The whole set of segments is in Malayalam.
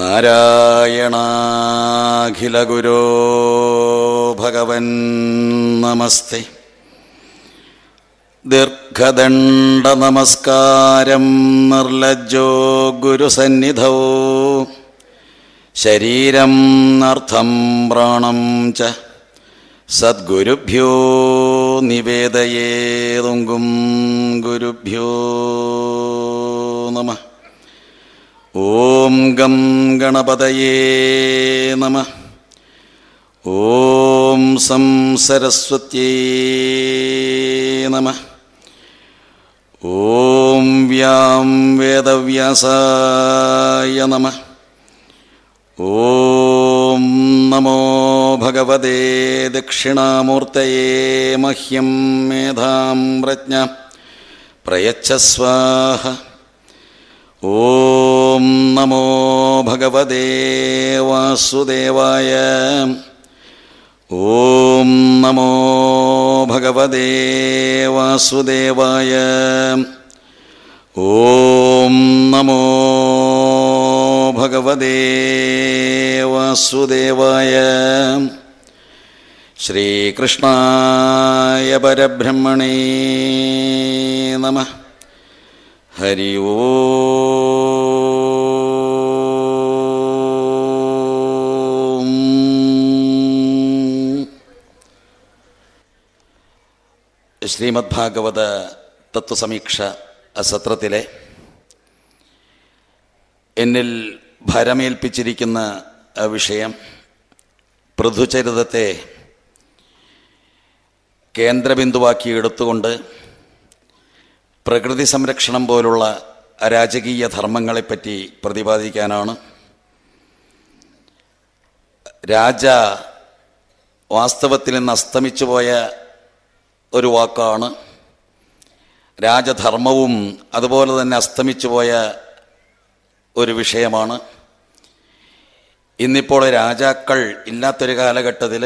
നാരായണാഖിലഗുരോ ഭഗവൻ നമസ്തേ ദീർഘദണ്ഡ നമസ്കാരം നിർലജ്ജോ ഗുരുസന്നിധോ ശരീരം നർത്ഥം പ്രാണം ച സദ്ഗുരുഭ്യോ നിവേദയേതുങ്കും ഗുരുഭ്യോ നമ ഓം ഗം ഗണപതയേ നമ ഓം സം സരസ്വത്യേ നമ ഓം വ്യാം വേദവ്യാസായ നമ ഓം നമോ ഭഗവതേ ദക്ഷിണാമൂർത്തയേ മഹ്യം മേധാം പ്രജ്ഞ പ്രയച്ഛസ്വാഹ ॐ नमो भगवते वासुदेवाय ॐ नमो भगवते वासुदेवाय ॐ नमो भगवते वासुदेवाय श्रीकृष्णाय परब्रह्मणे नमः ഹരി ഓ ശ്രീമദ് ഭാഗവത തത്വസമീക്ഷ സത്രത്തിലെ എന്നിൽ ഭരമേൽപ്പിച്ചിരിക്കുന്ന വിഷയം പൃഥുചരിതത്തെ കേന്ദ്രബിന്ദുവാക്കി എടുത്തുകൊണ്ട് പ്രകൃതി സംരക്ഷണം പോലുള്ള രാജകീയ ധർമ്മങ്ങളെപ്പറ്റി പ്രതിപാദിക്കാനാണ് രാജ വാസ്തവത്തിൽ നിന്ന് അസ്തമിച്ചു പോയ ഒരു വാക്കാണ് രാജധർമ്മവും അതുപോലെ തന്നെ അസ്തമിച്ചു പോയ ഒരു വിഷയമാണ് ഇന്നിപ്പോൾ രാജാക്കൾ ഇല്ലാത്തൊരു കാലഘട്ടത്തിൽ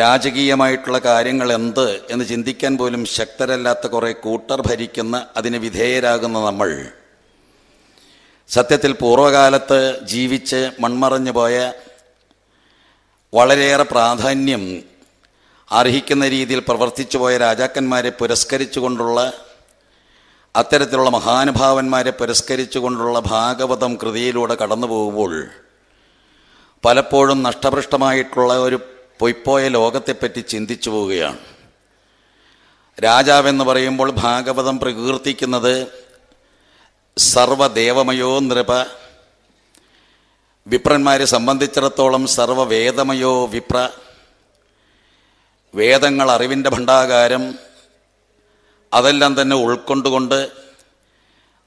രാജകീയമായിട്ടുള്ള കാര്യങ്ങൾ എന്ത് എന്ന് ചിന്തിക്കാൻ പോലും ശക്തരല്ലാത്ത കുറേ കൂട്ടർ ഭരിക്കുന്ന അതിന് വിധേയരാകുന്ന നമ്മൾ സത്യത്തിൽ പൂർവ്വകാലത്ത് ജീവിച്ച് മൺമറഞ്ഞു പോയ വളരെയേറെ പ്രാധാന്യം അർഹിക്കുന്ന രീതിയിൽ പ്രവർത്തിച്ചു പോയ രാജാക്കന്മാരെ പുരസ്കരിച്ചുകൊണ്ടുള്ള അത്തരത്തിലുള്ള മഹാനുഭാവന്മാരെ പുരസ്കരിച്ചുകൊണ്ടുള്ള ഭാഗവതം കൃതിയിലൂടെ കടന്നു പോകുമ്പോൾ പലപ്പോഴും നഷ്ടപൃഷ്ടമായിട്ടുള്ള ഒരു പൊയ്പോയ ലോകത്തെപ്പറ്റി ചിന്തിച്ചു പോവുകയാണ് രാജാവെന്ന് പറയുമ്പോൾ ഭാഗവതം പ്രകീർത്തിക്കുന്നത് സർവദേവമയോ നൃപ വിപ്രന്മാരെ സംബന്ധിച്ചിടത്തോളം സർവവേദമയോ വിപ്ര വേദങ്ങൾ അറിവിൻ്റെ ഭണ്ഡാകാരം അതെല്ലാം തന്നെ ഉൾക്കൊണ്ടുകൊണ്ട്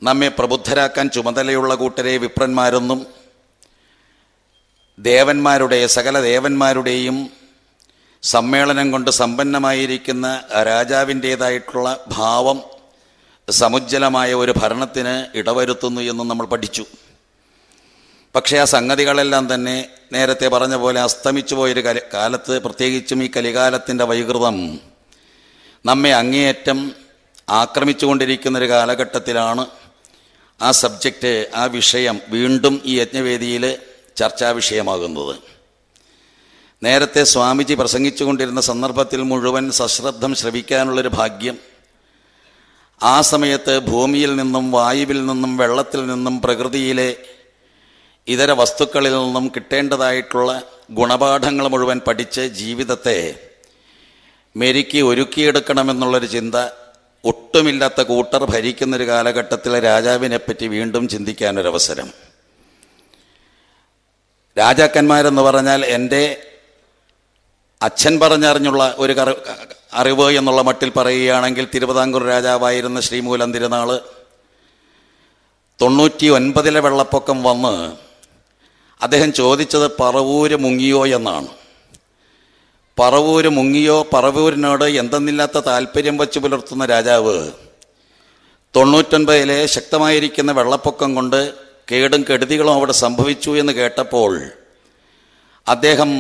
നമ്മെ പ്രബുദ്ധരാക്കാൻ ചുമതലയുള്ള കൂട്ടരെ വിപ്രന്മാരൊന്നും ദേവന്മാരുടെ സകല ദേവന്മാരുടെയും സമ്മേളനം കൊണ്ട് സമ്പന്നമായിരിക്കുന്ന രാജാവിൻ്റേതായിട്ടുള്ള ഭാവം സമുജ്ജലമായ ഒരു ഭരണത്തിന് ഇടവരുത്തുന്നു എന്ന് നമ്മൾ പഠിച്ചു പക്ഷേ ആ സംഗതികളെല്ലാം തന്നെ നേരത്തെ പറഞ്ഞ പോലെ അസ്തമിച്ചു പോയൊരു കല കാലത്ത് പ്രത്യേകിച്ചും ഈ കലികാലത്തിൻ്റെ വൈകൃതം നമ്മെ അങ്ങേയറ്റം ആക്രമിച്ചുകൊണ്ടിരിക്കുന്നൊരു കാലഘട്ടത്തിലാണ് ആ സബ്ജക്റ്റ് ആ വിഷയം വീണ്ടും ഈ യജ്ഞവേദിയിൽ ചർച്ചാ വിഷയമാകുന്നത് നേരത്തെ സ്വാമിജി പ്രസംഗിച്ചുകൊണ്ടിരുന്ന സന്ദർഭത്തിൽ മുഴുവൻ സശ്രദ്ധം ശ്രവിക്കാനുള്ളൊരു ഭാഗ്യം ആ സമയത്ത് ഭൂമിയിൽ നിന്നും വായുവിൽ നിന്നും വെള്ളത്തിൽ നിന്നും പ്രകൃതിയിലെ ഇതര വസ്തുക്കളിൽ നിന്നും കിട്ടേണ്ടതായിട്ടുള്ള ഗുണപാഠങ്ങൾ മുഴുവൻ പഠിച്ച് ജീവിതത്തെ മെരുക്കി ഒരുക്കിയെടുക്കണമെന്നുള്ളൊരു ചിന്ത ഒട്ടുമില്ലാത്ത കൂട്ടർ ഭരിക്കുന്നൊരു കാലഘട്ടത്തിലെ രാജാവിനെപ്പറ്റി വീണ്ടും ചിന്തിക്കാനൊരവസരം രാജാക്കന്മാരെന്ന് പറഞ്ഞാൽ എൻ്റെ അച്ഛൻ പറഞ്ഞറിഞ്ഞുള്ള ഒരു അറിവ് എന്നുള്ള മട്ടിൽ പറയുകയാണെങ്കിൽ തിരുവിതാംകൂർ രാജാവായിരുന്ന ശ്രീമൂലം തിരുനാൾ തൊണ്ണൂറ്റി ഒൻപതിലെ വെള്ളപ്പൊക്കം വന്ന് അദ്ദേഹം ചോദിച്ചത് പറവൂര് മുങ്ങിയോ എന്നാണ് പറവൂര് മുങ്ങിയോ പറവൂരിനോട് എന്തെന്നില്ലാത്ത താല്പര്യം വച്ച് പുലർത്തുന്ന രാജാവ് തൊണ്ണൂറ്റൊൻപതിലെ ശക്തമായിരിക്കുന്ന വെള്ളപ്പൊക്കം കൊണ്ട് കേടും കെടുതികളും അവിടെ സംഭവിച്ചു എന്ന് കേട്ടപ്പോൾ അദ്ദേഹം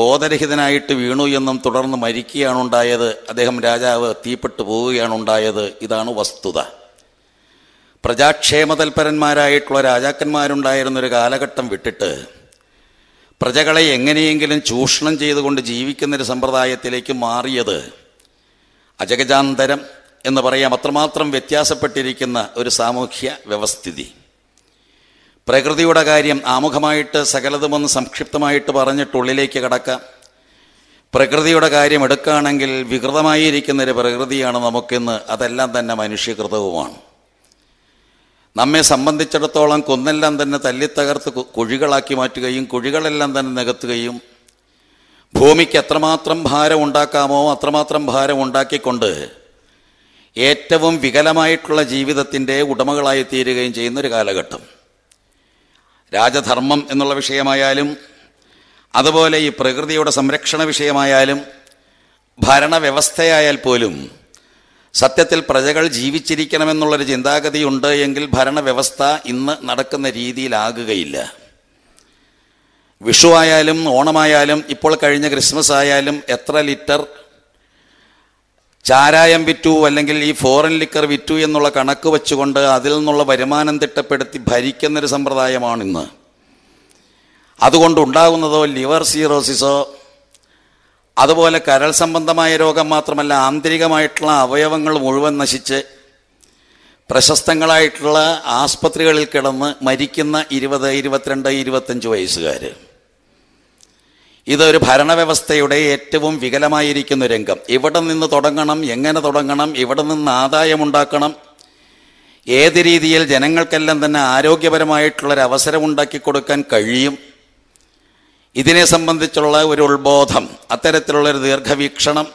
ബോധരഹിതനായിട്ട് വീണു എന്നും തുടർന്ന് മരിക്കുകയാണുണ്ടായത് അദ്ദേഹം രാജാവ് തീപ്പെട്ടു പോവുകയാണ് ഇതാണ് വസ്തുത പ്രജാക്ഷേമതൽപരന്മാരായിട്ടുള്ള രാജാക്കന്മാരുണ്ടായിരുന്നൊരു കാലഘട്ടം വിട്ടിട്ട് പ്രജകളെ എങ്ങനെയെങ്കിലും ചൂഷണം ചെയ്തുകൊണ്ട് ജീവിക്കുന്നൊരു സമ്പ്രദായത്തിലേക്ക് മാറിയത് അജഗജാന്തരം എന്ന് പറയാം അത്രമാത്രം വ്യത്യാസപ്പെട്ടിരിക്കുന്ന ഒരു സാമൂഹ്യ വ്യവസ്ഥിതി പ്രകൃതിയുടെ കാര്യം ആമുഖമായിട്ട് സകലതുമൊന്ന് സംക്ഷിപ്തമായിട്ട് പറഞ്ഞിട്ടുള്ളിലേക്ക് കടക്കാം പ്രകൃതിയുടെ കാര്യം എടുക്കുകയാണെങ്കിൽ വികൃതമായിരിക്കുന്നൊരു പ്രകൃതിയാണ് നമുക്കിന്ന് അതെല്ലാം തന്നെ മനുഷ്യകൃതവുമാണ് നമ്മെ സംബന്ധിച്ചിടത്തോളം കുന്നെല്ലാം തന്നെ തല്ലിത്തകർത്ത് കുഴികളാക്കി മാറ്റുകയും കുഴികളെല്ലാം തന്നെ നികത്തുകയും ഭൂമിക്ക് എത്രമാത്രം ഭാരം ഉണ്ടാക്കാമോ അത്രമാത്രം ഭാരം ഉണ്ടാക്കിക്കൊണ്ട് ഏറ്റവും വികലമായിട്ടുള്ള ജീവിതത്തിൻ്റെ ഉടമകളായി തീരുകയും ചെയ്യുന്നൊരു കാലഘട്ടം രാജധർമ്മം എന്നുള്ള വിഷയമായാലും അതുപോലെ ഈ പ്രകൃതിയുടെ സംരക്ഷണ വിഷയമായാലും ഭരണവ്യവസ്ഥയായാൽ പോലും സത്യത്തിൽ പ്രജകൾ ജീവിച്ചിരിക്കണമെന്നുള്ളൊരു ചിന്താഗതി ഉണ്ട് എങ്കിൽ ഭരണവ്യവസ്ഥ ഇന്ന് നടക്കുന്ന രീതിയിലാകുകയില്ല വിഷു ആയാലും ഓണമായാലും ഇപ്പോൾ കഴിഞ്ഞ ക്രിസ്മസ് ആയാലും എത്ര ലിറ്റർ ചാരായം വിറ്റു അല്ലെങ്കിൽ ഈ ഫോറിൻ ലിക്കർ വിറ്റു എന്നുള്ള കണക്ക് വെച്ചുകൊണ്ട് അതിൽ നിന്നുള്ള വരുമാനം തിട്ടപ്പെടുത്തി ഭരിക്കുന്നൊരു സമ്പ്രദായമാണിന്ന് അതുകൊണ്ട് ഉണ്ടാകുന്നതോ ലിവർ സീറോസിസോ അതുപോലെ കരൾ സംബന്ധമായ രോഗം മാത്രമല്ല ആന്തരികമായിട്ടുള്ള അവയവങ്ങൾ മുഴുവൻ നശിച്ച് പ്രശസ്തങ്ങളായിട്ടുള്ള ആസ്പത്രികളിൽ കിടന്ന് മരിക്കുന്ന ഇരുപത് ഇരുപത്തിരണ്ട് ഇരുപത്തഞ്ച് വയസ്സുകാർ ഇതൊരു ഭരണവ്യവസ്ഥയുടെ ഏറ്റവും വികലമായിരിക്കുന്ന രംഗം ഇവിടെ നിന്ന് തുടങ്ങണം എങ്ങനെ തുടങ്ങണം ഇവിടെ നിന്ന് ആദായമുണ്ടാക്കണം ഏത് രീതിയിൽ ജനങ്ങൾക്കെല്ലാം തന്നെ ആരോഗ്യപരമായിട്ടുള്ളൊരു അവസരം ഉണ്ടാക്കി കൊടുക്കാൻ കഴിയും ഇതിനെ സംബന്ധിച്ചുള്ള ഒരു ഉത്ബോധം അത്തരത്തിലുള്ളൊരു ദീർഘവീക്ഷണം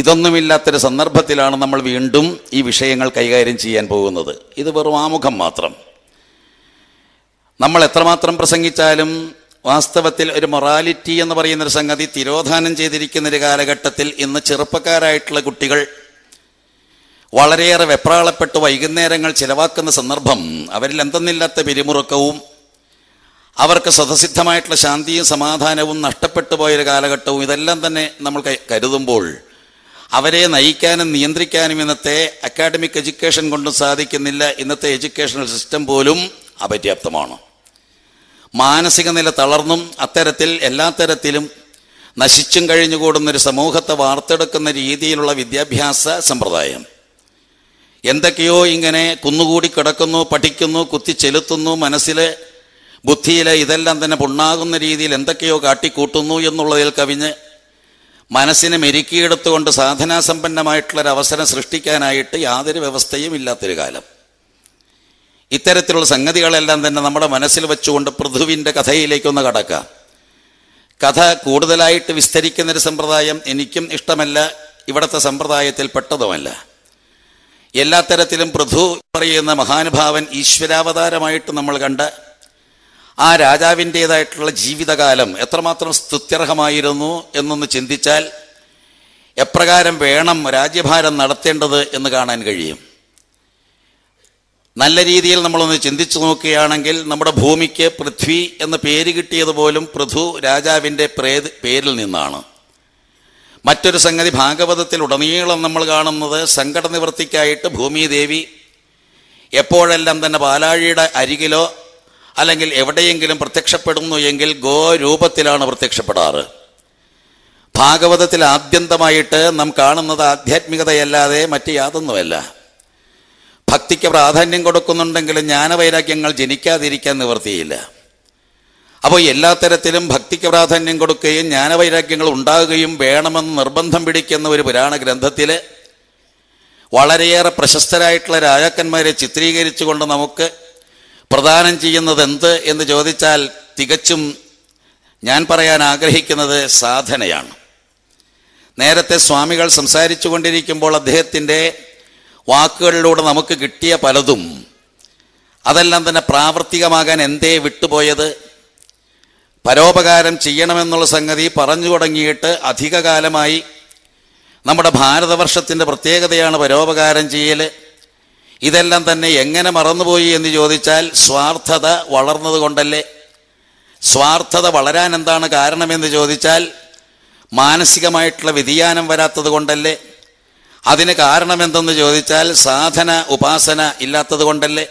ഇതൊന്നുമില്ലാത്തൊരു സന്ദർഭത്തിലാണ് നമ്മൾ വീണ്ടും ഈ വിഷയങ്ങൾ കൈകാര്യം ചെയ്യാൻ പോകുന്നത് ഇത് വെറും ആമുഖം മാത്രം നമ്മൾ എത്രമാത്രം പ്രസംഗിച്ചാലും വാസ്തവത്തിൽ ഒരു മൊറാലിറ്റി എന്ന് പറയുന്നൊരു സംഗതി തിരോധാനം ചെയ്തിരിക്കുന്ന ഒരു കാലഘട്ടത്തിൽ ഇന്ന് ചെറുപ്പക്കാരായിട്ടുള്ള കുട്ടികൾ വളരെയേറെ വെപ്രാളപ്പെട്ട് വൈകുന്നേരങ്ങൾ ചിലവാക്കുന്ന സന്ദർഭം അവരിൽ എന്തെന്നില്ലാത്ത പിരിമുറുക്കവും അവർക്ക് സ്വതസിദ്ധമായിട്ടുള്ള ശാന്തിയും സമാധാനവും നഷ്ടപ്പെട്ടു പോയൊരു കാലഘട്ടവും ഇതെല്ലാം തന്നെ നമ്മൾ കരുതുമ്പോൾ അവരെ നയിക്കാനും നിയന്ത്രിക്കാനും ഇന്നത്തെ അക്കാഡമിക് എഡ്യൂക്കേഷൻ കൊണ്ടും സാധിക്കുന്നില്ല ഇന്നത്തെ എഡ്യൂക്കേഷണൽ സിസ്റ്റം പോലും അപര്യാപ്തമാണ് മാനസിക നില തളർന്നും അത്തരത്തിൽ എല്ലാ തരത്തിലും നശിച്ചും ഒരു സമൂഹത്തെ വാർത്തെടുക്കുന്ന രീതിയിലുള്ള വിദ്യാഭ്യാസ സമ്പ്രദായം എന്തൊക്കെയോ ഇങ്ങനെ കുന്നുകൂടി കിടക്കുന്നു പഠിക്കുന്നു ചെലുത്തുന്നു മനസ്സിലെ ബുദ്ധിയിലെ ഇതെല്ലാം തന്നെ പുണ്ണാകുന്ന രീതിയിൽ എന്തൊക്കെയോ കാട്ടിക്കൂട്ടുന്നു എന്നുള്ളതിൽ കവിഞ്ഞ് മനസ്സിനെ മെരുക്കിയെടുത്തുകൊണ്ട് സാധനാസമ്പന്നമായിട്ടുള്ളൊരവസരം അവസരം സൃഷ്ടിക്കാനായിട്ട് യാതൊരു വ്യവസ്ഥയും ഇല്ലാത്തൊരു കാലം ഇത്തരത്തിലുള്ള സംഗതികളെല്ലാം തന്നെ നമ്മുടെ മനസ്സിൽ വെച്ചുകൊണ്ട് പൃഥുവിൻ്റെ കഥയിലേക്കൊന്ന് കടക്കാം കഥ കൂടുതലായിട്ട് വിസ്തരിക്കുന്നൊരു സമ്പ്രദായം എനിക്കും ഇഷ്ടമല്ല ഇവിടുത്തെ സമ്പ്രദായത്തിൽ പെട്ടതുമല്ല എല്ലാ തരത്തിലും പൃഥു പറയുന്ന മഹാനുഭാവൻ ഈശ്വരാവതാരമായിട്ട് നമ്മൾ കണ്ട ആ രാജാവിൻ്റേതായിട്ടുള്ള ജീവിതകാലം എത്രമാത്രം സ്തുത്യർഹമായിരുന്നു എന്നൊന്ന് ചിന്തിച്ചാൽ എപ്രകാരം വേണം രാജ്യഭാരം നടത്തേണ്ടത് എന്ന് കാണാൻ കഴിയും നല്ല രീതിയിൽ നമ്മളൊന്ന് ചിന്തിച്ചു നോക്കുകയാണെങ്കിൽ നമ്മുടെ ഭൂമിക്ക് പൃഥ്വി എന്ന പേര് കിട്ടിയത് പോലും പൃഥു രാജാവിൻ്റെ പ്രേത് പേരിൽ നിന്നാണ് മറ്റൊരു സംഗതി ഭാഗവതത്തിൽ ഉടനീളം നമ്മൾ കാണുന്നത് സങ്കട നിവൃത്തിക്കായിട്ട് ഭൂമിദേവി എപ്പോഴെല്ലാം തന്നെ പാലാഴിയുടെ അരികിലോ അല്ലെങ്കിൽ എവിടെയെങ്കിലും പ്രത്യക്ഷപ്പെടുന്നു എങ്കിൽ ഗോരൂപത്തിലാണ് പ്രത്യക്ഷപ്പെടാറ് ഭാഗവതത്തിൽ ആദ്യന്തമായിട്ട് നാം കാണുന്നത് ആധ്യാത്മികതയല്ലാതെ മറ്റ് യാതൊന്നുമല്ല ഭക്തിക്ക് പ്രാധാന്യം കൊടുക്കുന്നുണ്ടെങ്കിലും ജ്ഞാനവൈരാഗ്യങ്ങൾ ജനിക്കാതിരിക്കാൻ നിവൃത്തിയില്ല അപ്പോൾ എല്ലാ തരത്തിലും ഭക്തിക്ക് പ്രാധാന്യം കൊടുക്കുകയും ജ്ഞാനവൈരാഗ്യങ്ങൾ ഉണ്ടാകുകയും വേണമെന്ന് നിർബന്ധം പിടിക്കുന്ന ഒരു പുരാണ ഗ്രന്ഥത്തിൽ വളരെയേറെ പ്രശസ്തരായിട്ടുള്ള രാജാക്കന്മാരെ ചിത്രീകരിച്ചുകൊണ്ട് നമുക്ക് പ്രദാനം ചെയ്യുന്നത് എന്ത് എന്ന് ചോദിച്ചാൽ തികച്ചും ഞാൻ പറയാൻ ആഗ്രഹിക്കുന്നത് സാധനയാണ് നേരത്തെ സ്വാമികൾ സംസാരിച്ചു കൊണ്ടിരിക്കുമ്പോൾ അദ്ദേഹത്തിൻ്റെ വാക്കുകളിലൂടെ നമുക്ക് കിട്ടിയ പലതും അതെല്ലാം തന്നെ പ്രാവർത്തികമാകാൻ എന്തേ വിട്ടുപോയത് പരോപകാരം ചെയ്യണമെന്നുള്ള സംഗതി പറഞ്ഞു തുടങ്ങിയിട്ട് അധികകാലമായി നമ്മുടെ ഭാരതവർഷത്തിൻ്റെ പ്രത്യേകതയാണ് പരോപകാരം ചെയ്യൽ ഇതെല്ലാം തന്നെ എങ്ങനെ മറന്നുപോയി എന്ന് ചോദിച്ചാൽ സ്വാർത്ഥത വളർന്നതുകൊണ്ടല്ലേ സ്വാർത്ഥത വളരാൻ എന്താണ് കാരണമെന്ന് ചോദിച്ചാൽ മാനസികമായിട്ടുള്ള വ്യതിയാനം വരാത്തത് കൊണ്ടല്ലേ അതിന് കാരണമെന്തെന്ന് ചോദിച്ചാൽ സാധന ഉപാസന ഇല്ലാത്തത് കൊണ്ടല്ലേ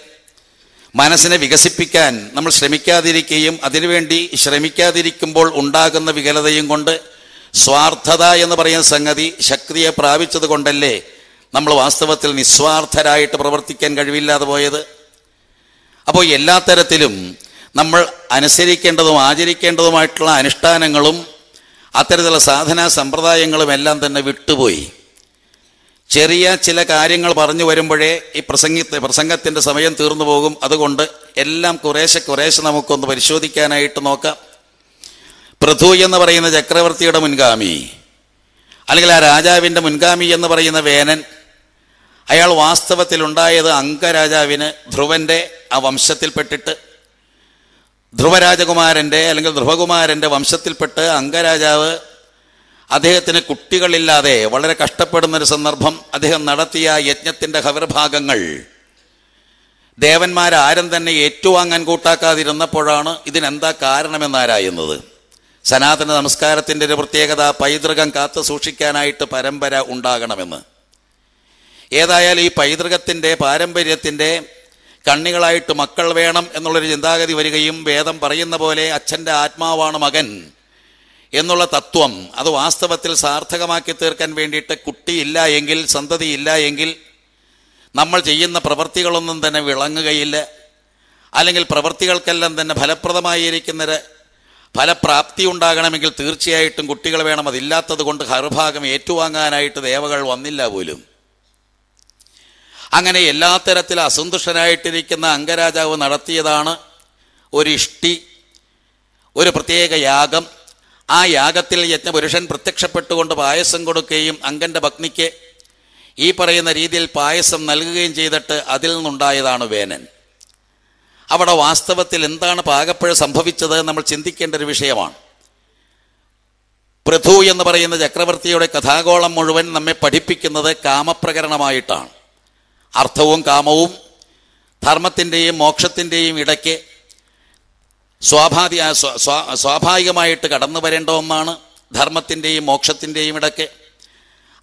മനസ്സിനെ വികസിപ്പിക്കാൻ നമ്മൾ ശ്രമിക്കാതിരിക്കുകയും അതിനുവേണ്ടി ശ്രമിക്കാതിരിക്കുമ്പോൾ ഉണ്ടാകുന്ന വികലതയും കൊണ്ട് സ്വാർത്ഥത എന്ന് പറയുന്ന സംഗതി ശക്തിയെ പ്രാപിച്ചത് കൊണ്ടല്ലേ നമ്മൾ വാസ്തവത്തിൽ നിസ്വാർത്ഥരായിട്ട് പ്രവർത്തിക്കാൻ കഴിവില്ലാതെ പോയത് അപ്പോൾ എല്ലാ തരത്തിലും നമ്മൾ അനുസരിക്കേണ്ടതും ആചരിക്കേണ്ടതുമായിട്ടുള്ള അനുഷ്ഠാനങ്ങളും അത്തരത്തിലുള്ള സാധനാ സമ്പ്രദായങ്ങളും എല്ലാം തന്നെ വിട്ടുപോയി ചെറിയ ചില കാര്യങ്ങൾ പറഞ്ഞു വരുമ്പോഴേ ഈ പ്രസംഗി പ്രസംഗത്തിന്റെ സമയം തീർന്നു പോകും അതുകൊണ്ട് എല്ലാം കുറേശ്ശെ കുറേശ്ശെ നമുക്കൊന്ന് പരിശോധിക്കാനായിട്ട് നോക്കാം പൃഥു എന്ന് പറയുന്ന ചക്രവർത്തിയുടെ മുൻഗാമി അല്ലെങ്കിൽ ആ രാജാവിൻ്റെ മുൻഗാമി എന്ന് പറയുന്ന വേനൻ അയാൾ വാസ്തവത്തിൽ ഉണ്ടായത് അങ്കരാജാവിന് ധ്രുവന്റെ ആ വംശത്തിൽപ്പെട്ടിട്ട് ധ്രുവരാജകുമാരൻ്റെ അല്ലെങ്കിൽ ധ്രുവകുമാരൻ്റെ വംശത്തിൽപ്പെട്ട് അങ്കരാജാവ് അദ്ദേഹത്തിന് കുട്ടികളില്ലാതെ വളരെ കഷ്ടപ്പെടുന്ന ഒരു സന്ദർഭം അദ്ദേഹം നടത്തിയ യജ്ഞത്തിൻ്റെ ഹവർഭാഗങ്ങൾ ദേവന്മാരാരും തന്നെ ഏറ്റുവാങ്ങാൻ കൂട്ടാക്കാതിരുന്നപ്പോഴാണ് ഇതിനെന്താ കാരണമെന്നാരായുന്നത് സനാതന നമസ്കാരത്തിൻ്റെ ഒരു പ്രത്യേകത പൈതൃകം കാത്തു സൂക്ഷിക്കാനായിട്ട് പരമ്പര ഉണ്ടാകണമെന്ന് ഏതായാലും ഈ പൈതൃകത്തിൻ്റെ പാരമ്പര്യത്തിൻ്റെ കണ്ണികളായിട്ട് മക്കൾ വേണം എന്നുള്ളൊരു ചിന്താഗതി വരികയും വേദം പറയുന്ന പോലെ അച്ഛൻ്റെ ആത്മാവാണ് മകൻ എന്നുള്ള തത്വം അത് വാസ്തവത്തിൽ സാർത്ഥകമാക്കി തീർക്കാൻ വേണ്ടിയിട്ട് കുട്ടിയില്ല എങ്കിൽ സന്തതിയില്ല എങ്കിൽ നമ്മൾ ചെയ്യുന്ന പ്രവൃത്തികളൊന്നും തന്നെ വിളങ്ങുകയില്ല അല്ലെങ്കിൽ പ്രവൃത്തികൾക്കെല്ലാം തന്നെ ഫലപ്രദമായിരിക്കുന്ന ഫലപ്രാപ്തി ഉണ്ടാകണമെങ്കിൽ തീർച്ചയായിട്ടും കുട്ടികൾ വേണം അതില്ലാത്തത് കൊണ്ട് ഹർഭാഗം ഏറ്റുവാങ്ങാനായിട്ട് ദേവകൾ വന്നില്ല പോലും അങ്ങനെ എല്ലാ തരത്തിലും അസന്തുഷ്ടനായിട്ടിരിക്കുന്ന അംഗരാജാവ് നടത്തിയതാണ് ഒരു ഇഷ്ടി ഒരു പ്രത്യേക യാഗം ആ യാഗത്തിൽ യജ്ഞപുരുഷൻ പ്രത്യക്ഷപ്പെട്ടുകൊണ്ട് പായസം കൊടുക്കുകയും അങ്കന്റെ ഭഗ്നിക്ക് ഈ പറയുന്ന രീതിയിൽ പായസം നൽകുകയും ചെയ്തിട്ട് അതിൽ നിന്നുണ്ടായതാണ് വേനൻ അവിടെ വാസ്തവത്തിൽ എന്താണ് പാകപ്പഴ സംഭവിച്ചത് നമ്മൾ ചിന്തിക്കേണ്ട ഒരു വിഷയമാണ് പൃഥു എന്ന് പറയുന്ന ചക്രവർത്തിയുടെ കഥാഗോളം മുഴുവൻ നമ്മെ പഠിപ്പിക്കുന്നത് കാമപ്രകരണമായിട്ടാണ് അർത്ഥവും കാമവും ധർമ്മത്തിൻ്റെയും മോക്ഷത്തിൻ്റെയും ഇടയ്ക്ക് സ്വാഭാതി സ്വാഭാവികമായിട്ട് കടന്നു വരേണ്ട ഒന്നാണ് ധർമ്മത്തിൻ്റെയും മോക്ഷത്തിൻ്റെയും ഇടയ്ക്ക്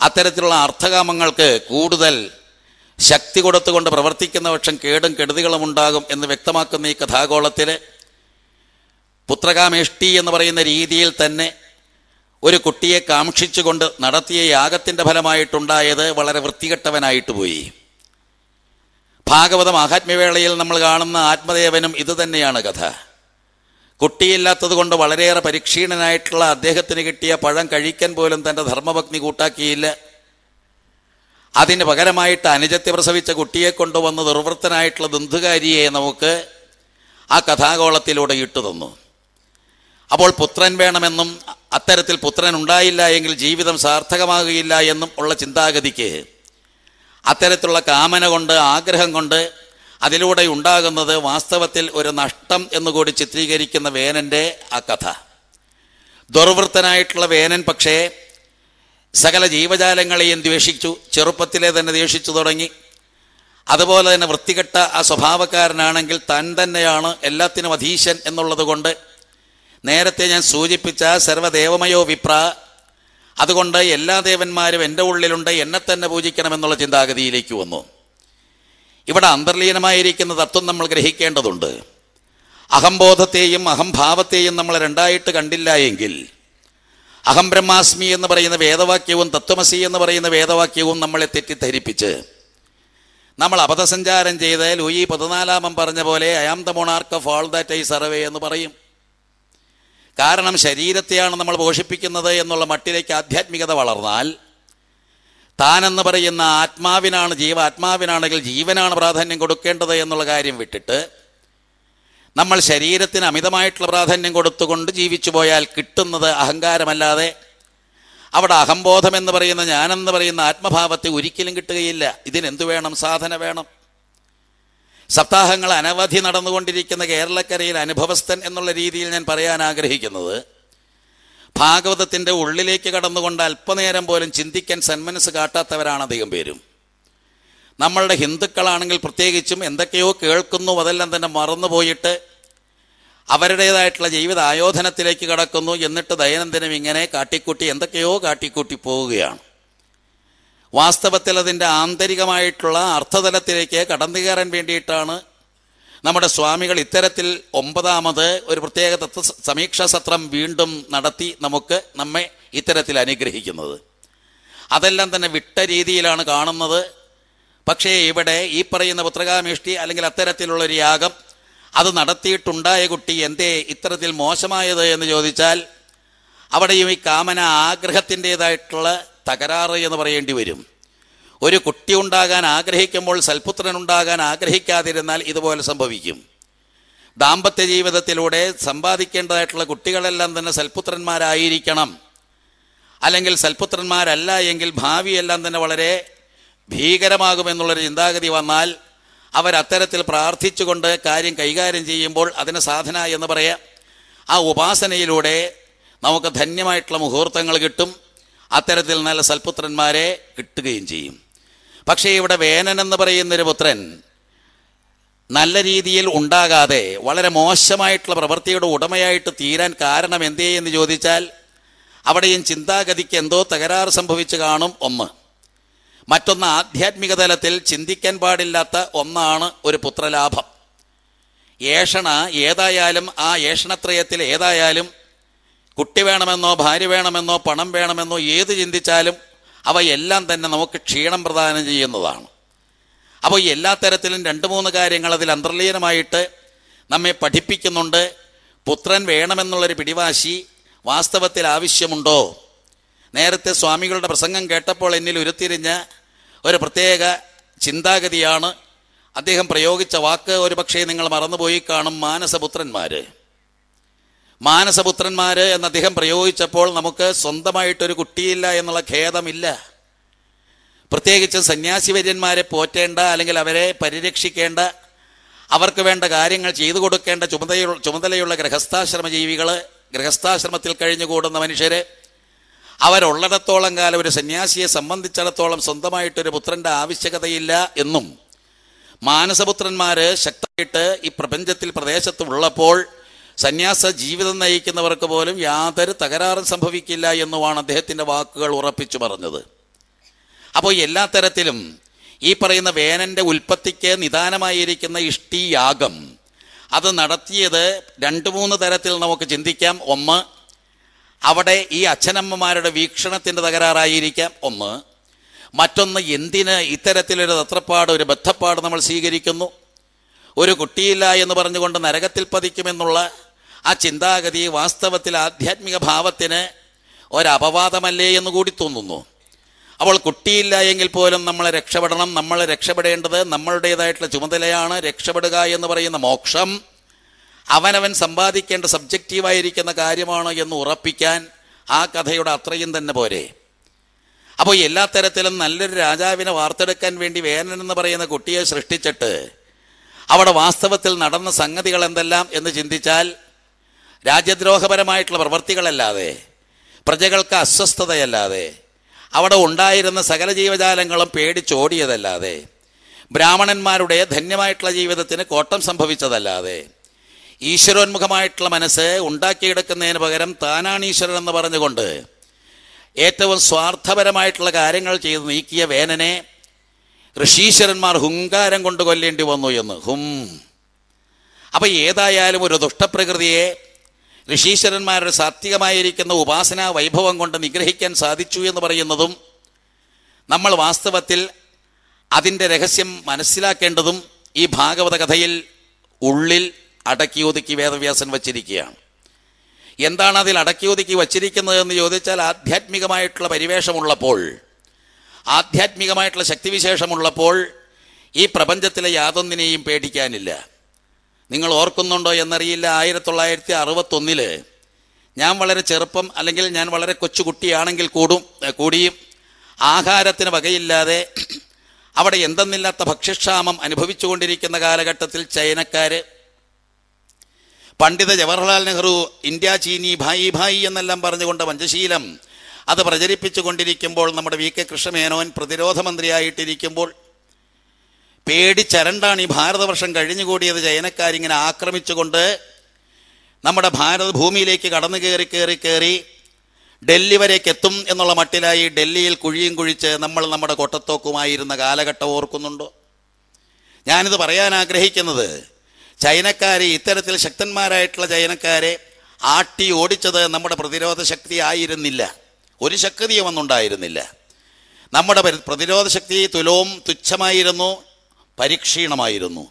അത്തരത്തിലുള്ള അർത്ഥകാമങ്ങൾക്ക് കൂടുതൽ ശക്തി കൊടുത്തുകൊണ്ട് പ്രവർത്തിക്കുന്ന പക്ഷം കേടും കെടുതികളും ഉണ്ടാകും എന്ന് വ്യക്തമാക്കുന്ന ഈ കഥാഗോളത്തിൽ പുത്രകാമേഷ്ടി എന്ന് പറയുന്ന രീതിയിൽ തന്നെ ഒരു കുട്ടിയെ കാക്ഷിച്ചുകൊണ്ട് നടത്തിയ യാഗത്തിൻ്റെ ഫലമായിട്ടുണ്ടായത് വളരെ വൃത്തികെട്ടവനായിട്ട് പോയി ഭാഗവതം മഹാത്മ്യവേളയിൽ നമ്മൾ കാണുന്ന ആത്മദേവനും ഇതുതന്നെയാണ് കഥ കുട്ടിയില്ലാത്തത് കൊണ്ട് വളരെയേറെ പരിക്ഷീണനായിട്ടുള്ള അദ്ദേഹത്തിന് കിട്ടിയ പഴം കഴിക്കാൻ പോലും തൻ്റെ ധർമ്മഭഗ്നി കൂട്ടാക്കിയില്ല അതിന് പകരമായിട്ട് അനുജത്തി പ്രസവിച്ച കുട്ടിയെ കൊണ്ടുവന്ന് ദുർവൃത്തനായിട്ടുള്ള ദന്ധുകാരിയെ നമുക്ക് ആ കഥാഗോളത്തിലൂടെ ഇട്ടു തന്നു അപ്പോൾ പുത്രൻ വേണമെന്നും അത്തരത്തിൽ പുത്രൻ ഉണ്ടായില്ല എങ്കിൽ ജീവിതം സാർത്ഥകമാകുകയില്ല എന്നും ഉള്ള ചിന്താഗതിക്ക് അത്തരത്തിലുള്ള കാമന കൊണ്ട് ആഗ്രഹം കൊണ്ട് അതിലൂടെ ഉണ്ടാകുന്നത് വാസ്തവത്തിൽ ഒരു നഷ്ടം എന്നുകൂടി ചിത്രീകരിക്കുന്ന വേനന്റെ ആ കഥ ദുർവൃത്തനായിട്ടുള്ള വേനൻ പക്ഷേ സകല ജീവജാലങ്ങളെയും ദ്വേഷിച്ചു ചെറുപ്പത്തിലെ തന്നെ ദ്വേഷിച്ചു തുടങ്ങി അതുപോലെ തന്നെ വൃത്തികെട്ട ആ സ്വഭാവക്കാരനാണെങ്കിൽ താൻ തന്നെയാണ് എല്ലാത്തിനും അധീശൻ എന്നുള്ളത് കൊണ്ട് നേരത്തെ ഞാൻ സൂചിപ്പിച്ച സർവദേവമയോ വിപ്ര അതുകൊണ്ട് എല്ലാ ദേവന്മാരും എൻ്റെ ഉള്ളിലുണ്ട് എന്നെ തന്നെ പൂജിക്കണമെന്നുള്ള ചിന്താഗതിയിലേക്ക് വന്നു ഇവിടെ അന്തർലീനമായിരിക്കുന്ന തത്വം നമ്മൾ ഗ്രഹിക്കേണ്ടതുണ്ട് അഹംബോധത്തെയും അഹംഭാവത്തെയും നമ്മൾ രണ്ടായിട്ട് കണ്ടില്ല എങ്കിൽ അഹം ബ്രഹ്മാസ്മി എന്ന് പറയുന്ന വേദവാക്യവും തത്വമസി എന്ന് പറയുന്ന വേദവാക്യവും നമ്മളെ തെറ്റിദ്ധരിപ്പിച്ച് നമ്മൾ അബദ്ധസഞ്ചാരം ചെയ്ത് ലൂയി പതിനാലാമം പറഞ്ഞ പോലെ I am the monarch of all that I survey എന്ന് പറയും കാരണം ശരീരത്തെയാണ് നമ്മൾ പോഷിപ്പിക്കുന്നത് എന്നുള്ള മട്ടിലേക്ക് ആധ്യാത്മികത വളർന്നാൽ താനെന്ന് പറയുന്ന ആത്മാവിനാണ് ജീവാത്മാവിനാണെങ്കിൽ ജീവനാണ് പ്രാധാന്യം കൊടുക്കേണ്ടത് എന്നുള്ള കാര്യം വിട്ടിട്ട് നമ്മൾ ശരീരത്തിന് അമിതമായിട്ടുള്ള പ്രാധാന്യം കൊടുത്തുകൊണ്ട് ജീവിച്ചു പോയാൽ കിട്ടുന്നത് അഹങ്കാരമല്ലാതെ അവിടെ അഹംബോധം എന്ന് പറയുന്ന ഞാനെന്ന് പറയുന്ന ആത്മഭാവത്തെ ഒരിക്കലും കിട്ടുകയില്ല ഇതിനെന്തു വേണം സാധന വേണം സപ്താഹങ്ങൾ അനവധി നടന്നുകൊണ്ടിരിക്കുന്ന കേരളക്കരയിൽ അനുഭവസ്ഥൻ എന്നുള്ള രീതിയിൽ ഞാൻ പറയാൻ ആഗ്രഹിക്കുന്നത് ഭാഗവതത്തിൻ്റെ ഉള്ളിലേക്ക് കടന്നുകൊണ്ട് അല്പനേരം പോലും ചിന്തിക്കാൻ സന്മനസ് കാട്ടാത്തവരാണ് അധികം പേരും നമ്മളുടെ ഹിന്ദുക്കളാണെങ്കിൽ പ്രത്യേകിച്ചും എന്തൊക്കെയോ കേൾക്കുന്നു അതെല്ലാം തന്നെ മറന്നു പോയിട്ട് അവരുടേതായിട്ടുള്ള ജീവിത ആയോധനത്തിലേക്ക് കടക്കുന്നു എന്നിട്ട് ദൈനംദിനം ഇങ്ങനെ കാട്ടിക്കൂട്ടി എന്തൊക്കെയോ കാട്ടിക്കൂട്ടി പോവുകയാണ് വാസ്തവത്തിൽ അതിൻ്റെ ആന്തരികമായിട്ടുള്ള അർത്ഥതലത്തിലേക്ക് കടന്നു കയറാൻ വേണ്ടിയിട്ടാണ് നമ്മുടെ സ്വാമികൾ ഇത്തരത്തിൽ ഒമ്പതാമത് ഒരു പ്രത്യേക തത്വ സമീക്ഷാ സത്രം വീണ്ടും നടത്തി നമുക്ക് നമ്മെ ഇത്തരത്തിൽ അനുഗ്രഹിക്കുന്നത് അതെല്ലാം തന്നെ വിട്ട രീതിയിലാണ് കാണുന്നത് പക്ഷേ ഇവിടെ ഈ പറയുന്ന പുത്രകാമേഷ്ടി അല്ലെങ്കിൽ അത്തരത്തിലുള്ള ഒരു യാഗം അത് നടത്തിയിട്ടുണ്ടായ കുട്ടി എന്തേ ഇത്തരത്തിൽ മോശമായത് എന്ന് ചോദിച്ചാൽ അവിടെയും ഈ കാമന ആഗ്രഹത്തിൻ്റെതായിട്ടുള്ള തകരാറ് എന്ന് പറയേണ്ടി വരും ഒരു കുട്ടി ഉണ്ടാകാൻ ആഗ്രഹിക്കുമ്പോൾ സൽപുത്രൻ ഉണ്ടാകാൻ ആഗ്രഹിക്കാതിരുന്നാൽ ഇതുപോലെ സംഭവിക്കും ദാമ്പത്യ ജീവിതത്തിലൂടെ സമ്പാദിക്കേണ്ടതായിട്ടുള്ള കുട്ടികളെല്ലാം തന്നെ സൽപുത്രന്മാരായിരിക്കണം അല്ലെങ്കിൽ സൽപുത്രന്മാരല്ല എങ്കിൽ ഭാവിയെല്ലാം തന്നെ വളരെ ഭീകരമാകുമെന്നുള്ളൊരു ചിന്താഗതി വന്നാൽ അവർ അത്തരത്തിൽ പ്രാർത്ഥിച്ചുകൊണ്ട് കാര്യം കൈകാര്യം ചെയ്യുമ്പോൾ അതിന് സാധന എന്ന് പറയാം ആ ഉപാസനയിലൂടെ നമുക്ക് ധന്യമായിട്ടുള്ള മുഹൂർത്തങ്ങൾ കിട്ടും അത്തരത്തിൽ നല്ല സൽപുത്രന്മാരെ കിട്ടുകയും ചെയ്യും പക്ഷേ ഇവിടെ വേനൻ എന്ന് പറയുന്നൊരു പുത്രൻ നല്ല രീതിയിൽ ഉണ്ടാകാതെ വളരെ മോശമായിട്ടുള്ള പ്രവൃത്തിയുടെ ഉടമയായിട്ട് തീരാൻ കാരണം എന്തേ എന്ന് ചോദിച്ചാൽ അവിടെയും ചിന്താഗതിക്ക് എന്തോ തകരാറ് സംഭവിച്ചു കാണും ഒന്ന് മറ്റൊന്ന് ആധ്യാത്മിക തലത്തിൽ ചിന്തിക്കാൻ പാടില്ലാത്ത ഒന്നാണ് ഒരു പുത്രലാഭം ഏഷണ ഏതായാലും ആ ഏഷണത്രയത്തിൽ ഏതായാലും കുട്ടി വേണമെന്നോ ഭാര്യ വേണമെന്നോ പണം വേണമെന്നോ ഏത് ചിന്തിച്ചാലും അവയെല്ലാം തന്നെ നമുക്ക് ക്ഷീണം പ്രദാനം ചെയ്യുന്നതാണ് അപ്പോൾ എല്ലാ തരത്തിലും രണ്ട് മൂന്ന് കാര്യങ്ങൾ അതിൽ അന്തർലീനമായിട്ട് നമ്മെ പഠിപ്പിക്കുന്നുണ്ട് പുത്രൻ വേണമെന്നുള്ളൊരു പിടിവാശി വാസ്തവത്തിൽ ആവശ്യമുണ്ടോ നേരത്തെ സ്വാമികളുടെ പ്രസംഗം കേട്ടപ്പോൾ എന്നിൽ ഉരുത്തിരിഞ്ഞ ഒരു പ്രത്യേക ചിന്താഗതിയാണ് അദ്ദേഹം പ്രയോഗിച്ച വാക്ക് ഒരുപക്ഷേ നിങ്ങൾ മറന്നുപോയി കാണും മാനസപുത്രന്മാർ മാനസപുത്രന്മാര് എന്ന് അദ്ദേഹം പ്രയോഗിച്ചപ്പോൾ നമുക്ക് സ്വന്തമായിട്ടൊരു കുട്ടിയില്ല എന്നുള്ള ഖേദമില്ല പ്രത്യേകിച്ച് സന്യാസിവര്യന്മാരെ പോറ്റേണ്ട അല്ലെങ്കിൽ അവരെ പരിരക്ഷിക്കേണ്ട അവർക്ക് വേണ്ട കാര്യങ്ങൾ ചെയ്തു കൊടുക്കേണ്ട ചുമതല ചുമതലയുള്ള ഗൃഹസ്ഥാശ്രമ ജീവികൾ കഴിഞ്ഞു കൂടുന്ന മനുഷ്യർ അവരുള്ളിടത്തോളം കാലം ഒരു സന്യാസിയെ സംബന്ധിച്ചിടത്തോളം സ്വന്തമായിട്ടൊരു പുത്രൻ്റെ ആവശ്യകതയില്ല എന്നും മാനസപുത്രന്മാർ ശക്തമായിട്ട് ഈ പ്രപഞ്ചത്തിൽ പ്രദേശത്ത് ഉള്ളപ്പോൾ സന്യാസ ജീവിതം നയിക്കുന്നവർക്ക് പോലും യാതൊരു തകരാറും സംഭവിക്കില്ല എന്നുമാണ് അദ്ദേഹത്തിൻ്റെ വാക്കുകൾ ഉറപ്പിച്ചു പറഞ്ഞത് അപ്പോൾ എല്ലാ തരത്തിലും ഈ പറയുന്ന വേനൻ്റെ ഉൽപ്പത്തിക്ക് നിദാനമായിരിക്കുന്ന ഇഷ്ടിയാഗം അത് നടത്തിയത് രണ്ട് മൂന്ന് തരത്തിൽ നമുക്ക് ചിന്തിക്കാം ഒന്ന് അവിടെ ഈ അച്ഛനമ്മമാരുടെ വീക്ഷണത്തിൻ്റെ തകരാറായിരിക്കാം ഒന്ന് മറ്റൊന്ന് എന്തിന് ഇത്തരത്തിലൊരു തത്രപ്പാട് ഒരു ബദ്ധപ്പാട് നമ്മൾ സ്വീകരിക്കുന്നു ഒരു കുട്ടിയില്ല എന്ന് പറഞ്ഞുകൊണ്ട് നരകത്തിൽ പതിക്കുമെന്നുള്ള ആ ചിന്താഗതി വാസ്തവത്തിൽ ആധ്യാത്മിക ഭാവത്തിന് ഒരപവാദമല്ലേ എന്ന് കൂടി തോന്നുന്നു അവൾ കുട്ടിയില്ല എങ്കിൽ പോലും നമ്മളെ രക്ഷപ്പെടണം നമ്മൾ രക്ഷപ്പെടേണ്ടത് നമ്മളുടേതായിട്ടുള്ള ചുമതലയാണ് രക്ഷപ്പെടുക എന്ന് പറയുന്ന മോക്ഷം അവനവൻ സമ്പാദിക്കേണ്ട സബ്ജക്റ്റീവായിരിക്കുന്ന കാര്യമാണ് എന്ന് ഉറപ്പിക്കാൻ ആ കഥയുടെ അത്രയും തന്നെ പോരെ അപ്പോൾ എല്ലാ തരത്തിലും നല്ലൊരു രാജാവിനെ വാർത്തെടുക്കാൻ വേണ്ടി വേനൻ എന്ന് പറയുന്ന കുട്ടിയെ സൃഷ്ടിച്ചിട്ട് അവിടെ വാസ്തവത്തിൽ നടന്ന സംഗതികൾ എന്തെല്ലാം എന്ന് ചിന്തിച്ചാൽ രാജ്യദ്രോഹപരമായിട്ടുള്ള പ്രവൃത്തികളല്ലാതെ പ്രജകൾക്ക് അസ്വസ്ഥതയല്ലാതെ അവിടെ ഉണ്ടായിരുന്ന സകല ജീവജാലങ്ങളും പേടിച്ചോടിയതല്ലാതെ ബ്രാഹ്മണന്മാരുടെ ധന്യമായിട്ടുള്ള ജീവിതത്തിന് കോട്ടം സംഭവിച്ചതല്ലാതെ ഈശ്വരോന്മുഖമായിട്ടുള്ള മനസ്സ് ഉണ്ടാക്കിയെടുക്കുന്നതിന് പകരം താനാണ് ഈശ്വരൻ എന്ന് പറഞ്ഞുകൊണ്ട് ഏറ്റവും സ്വാർത്ഥപരമായിട്ടുള്ള കാര്യങ്ങൾ ചെയ്ത് നീക്കിയ വേനനെ ഋഷീശ്വരന്മാർ ഹുങ്കാരം കൊണ്ട് കൊല്ലേണ്ടി വന്നു എന്ന് ഹും അപ്പം ഏതായാലും ഒരു ദുഷ്ടപ്രകൃതിയെ ഋഷീശ്വരന്മാരുടെ സാത്വികമായിരിക്കുന്ന ഉപാസനാ വൈഭവം കൊണ്ട് നിഗ്രഹിക്കാൻ സാധിച്ചു എന്ന് പറയുന്നതും നമ്മൾ വാസ്തവത്തിൽ അതിൻ്റെ രഹസ്യം മനസ്സിലാക്കേണ്ടതും ഈ ഭാഗവത കഥയിൽ ഉള്ളിൽ അടക്കി ഒതുക്കി വേദവ്യാസൻ വച്ചിരിക്കുകയാണ് എന്താണ് അതിൽ അടക്കി ഒതുക്കി വച്ചിരിക്കുന്നത് എന്ന് ചോദിച്ചാൽ ആധ്യാത്മികമായിട്ടുള്ള പരിവേഷമുള്ളപ്പോൾ ആധ്യാത്മികമായിട്ടുള്ള ശക്തിവിശേഷമുള്ളപ്പോൾ ഈ പ്രപഞ്ചത്തിലെ യാതൊന്നിനെയും പേടിക്കാനില്ല നിങ്ങൾ ഓർക്കുന്നുണ്ടോ എന്നറിയില്ല ആയിരത്തി തൊള്ളായിരത്തി അറുപത്തൊന്നില് ഞാൻ വളരെ ചെറുപ്പം അല്ലെങ്കിൽ ഞാൻ വളരെ കൊച്ചുകുട്ടിയാണെങ്കിൽ കൂടും കൂടിയും ആഹാരത്തിന് വകയില്ലാതെ അവിടെ എന്തെന്നില്ലാത്ത ഭക്ഷ്യക്ഷാമം അനുഭവിച്ചുകൊണ്ടിരിക്കുന്ന കാലഘട്ടത്തിൽ ചൈനക്കാർ പണ്ഡിത ജവഹർലാൽ നെഹ്റു ഇന്ത്യ ചീനി ഭായി ഭായി എന്നെല്ലാം പറഞ്ഞുകൊണ്ട് പഞ്ചശീലം അത് പ്രചരിപ്പിച്ചു കൊണ്ടിരിക്കുമ്പോൾ നമ്മുടെ വി കെ കൃഷ്ണമേനോൻ പ്രതിരോധ മന്ത്രിയായിട്ടിരിക്കുമ്പോൾ പേടിച്ചരണ്ടാണ് ഈ ഭാരതവർഷം കഴിഞ്ഞുകൂടിയത് ചൈനക്കാരിങ്ങനെ ആക്രമിച്ചുകൊണ്ട് നമ്മുടെ ഭാരത ഭൂമിയിലേക്ക് കടന്നു കയറി കയറി കയറി ഡൽഹി വരേക്ക് എത്തും എന്നുള്ള മട്ടിലായി ഡൽഹിയിൽ കുഴിയും കുഴിച്ച് നമ്മൾ നമ്മുടെ കൊട്ടത്തോക്കുമായിരുന്ന കാലഘട്ടം ഓർക്കുന്നുണ്ടോ ഞാനിത് പറയാൻ ആഗ്രഹിക്കുന്നത് ചൈനക്കാരെ ഇത്തരത്തിൽ ശക്തന്മാരായിട്ടുള്ള ചൈനക്കാരെ ആട്ടി ഓടിച്ചത് നമ്മുടെ പ്രതിരോധ ശക്തി ആയിരുന്നില്ല ഒരു ശക്തിയും ഒന്നുണ്ടായിരുന്നില്ല നമ്മുടെ പ്രതിരോധ ശക്തി തുലവും തുച്ഛമായിരുന്നു പരിക്ഷീണമായിരുന്നു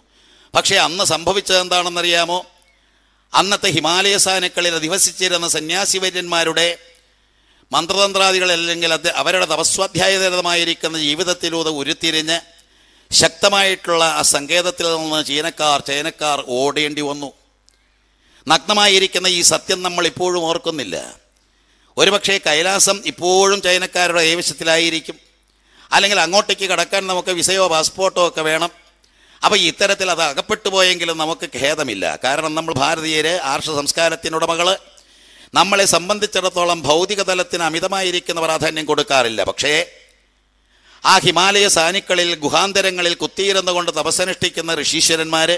പക്ഷേ അന്ന് സംഭവിച്ചത് എന്താണെന്നറിയാമോ അന്നത്തെ ഹിമാലയ സാനുക്കളിൽ അധിവസിച്ചിരുന്ന സന്യാസിവര്യന്മാരുടെ മന്ത്രതന്ത്രാദികൾ അല്ലെങ്കിൽ അത് അവരുടെ തപസ്വാധ്യായതരമായിരിക്കുന്ന ജീവിതത്തിലൂടെ ഉരുത്തിരിഞ്ഞ് ശക്തമായിട്ടുള്ള ആ സങ്കേതത്തിൽ നിന്ന് ചീനക്കാർ ചൈനക്കാർ ഓടേണ്ടി വന്നു നഗ്നമായിരിക്കുന്ന ഈ സത്യം നമ്മൾ ഇപ്പോഴും ഓർക്കുന്നില്ല ഒരുപക്ഷെ കൈലാസം ഇപ്പോഴും ചൈനക്കാരുടെ കൈവശത്തിലായിരിക്കും അല്ലെങ്കിൽ അങ്ങോട്ടേക്ക് കടക്കാൻ നമുക്ക് വിസയോ പാസ്പോർട്ടോ ഒക്കെ വേണം അപ്പോൾ ഇത്തരത്തിൽ അത് അകപ്പെട്ടു പോയെങ്കിലും നമുക്ക് ഖേദമില്ല കാരണം നമ്മൾ ഭാരതീയരെ ആർഷ സംസ്കാരത്തിനുടമകൾ നമ്മളെ സംബന്ധിച്ചിടത്തോളം ഭൗതിക തലത്തിന് അമിതമായിരിക്കുന്ന പ്രാധാന്യം കൊടുക്കാറില്ല പക്ഷേ ആ ഹിമാലയ സാനിക്കളിൽ ഗുഹാന്തരങ്ങളിൽ കുത്തിയിരുന്നു കൊണ്ട് തപസ്സനുഷ്ഠിക്കുന്ന ഋഷീശ്വരന്മാർ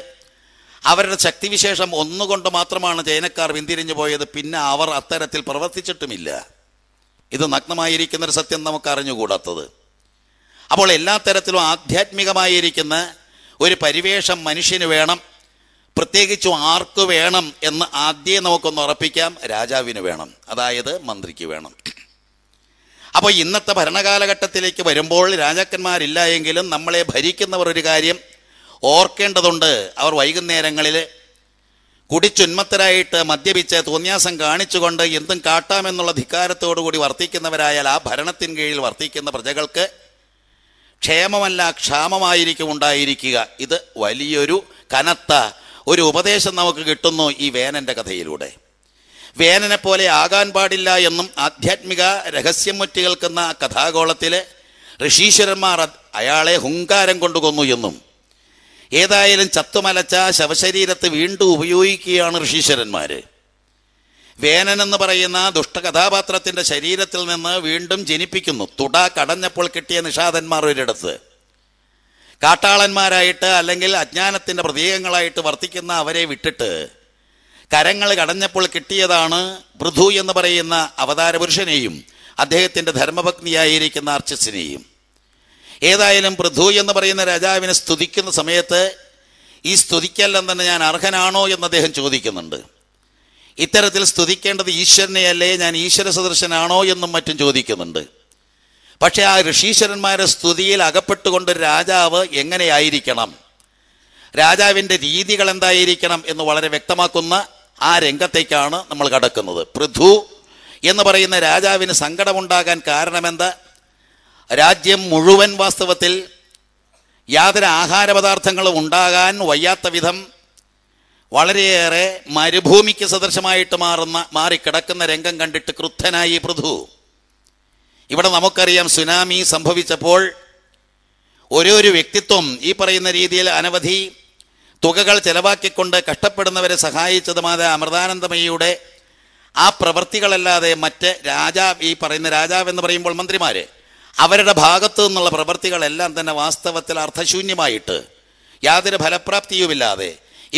അവരുടെ ശക്തിവിശേഷം ഒന്നുകൊണ്ട് മാത്രമാണ് ചൈനക്കാർ വിന്തിരിഞ്ഞു പോയത് പിന്നെ അവർ അത്തരത്തിൽ പ്രവർത്തിച്ചിട്ടുമില്ല ഇത് നഗ്നമായിരിക്കുന്നൊരു സത്യം നമുക്ക് അറിഞ്ഞുകൂടാത്തത് അപ്പോൾ എല്ലാ തരത്തിലും ആധ്യാത്മികമായിരിക്കുന്ന ഒരു പരിവേഷം മനുഷ്യന് വേണം പ്രത്യേകിച്ചും ആർക്ക് വേണം എന്ന് ആദ്യം നമുക്കൊന്ന് ഉറപ്പിക്കാം രാജാവിന് വേണം അതായത് മന്ത്രിക്ക് വേണം അപ്പോൾ ഇന്നത്തെ ഭരണകാലഘട്ടത്തിലേക്ക് വരുമ്പോൾ രാജാക്കന്മാരില്ല എങ്കിലും നമ്മളെ ഭരിക്കുന്നവർ ഒരു കാര്യം ഓർക്കേണ്ടതുണ്ട് അവർ വൈകുന്നേരങ്ങളിൽ കുടിച്ചുന്മത്തരായിട്ട് മദ്യപിച്ച് തോന്യാസം കാണിച്ചുകൊണ്ട് എന്തും കാട്ടാമെന്നുള്ള ധിക്കാരത്തോടുകൂടി വർത്തിക്കുന്നവരായാൽ ആ ഭരണത്തിൻ കീഴിൽ വർത്തിക്കുന്ന പ്രജകൾക്ക് ക്ഷേമമല്ല ക്ഷാമമായിരിക്കും ഉണ്ടായിരിക്കുക ഇത് വലിയൊരു കനത്ത ഒരു ഉപദേശം നമുക്ക് കിട്ടുന്നു ഈ വേനൻ്റെ കഥയിലൂടെ വേനനെ പോലെ ആകാൻ പാടില്ല എന്നും ആധ്യാത്മിക രഹസ്യം കേൾക്കുന്ന കഥാഗോളത്തിലെ ഋഷീശ്വരന്മാർ അയാളെ ഹുങ്കാരം കൊണ്ടുകൊന്നു എന്നും ഏതായാലും ചത്തുമലച്ച ശവശരീരത്തെ വീണ്ടും ഉപയോഗിക്കുകയാണ് ഋഷീശ്വരന്മാർ വേനൻ എന്ന് പറയുന്ന ദുഷ്ടകഥാപാത്രത്തിൻ്റെ ശരീരത്തിൽ നിന്ന് വീണ്ടും ജനിപ്പിക്കുന്നു തുട കടഞ്ഞപ്പോൾ കിട്ടിയ നിഷാദന്മാർ ഒരിടത്ത് കാട്ടാളന്മാരായിട്ട് അല്ലെങ്കിൽ അജ്ഞാനത്തിൻ്റെ പ്രതീകങ്ങളായിട്ട് വർത്തിക്കുന്ന അവരെ വിട്ടിട്ട് കരങ്ങൾ കടഞ്ഞപ്പോൾ കിട്ടിയതാണ് പൃഥു എന്ന് പറയുന്ന അവതാരപുരുഷനെയും അദ്ദേഹത്തിൻ്റെ ധർമ്മഭഗ്നിയായിരിക്കുന്ന അർച്ചസിനെയും ഏതായാലും പൃഥു എന്ന് പറയുന്ന രാജാവിനെ സ്തുതിക്കുന്ന സമയത്ത് ഈ സ്തുതിക്കെല്ലാം തന്നെ ഞാൻ അർഹനാണോ എന്ന് അദ്ദേഹം ചോദിക്കുന്നുണ്ട് ഇത്തരത്തിൽ സ്തുതിക്കേണ്ടത് ഈശ്വരനെയല്ലേ ഞാൻ ഈശ്വര സദൃശനാണോ എന്നും മറ്റും ചോദിക്കുന്നുണ്ട് പക്ഷെ ആ ഋഷീശ്വരന്മാരുടെ സ്തുതിയിൽ അകപ്പെട്ടുകൊണ്ട് രാജാവ് എങ്ങനെയായിരിക്കണം രാജാവിൻ്റെ രീതികൾ എന്തായിരിക്കണം എന്ന് വളരെ വ്യക്തമാക്കുന്ന ആ രംഗത്തേക്കാണ് നമ്മൾ കടക്കുന്നത് പൃഥു എന്ന് പറയുന്ന രാജാവിന് സങ്കടമുണ്ടാകാൻ കാരണമെന്താ രാജ്യം മുഴുവൻ വാസ്തവത്തിൽ യാതൊരു ആഹാരപദാർത്ഥങ്ങളും ഉണ്ടാകാൻ വയ്യാത്ത വിധം വളരെയേറെ മരുഭൂമിക്ക് സദൃശമായിട്ട് മാറുന്ന മാറിക്കിടക്കുന്ന രംഗം കണ്ടിട്ട് ക്രുദ്ധനായി പൃഥു ഇവിടെ നമുക്കറിയാം സുനാമി സംഭവിച്ചപ്പോൾ ഓരോരു വ്യക്തിത്വം ഈ പറയുന്ന രീതിയിൽ അനവധി തുകകൾ ചെലവാക്കിക്കൊണ്ട് കഷ്ടപ്പെടുന്നവരെ സഹായിച്ചത് മാത അമൃതാനന്ദമയ്യയുടെ ആ പ്രവൃത്തികളല്ലാതെ മറ്റ് രാജാവ് ഈ പറയുന്ന രാജാവ് എന്ന് പറയുമ്പോൾ മന്ത്രിമാർ അവരുടെ ഭാഗത്തു നിന്നുള്ള പ്രവൃത്തികളെല്ലാം തന്നെ വാസ്തവത്തിൽ അർത്ഥശൂന്യമായിട്ട് യാതൊരു ഫലപ്രാപ്തിയുമില്ലാതെ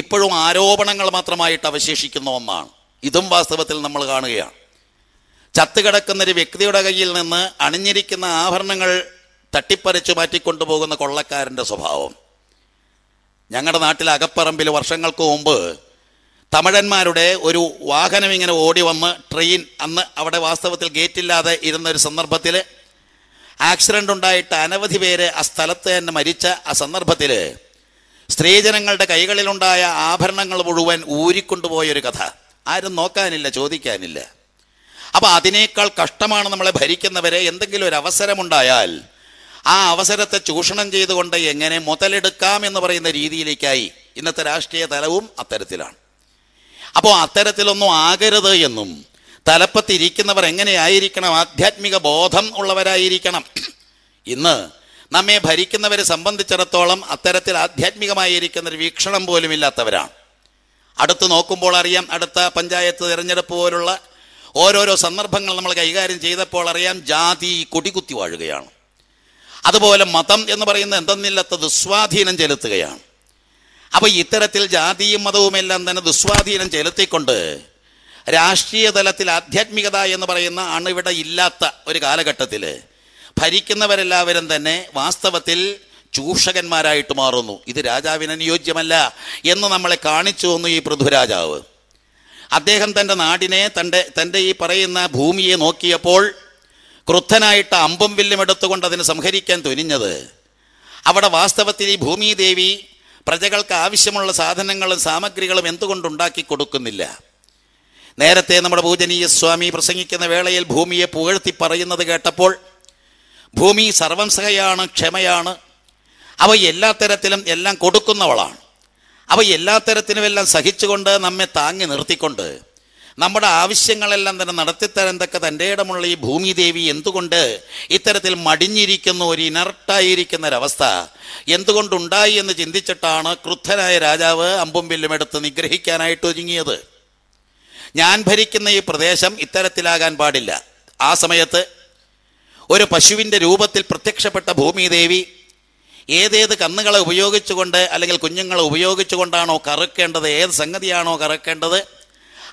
ഇപ്പോഴും ആരോപണങ്ങൾ മാത്രമായിട്ട് അവശേഷിക്കുന്ന ഒന്നാണ് ഇതും വാസ്തവത്തിൽ നമ്മൾ കാണുകയാണ് ഒരു വ്യക്തിയുടെ കയ്യിൽ നിന്ന് അണിഞ്ഞിരിക്കുന്ന ആഭരണങ്ങൾ തട്ടിപ്പറിച്ചു മാറ്റിക്കൊണ്ടുപോകുന്ന കൊള്ളക്കാരൻ്റെ സ്വഭാവം ഞങ്ങളുടെ നാട്ടിലെ അകപ്പറമ്പിൽ വർഷങ്ങൾക്ക് മുമ്പ് തമിഴന്മാരുടെ ഒരു വാഹനം ഇങ്ങനെ ഓടി വന്ന് ട്രെയിൻ അന്ന് അവിടെ വാസ്തവത്തിൽ ഗേറ്റില്ലാതെ ഇരുന്ന ഒരു സന്ദർഭത്തിൽ ആക്സിഡൻ്റ് ഉണ്ടായിട്ട് അനവധി പേര് ആ സ്ഥലത്ത് തന്നെ മരിച്ച ആ സന്ദർഭത്തിൽ സ്ത്രീജനങ്ങളുടെ കൈകളിലുണ്ടായ ആഭരണങ്ങൾ മുഴുവൻ ഊരിക്കൊണ്ടുപോയൊരു കഥ ആരും നോക്കാനില്ല ചോദിക്കാനില്ല അപ്പോൾ അതിനേക്കാൾ കഷ്ടമാണ് നമ്മളെ ഭരിക്കുന്നവരെ എന്തെങ്കിലും ഒരു അവസരമുണ്ടായാൽ ആ അവസരത്തെ ചൂഷണം ചെയ്തുകൊണ്ട് എങ്ങനെ മുതലെടുക്കാം എന്ന് പറയുന്ന രീതിയിലേക്കായി ഇന്നത്തെ രാഷ്ട്രീയ തലവും അത്തരത്തിലാണ് അപ്പോൾ അത്തരത്തിലൊന്നും ആകരുത് എന്നും തലപ്പത്തിരിക്കുന്നവർ എങ്ങനെയായിരിക്കണം ആധ്യാത്മിക ബോധം ഉള്ളവരായിരിക്കണം ഇന്ന് നമ്മെ ഭരിക്കുന്നവരെ സംബന്ധിച്ചിടത്തോളം അത്തരത്തിൽ ആധ്യാത്മികമായിരിക്കുന്ന ഒരു വീക്ഷണം പോലും ഇല്ലാത്തവരാണ് അടുത്ത് നോക്കുമ്പോൾ അറിയാം അടുത്ത പഞ്ചായത്ത് തിരഞ്ഞെടുപ്പ് പോലുള്ള ഓരോരോ സന്ദർഭങ്ങൾ നമ്മൾ കൈകാര്യം ചെയ്തപ്പോൾ അറിയാം ജാതി കൊടികുത്തി വാഴുകയാണ് അതുപോലെ മതം എന്ന് പറയുന്ന എന്തെന്നില്ലാത്ത ദുസ്വാധീനം ചെലുത്തുകയാണ് അപ്പോൾ ഇത്തരത്തിൽ ജാതിയും മതവും എല്ലാം തന്നെ ദുസ്വാധീനം ചെലുത്തിക്കൊണ്ട് രാഷ്ട്രീയ തലത്തിൽ ആധ്യാത്മികത എന്ന് പറയുന്ന അണിവിടെ ഇല്ലാത്ത ഒരു കാലഘട്ടത്തിൽ ഭരിക്കുന്നവരെല്ലാവരും തന്നെ വാസ്തവത്തിൽ ചൂഷകന്മാരായിട്ട് മാറുന്നു ഇത് രാജാവിന് അനുയോജ്യമല്ല എന്ന് നമ്മളെ കാണിച്ചു തന്നു ഈ പൃഥ്വിരാജാവ് അദ്ദേഹം തൻ്റെ നാടിനെ തൻ്റെ തൻ്റെ ഈ പറയുന്ന ഭൂമിയെ നോക്കിയപ്പോൾ ക്രുദ്ധനായിട്ട് അമ്പും വില്ലും എടുത്തുകൊണ്ട് അതിനെ സംഹരിക്കാൻ തുനിഞ്ഞത് അവിടെ വാസ്തവത്തിൽ ഈ ഭൂമിദേവി പ്രജകൾക്ക് ആവശ്യമുള്ള സാധനങ്ങളും സാമഗ്രികളും എന്തുകൊണ്ടുണ്ടാക്കി കൊടുക്കുന്നില്ല നേരത്തെ നമ്മുടെ പൂജനീയ സ്വാമി പ്രസംഗിക്കുന്ന വേളയിൽ ഭൂമിയെ പുകഴ്ത്തി പറയുന്നത് കേട്ടപ്പോൾ ഭൂമി സർവംസഹയാണ് ക്ഷമയാണ് അവ എല്ലാ തരത്തിലും എല്ലാം കൊടുക്കുന്നവളാണ് അവ എല്ലാ തരത്തിലുമെല്ലാം സഹിച്ചുകൊണ്ട് നമ്മെ താങ്ങി നിർത്തിക്കൊണ്ട് നമ്മുടെ ആവശ്യങ്ങളെല്ലാം തന്നെ നടത്തിത്തരന്തക്ക തൻ്റെ ഇടമുള്ള ഈ ഭൂമിദേവി എന്തുകൊണ്ട് ഇത്തരത്തിൽ മടിഞ്ഞിരിക്കുന്ന ഒരു ഇനർട്ടായിരിക്കുന്ന ഒരവസ്ഥ എന്തുകൊണ്ടുണ്ടായി എന്ന് ചിന്തിച്ചിട്ടാണ് ക്രുദ്ധനായ രാജാവ് അമ്പും വില്ലും എടുത്ത് നിഗ്രഹിക്കാനായിട്ട് ഒരുങ്ങിയത് ഞാൻ ഭരിക്കുന്ന ഈ പ്രദേശം ഇത്തരത്തിലാകാൻ പാടില്ല ആ സമയത്ത് ഒരു പശുവിൻ്റെ രൂപത്തിൽ പ്രത്യക്ഷപ്പെട്ട ഭൂമിദേവി ഏതേത് കന്നുകളെ ഉപയോഗിച്ചുകൊണ്ട് അല്ലെങ്കിൽ കുഞ്ഞുങ്ങളെ ഉപയോഗിച്ചുകൊണ്ടാണോ കറക്കേണ്ടത് ഏത് സംഗതിയാണോ കറക്കേണ്ടത്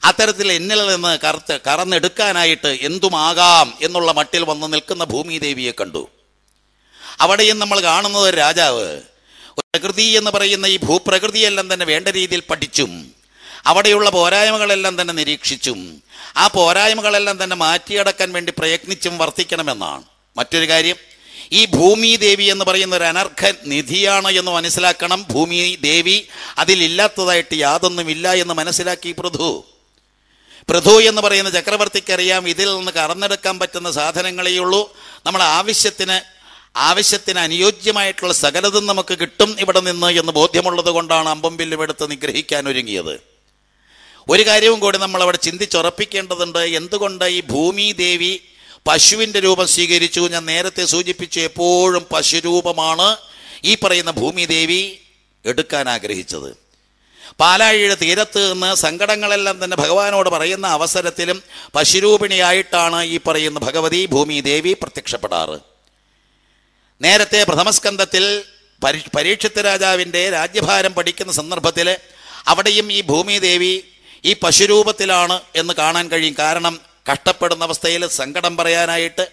അത്തരത്തിൽ എന്നിൽ നിന്ന് കറുത്ത് കറന്നെടുക്കാനായിട്ട് എന്തുമാകാം എന്നുള്ള മട്ടിൽ വന്ന് നിൽക്കുന്ന ഭൂമിദേവിയെ കണ്ടു അവിടെയും നമ്മൾ കാണുന്നത് രാജാവ് പ്രകൃതി എന്ന് പറയുന്ന ഈ ഭൂപ്രകൃതിയെല്ലാം തന്നെ വേണ്ട രീതിയിൽ പഠിച്ചും അവിടെയുള്ള പോരായ്മകളെല്ലാം തന്നെ നിരീക്ഷിച്ചും ആ പോരായ്മകളെല്ലാം തന്നെ മാറ്റിയടക്കാൻ വേണ്ടി പ്രയത്നിച്ചും വർത്തിക്കണമെന്നാണ് മറ്റൊരു കാര്യം ഈ ഭൂമി ദേവി എന്ന് പറയുന്ന ഒരു അനർഘ നിധിയാണ് എന്ന് മനസ്സിലാക്കണം ഭൂമി ദേവി അതിലില്ലാത്തതായിട്ട് യാതൊന്നുമില്ല എന്ന് മനസ്സിലാക്കി പ്രധു പൃഥു എന്ന് പറയുന്ന ചക്രവർത്തിക്കറിയാം ഇതിൽ നിന്ന് കറന്നെടുക്കാൻ പറ്റുന്ന സാധനങ്ങളേ ഉള്ളൂ നമ്മുടെ ആവശ്യത്തിന് ആവശ്യത്തിന് അനുയോജ്യമായിട്ടുള്ള സകലതും നമുക്ക് കിട്ടും ഇവിടെ നിന്ന് എന്ന് ബോധ്യമുള്ളത് കൊണ്ടാണ് അമ്പം എടുത്ത് നിഗ്രഹിക്കാൻ ഒരുങ്ങിയത് ഒരു കാര്യവും കൂടി നമ്മൾ അവിടെ ചിന്തിച്ചുറപ്പിക്കേണ്ടതുണ്ട് എന്തുകൊണ്ട് ഈ ഭൂമി ദേവി പശുവിൻ്റെ രൂപം സ്വീകരിച്ചു ഞാൻ നേരത്തെ സൂചിപ്പിച്ചു എപ്പോഴും പശുരൂപമാണ് ഈ പറയുന്ന ഭൂമി ദേവി എടുക്കാൻ ആഗ്രഹിച്ചത് പാലാഴിയുടെ തീരത്ത് നിന്ന് സങ്കടങ്ങളെല്ലാം തന്നെ ഭഗവാനോട് പറയുന്ന അവസരത്തിലും പശുരൂപിണിയായിട്ടാണ് ഈ പറയുന്ന ഭഗവതി ഭൂമി ദേവി പ്രത്യക്ഷപ്പെടാറ് നേരത്തെ പ്രഥമസ്കന്ധത്തിൽ പരീ പരീക്ഷിത്ത രാജാവിൻ്റെ രാജ്യഭാരം പഠിക്കുന്ന സന്ദർഭത്തിൽ അവിടെയും ഈ ദേവി ഈ പശുരൂപത്തിലാണ് എന്ന് കാണാൻ കഴിയും കാരണം കഷ്ടപ്പെടുന്ന അവസ്ഥയിൽ സങ്കടം പറയാനായിട്ട്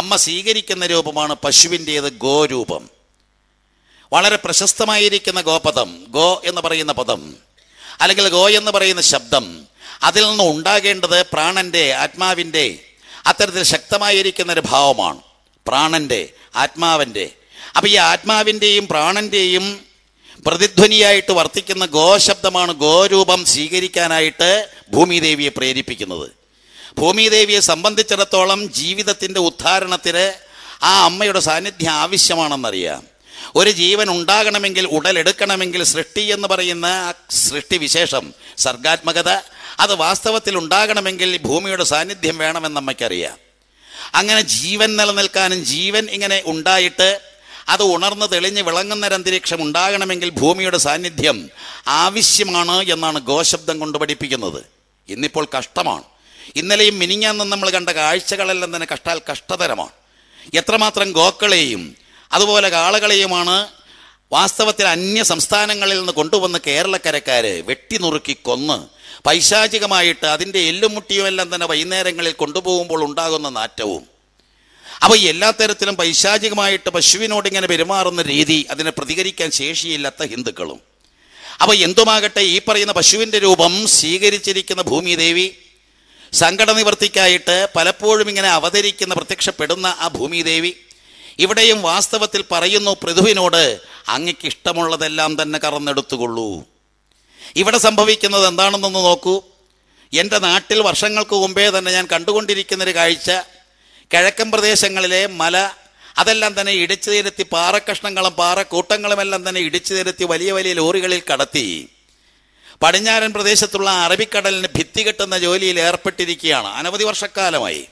അമ്മ സ്വീകരിക്കുന്ന രൂപമാണ് പശുവിൻ്റെത് ഗോരൂപം വളരെ പ്രശസ്തമായിരിക്കുന്ന ഗോപദം ഗോ എന്ന് പറയുന്ന പദം അല്ലെങ്കിൽ ഗോ എന്ന് പറയുന്ന ശബ്ദം അതിൽ നിന്ന് ഉണ്ടാകേണ്ടത് പ്രാണന്റെ ആത്മാവിൻ്റെ അത്തരത്തിൽ ശക്തമായിരിക്കുന്ന ഒരു ഭാവമാണ് പ്രാണന്റെ ആത്മാവിൻ്റെ അപ്പോൾ ഈ ആത്മാവിൻ്റെയും പ്രാണന്റെയും പ്രതിധ്വനിയായിട്ട് വർത്തിക്കുന്ന ഗോശബ്ദമാണ് ഗോരൂപം സ്വീകരിക്കാനായിട്ട് ഭൂമിദേവിയെ പ്രേരിപ്പിക്കുന്നത് ഭൂമിദേവിയെ സംബന്ധിച്ചിടത്തോളം ജീവിതത്തിൻ്റെ ഉദ്ധാരണത്തിന് ആ അമ്മയുടെ സാന്നിധ്യം ആവശ്യമാണെന്നറിയാം ഒരു ജീവൻ ഉണ്ടാകണമെങ്കിൽ ഉടലെടുക്കണമെങ്കിൽ സൃഷ്ടി എന്ന് പറയുന്ന സൃഷ്ടി വിശേഷം സർഗാത്മകത അത് വാസ്തവത്തിൽ ഉണ്ടാകണമെങ്കിൽ ഭൂമിയുടെ സാന്നിധ്യം വേണമെന്ന് അമ്മയ്ക്കറിയാം അങ്ങനെ ജീവൻ നിലനിൽക്കാനും ജീവൻ ഇങ്ങനെ ഉണ്ടായിട്ട് അത് ഉണർന്ന് തെളിഞ്ഞ് വിളങ്ങുന്ന അന്തരീക്ഷം ഉണ്ടാകണമെങ്കിൽ ഭൂമിയുടെ സാന്നിധ്യം ആവശ്യമാണ് എന്നാണ് ഗോശബ്ദം കൊണ്ട് പഠിപ്പിക്കുന്നത് ഇന്നിപ്പോൾ കഷ്ടമാണ് ഇന്നലെയും മിനിങ്ങാന്നും നമ്മൾ കണ്ട കാഴ്ചകളെല്ലാം തന്നെ കഷ്ടാൽ കഷ്ടതരമാണ് എത്രമാത്രം ഗോക്കളെയും അതുപോലെ കാളകളെയുമാണ് വാസ്തവത്തിൽ അന്യ സംസ്ഥാനങ്ങളിൽ നിന്ന് കേരളക്കരക്കാർ വെട്ടി നുറുക്കി കൊന്ന് പൈശാചികമായിട്ട് അതിൻ്റെ എല്ലുമുട്ടിയുമെല്ലാം എല്ലാം തന്നെ വൈകുന്നേരങ്ങളിൽ കൊണ്ടുപോകുമ്പോൾ ഉണ്ടാകുന്ന നാറ്റവും അപ്പോൾ എല്ലാ തരത്തിലും പൈശാചികമായിട്ട് പശുവിനോട് ഇങ്ങനെ പെരുമാറുന്ന രീതി അതിനെ പ്രതികരിക്കാൻ ശേഷിയില്ലാത്ത ഹിന്ദുക്കളും അപ്പോൾ എന്തുമാകട്ടെ ഈ പറയുന്ന പശുവിൻ്റെ രൂപം സ്വീകരിച്ചിരിക്കുന്ന സങ്കട നിവർത്തിക്കായിട്ട് പലപ്പോഴും ഇങ്ങനെ അവതരിക്കുന്ന പ്രത്യക്ഷപ്പെടുന്ന ആ ദേവി ഇവിടെയും വാസ്തവത്തിൽ പറയുന്നു പൃഥുവിനോട് അങ്ങക്ക് ഇഷ്ടമുള്ളതെല്ലാം തന്നെ കറന്നെടുത്തുകൊള്ളൂ ഇവിടെ സംഭവിക്കുന്നത് എന്താണെന്നൊന്ന് നോക്കൂ എൻ്റെ നാട്ടിൽ വർഷങ്ങൾക്ക് മുമ്പേ തന്നെ ഞാൻ കണ്ടുകൊണ്ടിരിക്കുന്നൊരു കാഴ്ച കിഴക്കൻ പ്രദേശങ്ങളിലെ മല അതെല്ലാം തന്നെ ഇടിച്ചു നിരത്തി പാറക്കഷ്ണങ്ങളും പാറക്കൂട്ടങ്ങളും എല്ലാം തന്നെ ഇടിച്ചു നിരത്തി വലിയ വലിയ ലോറികളിൽ കടത്തി പടിഞ്ഞാറൻ പ്രദേശത്തുള്ള അറബിക്കടലിന് ഭിത്തി കെട്ടുന്ന ജോലിയിൽ ഏർപ്പെട്ടിരിക്കുകയാണ് അനവധി വർഷക്കാലമായി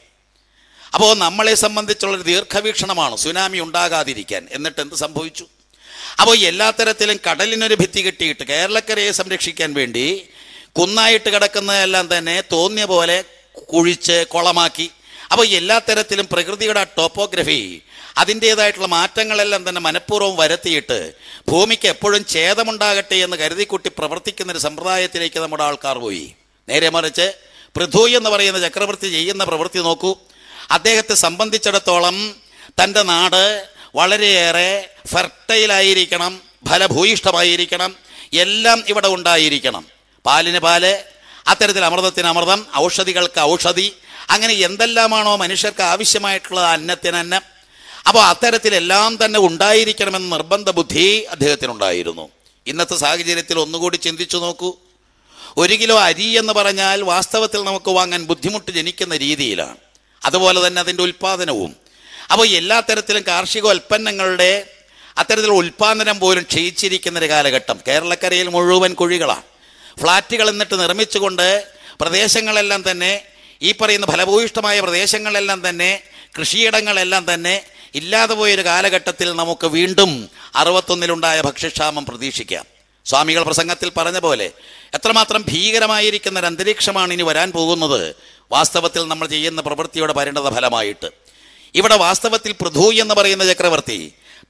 അപ്പോൾ നമ്മളെ സംബന്ധിച്ചുള്ള ദീർഘവീക്ഷണമാണ് സുനാമി ഉണ്ടാകാതിരിക്കാൻ എന്നിട്ട് എന്ത് സംഭവിച്ചു അപ്പോൾ എല്ലാ തരത്തിലും കടലിനൊരു ഭിത്തി കെട്ടിയിട്ട് കേരളക്കരയെ സംരക്ഷിക്കാൻ വേണ്ടി കുന്നായിട്ട് കിടക്കുന്നതെല്ലാം തന്നെ തോന്നിയ പോലെ കുഴിച്ച് കുളമാക്കി അപ്പോൾ എല്ലാ തരത്തിലും പ്രകൃതിയുടെ ആ ടോപ്പോഗ്രഫി അതിൻ്റേതായിട്ടുള്ള മാറ്റങ്ങളെല്ലാം തന്നെ മനഃപൂർവ്വം വരുത്തിയിട്ട് ഭൂമിക്ക് എപ്പോഴും ഛേദമുണ്ടാകട്ടെ എന്ന് കരുതിക്കൂട്ടി പ്രവർത്തിക്കുന്ന ഒരു സമ്പ്രദായത്തിലേക്ക് നമ്മുടെ ആൾക്കാർ പോയി നേരെ മറിച്ച് പൃഥു എന്ന് പറയുന്ന ചക്രവർത്തി ചെയ്യുന്ന പ്രവൃത്തി നോക്കൂ അദ്ദേഹത്തെ സംബന്ധിച്ചിടത്തോളം തൻ്റെ നാട് വളരെയേറെ ഫെർട്ടൈലായിരിക്കണം ഫലഭൂയിഷ്ഠമായിരിക്കണം എല്ലാം ഇവിടെ ഉണ്ടായിരിക്കണം പാലിന് പാല് അത്തരത്തിൽ അമൃതത്തിന് അമൃതം ഔഷധികൾക്ക് ഔഷധി അങ്ങനെ എന്തെല്ലാമാണോ മനുഷ്യർക്ക് ആവശ്യമായിട്ടുള്ളത് അന്നത്തിനന്നം അപ്പോൾ അത്തരത്തിലെല്ലാം തന്നെ ഉണ്ടായിരിക്കണമെന്ന് നിർബന്ധ ബുദ്ധി അദ്ദേഹത്തിനുണ്ടായിരുന്നു ഇന്നത്തെ സാഹചര്യത്തിൽ ഒന്നുകൂടി ചിന്തിച്ചു നോക്കൂ ഒരു കിലോ അരി എന്ന് പറഞ്ഞാൽ വാസ്തവത്തിൽ നമുക്ക് വാങ്ങാൻ ബുദ്ധിമുട്ട് ജനിക്കുന്ന രീതിയിലാണ് അതുപോലെ തന്നെ അതിൻ്റെ ഉൽപ്പാദനവും അപ്പോൾ എല്ലാ തരത്തിലും കാർഷിക ഉൽപ്പന്നങ്ങളുടെ അത്തരത്തിലുള്ള ഉൽപ്പാദനം പോലും ക്ഷയിച്ചിരിക്കുന്ന ഒരു കാലഘട്ടം കേരളക്കരയിൽ മുഴുവൻ കുഴികളാണ് ഫ്ലാറ്റുകൾ എന്നിട്ട് നിർമ്മിച്ചുകൊണ്ട് പ്രദേശങ്ങളെല്ലാം തന്നെ ഈ പറയുന്ന ഫലഭൂയിഷ്ടമായ പ്രദേശങ്ങളെല്ലാം തന്നെ കൃഷിയിടങ്ങളെല്ലാം തന്നെ ഇല്ലാതെ പോയൊരു കാലഘട്ടത്തിൽ നമുക്ക് വീണ്ടും അറുപത്തൊന്നിലുണ്ടായ ഭക്ഷ്യക്ഷാമം പ്രതീക്ഷിക്കാം സ്വാമികൾ പ്രസംഗത്തിൽ പറഞ്ഞ പോലെ എത്രമാത്രം ഭീകരമായിരിക്കുന്ന ഒരു അന്തരീക്ഷമാണ് ഇനി വരാൻ പോകുന്നത് വാസ്തവത്തിൽ നമ്മൾ ചെയ്യുന്ന പ്രവൃത്തിയുടെ പരിണത ഫലമായിട്ട് ഇവിടെ വാസ്തവത്തിൽ പൃഥു എന്ന് പറയുന്ന ചക്രവർത്തി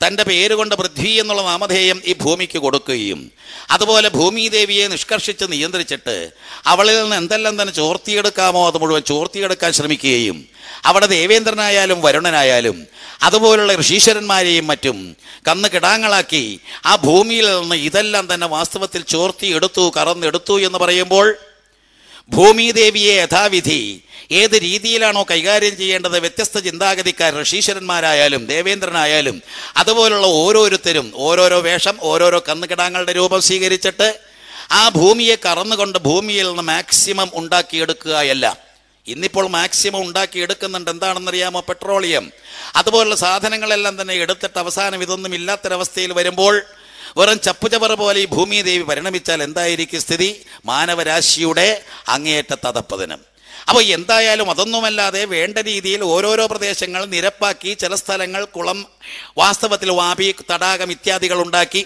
തൻ്റെ പേരുകൊണ്ട് പൃഥ്വി എന്നുള്ള നാമധേയം ഈ ഭൂമിക്ക് കൊടുക്കുകയും അതുപോലെ ഭൂമിദേവിയെ നിഷ്കർഷിച്ച് നിയന്ത്രിച്ചിട്ട് അവളിൽ നിന്ന് എന്തെല്ലാം തന്നെ ചോർത്തിയെടുക്കാമോ അത് മുഴുവൻ ചോർത്തിയെടുക്കാൻ ശ്രമിക്കുകയും അവിടെ ദേവേന്ദ്രനായാലും വരുണനായാലും അതുപോലുള്ള ഋഷീശ്വരന്മാരെയും മറ്റും കന്ന് കിടാങ്ങളാക്കി ആ ഭൂമിയിൽ നിന്ന് ഇതെല്ലാം തന്നെ വാസ്തവത്തിൽ ചോർത്തിയെടുത്തു കറന്നെടുത്തു എന്ന് പറയുമ്പോൾ ഭൂമിദേവിയെ യഥാവിധി ഏത് രീതിയിലാണോ കൈകാര്യം ചെയ്യേണ്ടത് വ്യത്യസ്ത ചിന്താഗതിക്കാർ ഋഷീശ്വരന്മാരായാലും ദേവേന്ദ്രനായാലും അതുപോലുള്ള ഓരോരുത്തരും ഓരോരോ വേഷം ഓരോരോ കന്നുകിടാങ്ങളുടെ രൂപം സ്വീകരിച്ചിട്ട് ആ ഭൂമിയെ കറന്നുകൊണ്ട് ഭൂമിയിൽ നിന്ന് മാക്സിമം ഉണ്ടാക്കിയെടുക്കുകയല്ല ഇന്നിപ്പോൾ മാക്സിമം ഉണ്ടാക്കിയെടുക്കുന്നുണ്ട് എന്താണെന്നറിയാമോ പെട്രോളിയം അതുപോലുള്ള സാധനങ്ങളെല്ലാം തന്നെ എടുത്തിട്ട് അവസാനം ഇതൊന്നും ഇല്ലാത്തൊരവസ്ഥയിൽ വരുമ്പോൾ വെറും ചപ്പുചവറ പോലെ ഈ ഭൂമി ദേവി പരിണമിച്ചാൽ എന്തായിരിക്കും സ്ഥിതി മാനവരാശിയുടെ അങ്ങേയറ്റ തതപ്പതനം അപ്പോൾ എന്തായാലും അതൊന്നുമല്ലാതെ വേണ്ട രീതിയിൽ ഓരോരോ പ്രദേശങ്ങൾ നിരപ്പാക്കി ചില സ്ഥലങ്ങൾ കുളം വാസ്തവത്തിൽ വാപി തടാകം ഇത്യാദികൾ ഉണ്ടാക്കി